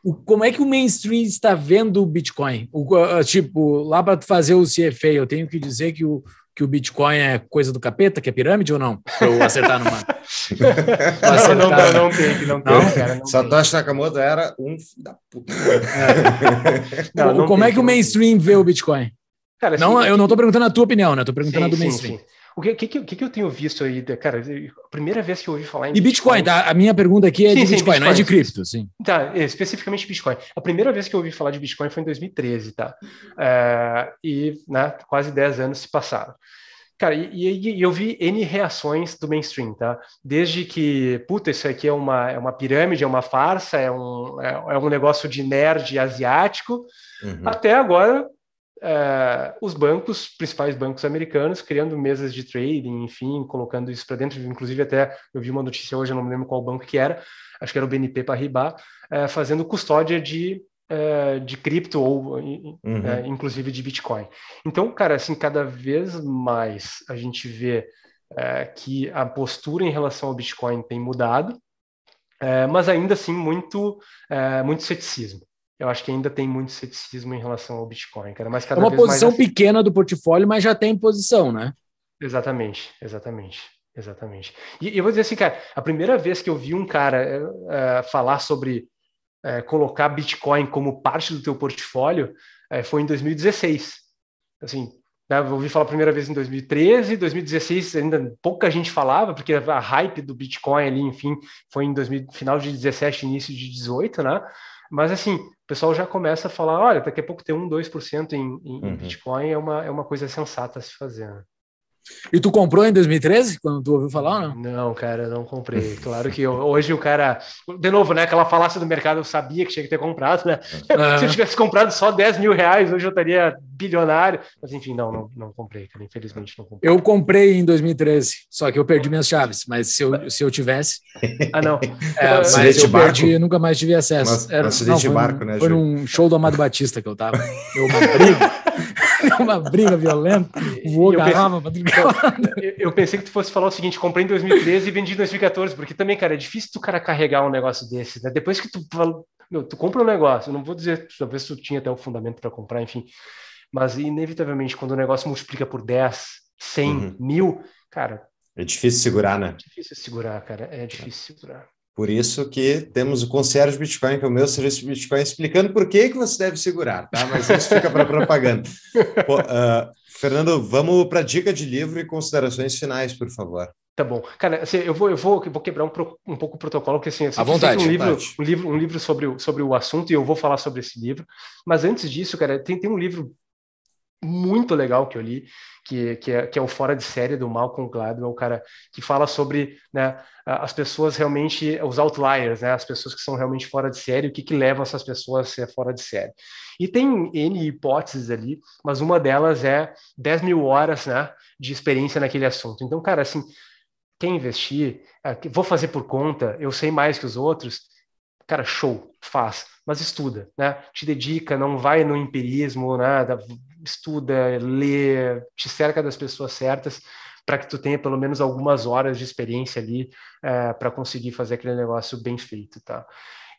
O, como é que o mainstream está vendo o Bitcoin? O, tipo, lá para fazer o CFA, eu tenho que dizer que o, que o Bitcoin é coisa do capeta, que é pirâmide ou não? Para eu acertar numa. não, acertar... não, não, não tem, não tem. Não? Cara, não Satoshi Nakamoto era um da puta. É. Não, não como tem, é que o mainstream vê o Bitcoin? Cara, não, assim, eu não estou perguntando a tua opinião, né? Estou perguntando sim, a do mainstream. Sim, o que, que, que, eu tenho visto aí, cara? A primeira vez que eu ouvi falar em. E Bitcoin, Bitcoin tá? A minha pergunta aqui é sim, de Bitcoin, sim, Bitcoin, não é de cripto, sim. Tá, é, especificamente Bitcoin. A primeira vez que eu ouvi falar de Bitcoin foi em 2013, tá? Uh, e né, quase 10 anos se passaram. Cara, e, e, eu vi N reações do mainstream, tá? Desde que, puta, isso aqui é uma, é uma pirâmide, é uma farsa, é um, é, é um negócio de nerd asiático, uhum. até agora, Uh, os bancos, principais bancos americanos, criando mesas de trading, enfim, colocando isso para dentro. Inclusive, até eu vi uma notícia hoje, eu não me lembro qual banco que era, acho que era o BNP Paribas, uh, fazendo custódia de, uh, de cripto ou uhum. inclusive de Bitcoin. Então, cara, assim, cada vez mais a gente vê que a postura em relação ao Bitcoin tem mudado, mas ainda assim muito, muito ceticismo eu acho que ainda tem muito ceticismo em relação ao Bitcoin, cara. Mas é cada é uma posição mais... pequena do portfólio, mas já tem posição, né? Exatamente, exatamente, exatamente. E, e eu vou dizer assim, cara, a primeira vez que eu vi um cara uh, falar sobre uh, colocar Bitcoin como parte do teu portfólio uh, foi em 2016. Assim, né, eu ouvi falar a primeira vez em 2013, 2016 ainda pouca gente falava, porque a hype do Bitcoin ali, enfim, foi em 2000, final de 17, início de 18, né? Mas assim, o pessoal já começa a falar, olha, daqui a pouco ter 1, 2% em, em uhum. Bitcoin é uma, é uma coisa sensata a se fazer. Né? E tu comprou em 2013, quando tu ouviu falar, não? Não, cara, não comprei. Claro que eu, hoje o cara... De novo, né? Aquela falácia do mercado, eu sabia que tinha que ter comprado, né? É. Se eu tivesse comprado só 10 mil reais, hoje eu estaria bilionário. Mas enfim, não, não, não comprei, cara. Infelizmente não comprei. Eu comprei em 2013, só que eu perdi minhas chaves. Mas se eu, se eu tivesse... Ah, não. É, mas eu barco. perdi nunca mais tive acesso. Mas, Era, acidente não, de barco, um, né, Foi num show do Amado Batista que eu tava. Eu uma briga violenta, voou eu garrafa pensei, eu, eu, pensei que tu fosse falar o seguinte, comprei em 2013 e vendi em 2014, porque também, cara, é difícil tu, cara, carregar um negócio desse, né? Depois que tu, meu, tu compra um negócio, eu não vou dizer, talvez tu tinha até o um fundamento para comprar, enfim, mas inevitavelmente quando o negócio multiplica por 10, 100, uhum. mil, cara... É difícil segurar, né? É difícil segurar, cara, é difícil segurar. Por isso que temos o Concierge Bitcoin, que é o meu serviço de Bitcoin, explicando por que, que você deve segurar, tá? Mas isso fica para propaganda. Pô, uh, Fernando, vamos para a dica de livro e considerações finais, por favor. Tá bom. Cara, assim, eu, vou, eu vou, eu vou quebrar um, pro, um pouco o protocolo, porque assim, assim vontade, um, livro, um livro, um livro sobre, o, sobre o assunto e eu vou falar sobre esse livro. Mas antes disso, cara, tem, tem um livro muito legal que eu li, que, que, é, que é o Fora de Série do Malcolm Gladwell, o é cara que fala sobre né, as pessoas realmente, os outliers, né, as pessoas que são realmente fora de série, o que, que leva essas pessoas a ser fora de série. E tem N hipóteses ali, mas uma delas é 10 mil horas né, de experiência naquele assunto. Então, cara, assim, quem investir, é, vou fazer por conta, eu sei mais que os outros, cara, show, faz mas estuda, né? Te dedica, não vai no empirismo, nada, estuda, lê, te cerca das pessoas certas para que tu tenha pelo menos algumas horas de experiência ali é, eh, para conseguir fazer aquele negócio bem feito, tá?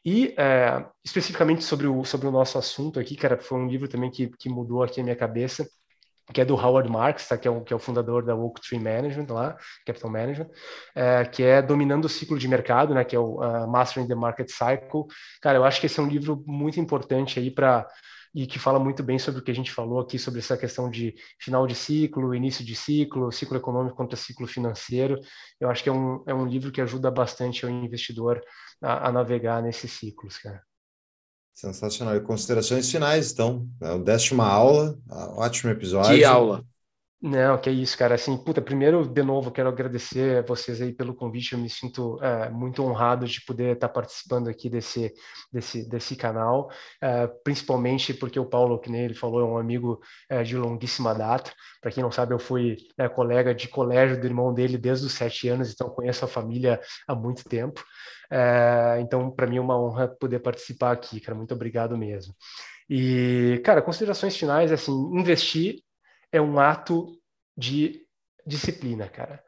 E é, especificamente sobre o, sobre o nosso assunto aqui, cara, foi um livro também que, que mudou aqui a minha cabeça, que é do Howard Marks, tá? que, é o, que, é o, fundador da Oak Tree Management lá, Capital Management, é, que é Dominando o Ciclo de Mercado, né, que é o uh, Mastering the Market Cycle. Cara, eu acho que esse é um livro muito importante aí para e que fala muito bem sobre o que a gente falou aqui sobre essa questão de final de ciclo, início de ciclo, ciclo econômico contra ciclo financeiro. Eu acho que é um, é um livro que ajuda bastante o investidor a, a navegar nesses ciclos, cara. Sensacional. E considerações finais, então. Né? O décima aula, ah, ótimo episódio. Que aula! Não, que é isso, cara. Assim, puta, primeiro, de novo, quero agradecer a vocês aí pelo convite. Eu me sinto é, muito honrado de poder estar tá participando aqui desse, desse, desse canal, é, principalmente porque o Paulo, que nem ele falou, é um amigo é, de longuíssima data. Para quem não sabe, eu fui colega de colégio do irmão dele desde os sete anos, então conheço a família há muito tempo. então, para mim é uma honra poder participar aqui, cara. Muito obrigado mesmo. E, cara, considerações finais, assim, investir é um ato de disciplina, cara.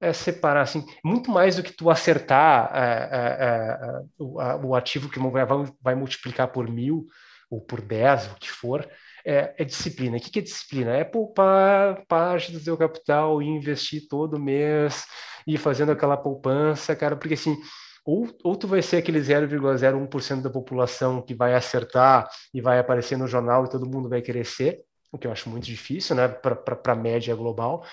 É separar, assim, muito mais do que tu acertar é, é, é, é o, a, o, ativo que vai, vai multiplicar por mil ou por dez, o que for, é, é, disciplina. O que, que é disciplina? É poupar parte do seu capital e investir todo mês e fazendo aquela poupança, cara, porque assim, ou, ou tu vai ser aquele 0,01% da população que vai acertar e vai aparecer no jornal e todo mundo vai crescer, o que eu acho muito difícil né, para a média global,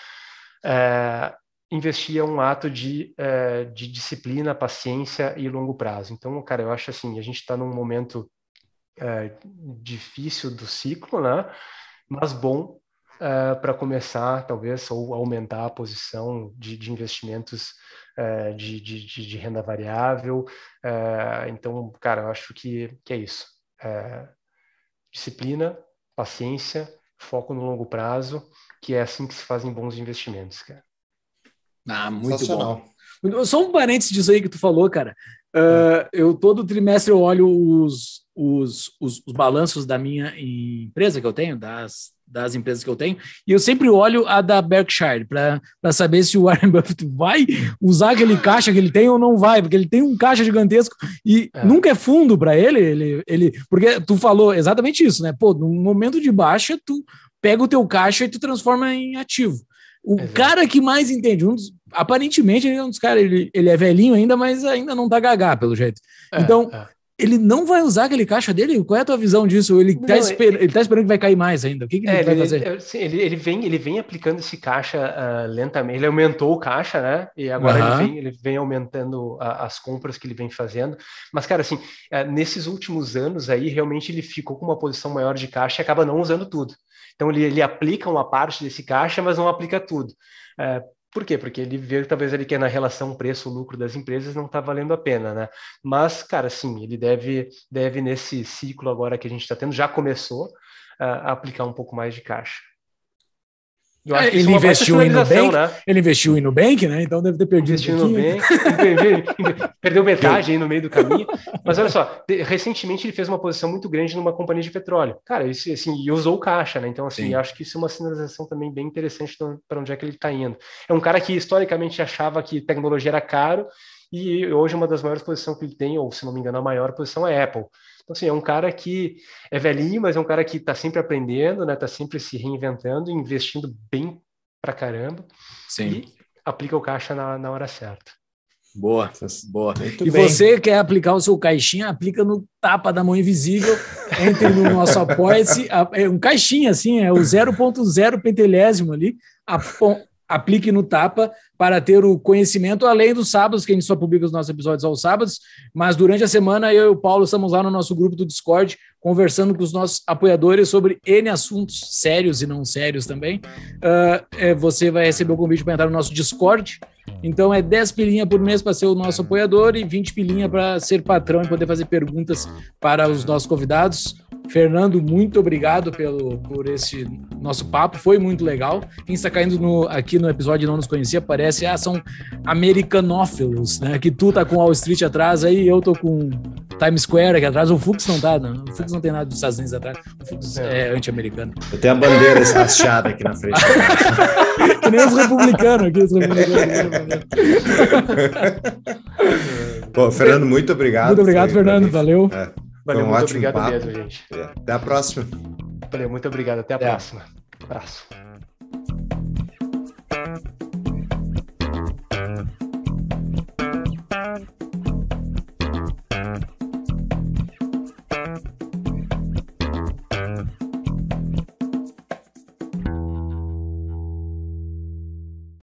é, investir é um ato de, é, de disciplina, paciência e longo prazo. Então, cara, eu acho assim, a gente está num momento é, difícil do ciclo, né? Mas bom é, para começar, talvez, ou aumentar a posição de, de investimentos é, de, de, de, renda variável. É, então, cara, eu acho que, que é isso. É, disciplina, paciência foco no longo prazo, que é assim que se fazem bons investimentos, cara. Ah, muito bom. Só um parênteses disso aí que tu falou, cara. Uh, eu todo trimestre eu olho os, os, os, os, balanços da minha empresa que eu tenho, das, das empresas que eu tenho, e eu sempre olho a da Berkshire para saber se o Warren Buffett vai usar aquele caixa que ele tem ou não vai, porque ele tem um caixa gigantesco e é. nunca é fundo para ele, ele, ele. Porque tu falou exatamente isso, né? Pô, num momento de baixa, tu pega o teu caixa e tu transforma em ativo. O cara que mais entende, um dos, aparentemente ele é um dos caras, ele, ele é velhinho ainda, mas ainda não tá gagá, pelo jeito. É, então, é ele não vai usar aquele caixa dele? Qual é a tua visão disso? Ele está esper tá esperando que vai cair mais ainda. O que, que é, ele é, vai ele, fazer? Ele, ele, vem, ele vem aplicando esse caixa uh, lentamente. Ele aumentou o caixa, né? E agora uhum. ele, vem, ele vem aumentando as compras que ele vem fazendo. Mas, cara, assim, uh, nesses últimos anos aí, realmente ele ficou com uma posição maior de caixa e acaba não usando tudo. Então, ele, ele aplica uma parte desse caixa, mas não aplica tudo. Uh, por quê? Porque ele vê talvez ele quer na relação preço-lucro das empresas não está valendo a pena, né? Mas, cara, sim, ele deve, deve nesse ciclo agora que a gente está tendo, já começou a aplicar um pouco mais de caixa. Eu acho é, que é ele investiu em Nubank, né? ele investiu em Nubank, né? Então deve ter perdido investiu um Nubank, perdeu metade aí no meio do caminho. Mas olha só, recentemente ele fez uma posição muito grande numa companhia de petróleo. Cara, isso, assim, e usou o caixa, né? Então assim, Sim. acho que isso é uma sinalização também bem interessante para onde é que ele está indo. É um cara que historicamente achava que tecnologia era caro e hoje uma das maiores posições que ele tem, ou se não me engano a maior posição é Apple. Então, assim, é um cara que é velhinho, mas é um cara que está sempre aprendendo, né? está sempre se reinventando, investindo bem pra caramba. Sim. E aplica o caixa na, na hora certa. Boa, boa. Muito e bem. você quer aplicar o seu caixinha, aplica no tapa da mão invisível, entre no nosso apoia-se, é um caixinha assim, é o 0.0 pentelésimo ali, aplique no Tapa para ter o conhecimento além dos sábados, que a gente só publica os nossos episódios aos sábados, mas durante a semana eu e o Paulo estamos lá no nosso grupo do Discord conversando com os nossos apoiadores sobre N assuntos sérios e não sérios também. Uh, você vai receber o convite para entrar no nosso Discord então é 10 pilinha por mês para ser o nosso apoiador e 20 pilinha para ser patrão e poder fazer perguntas para os nossos convidados. Fernando, muito obrigado pelo, por esse nosso papo, foi muito legal. Quem está caindo no, aqui no episódio e não nos conhecia, parece, ah, são americanófilos, né? Que tu tá com Wall Street atrás aí, eu tô com Times Square aqui atrás, o Fux não tá, não. o Fux não tem nada dos Estados Unidos atrás, o Fux é, é anti-americano. Eu tenho a bandeira hasteada aqui na frente. que nem os republicanos aqui, os republicanos. Bom, Fernando, muito obrigado. Muito obrigado, Fernando. Valeu. É. Valeu, um muito ótimo obrigado papo. mesmo, gente. É, até a próxima. Valeu, muito obrigado. Até a é. próxima. Abraço.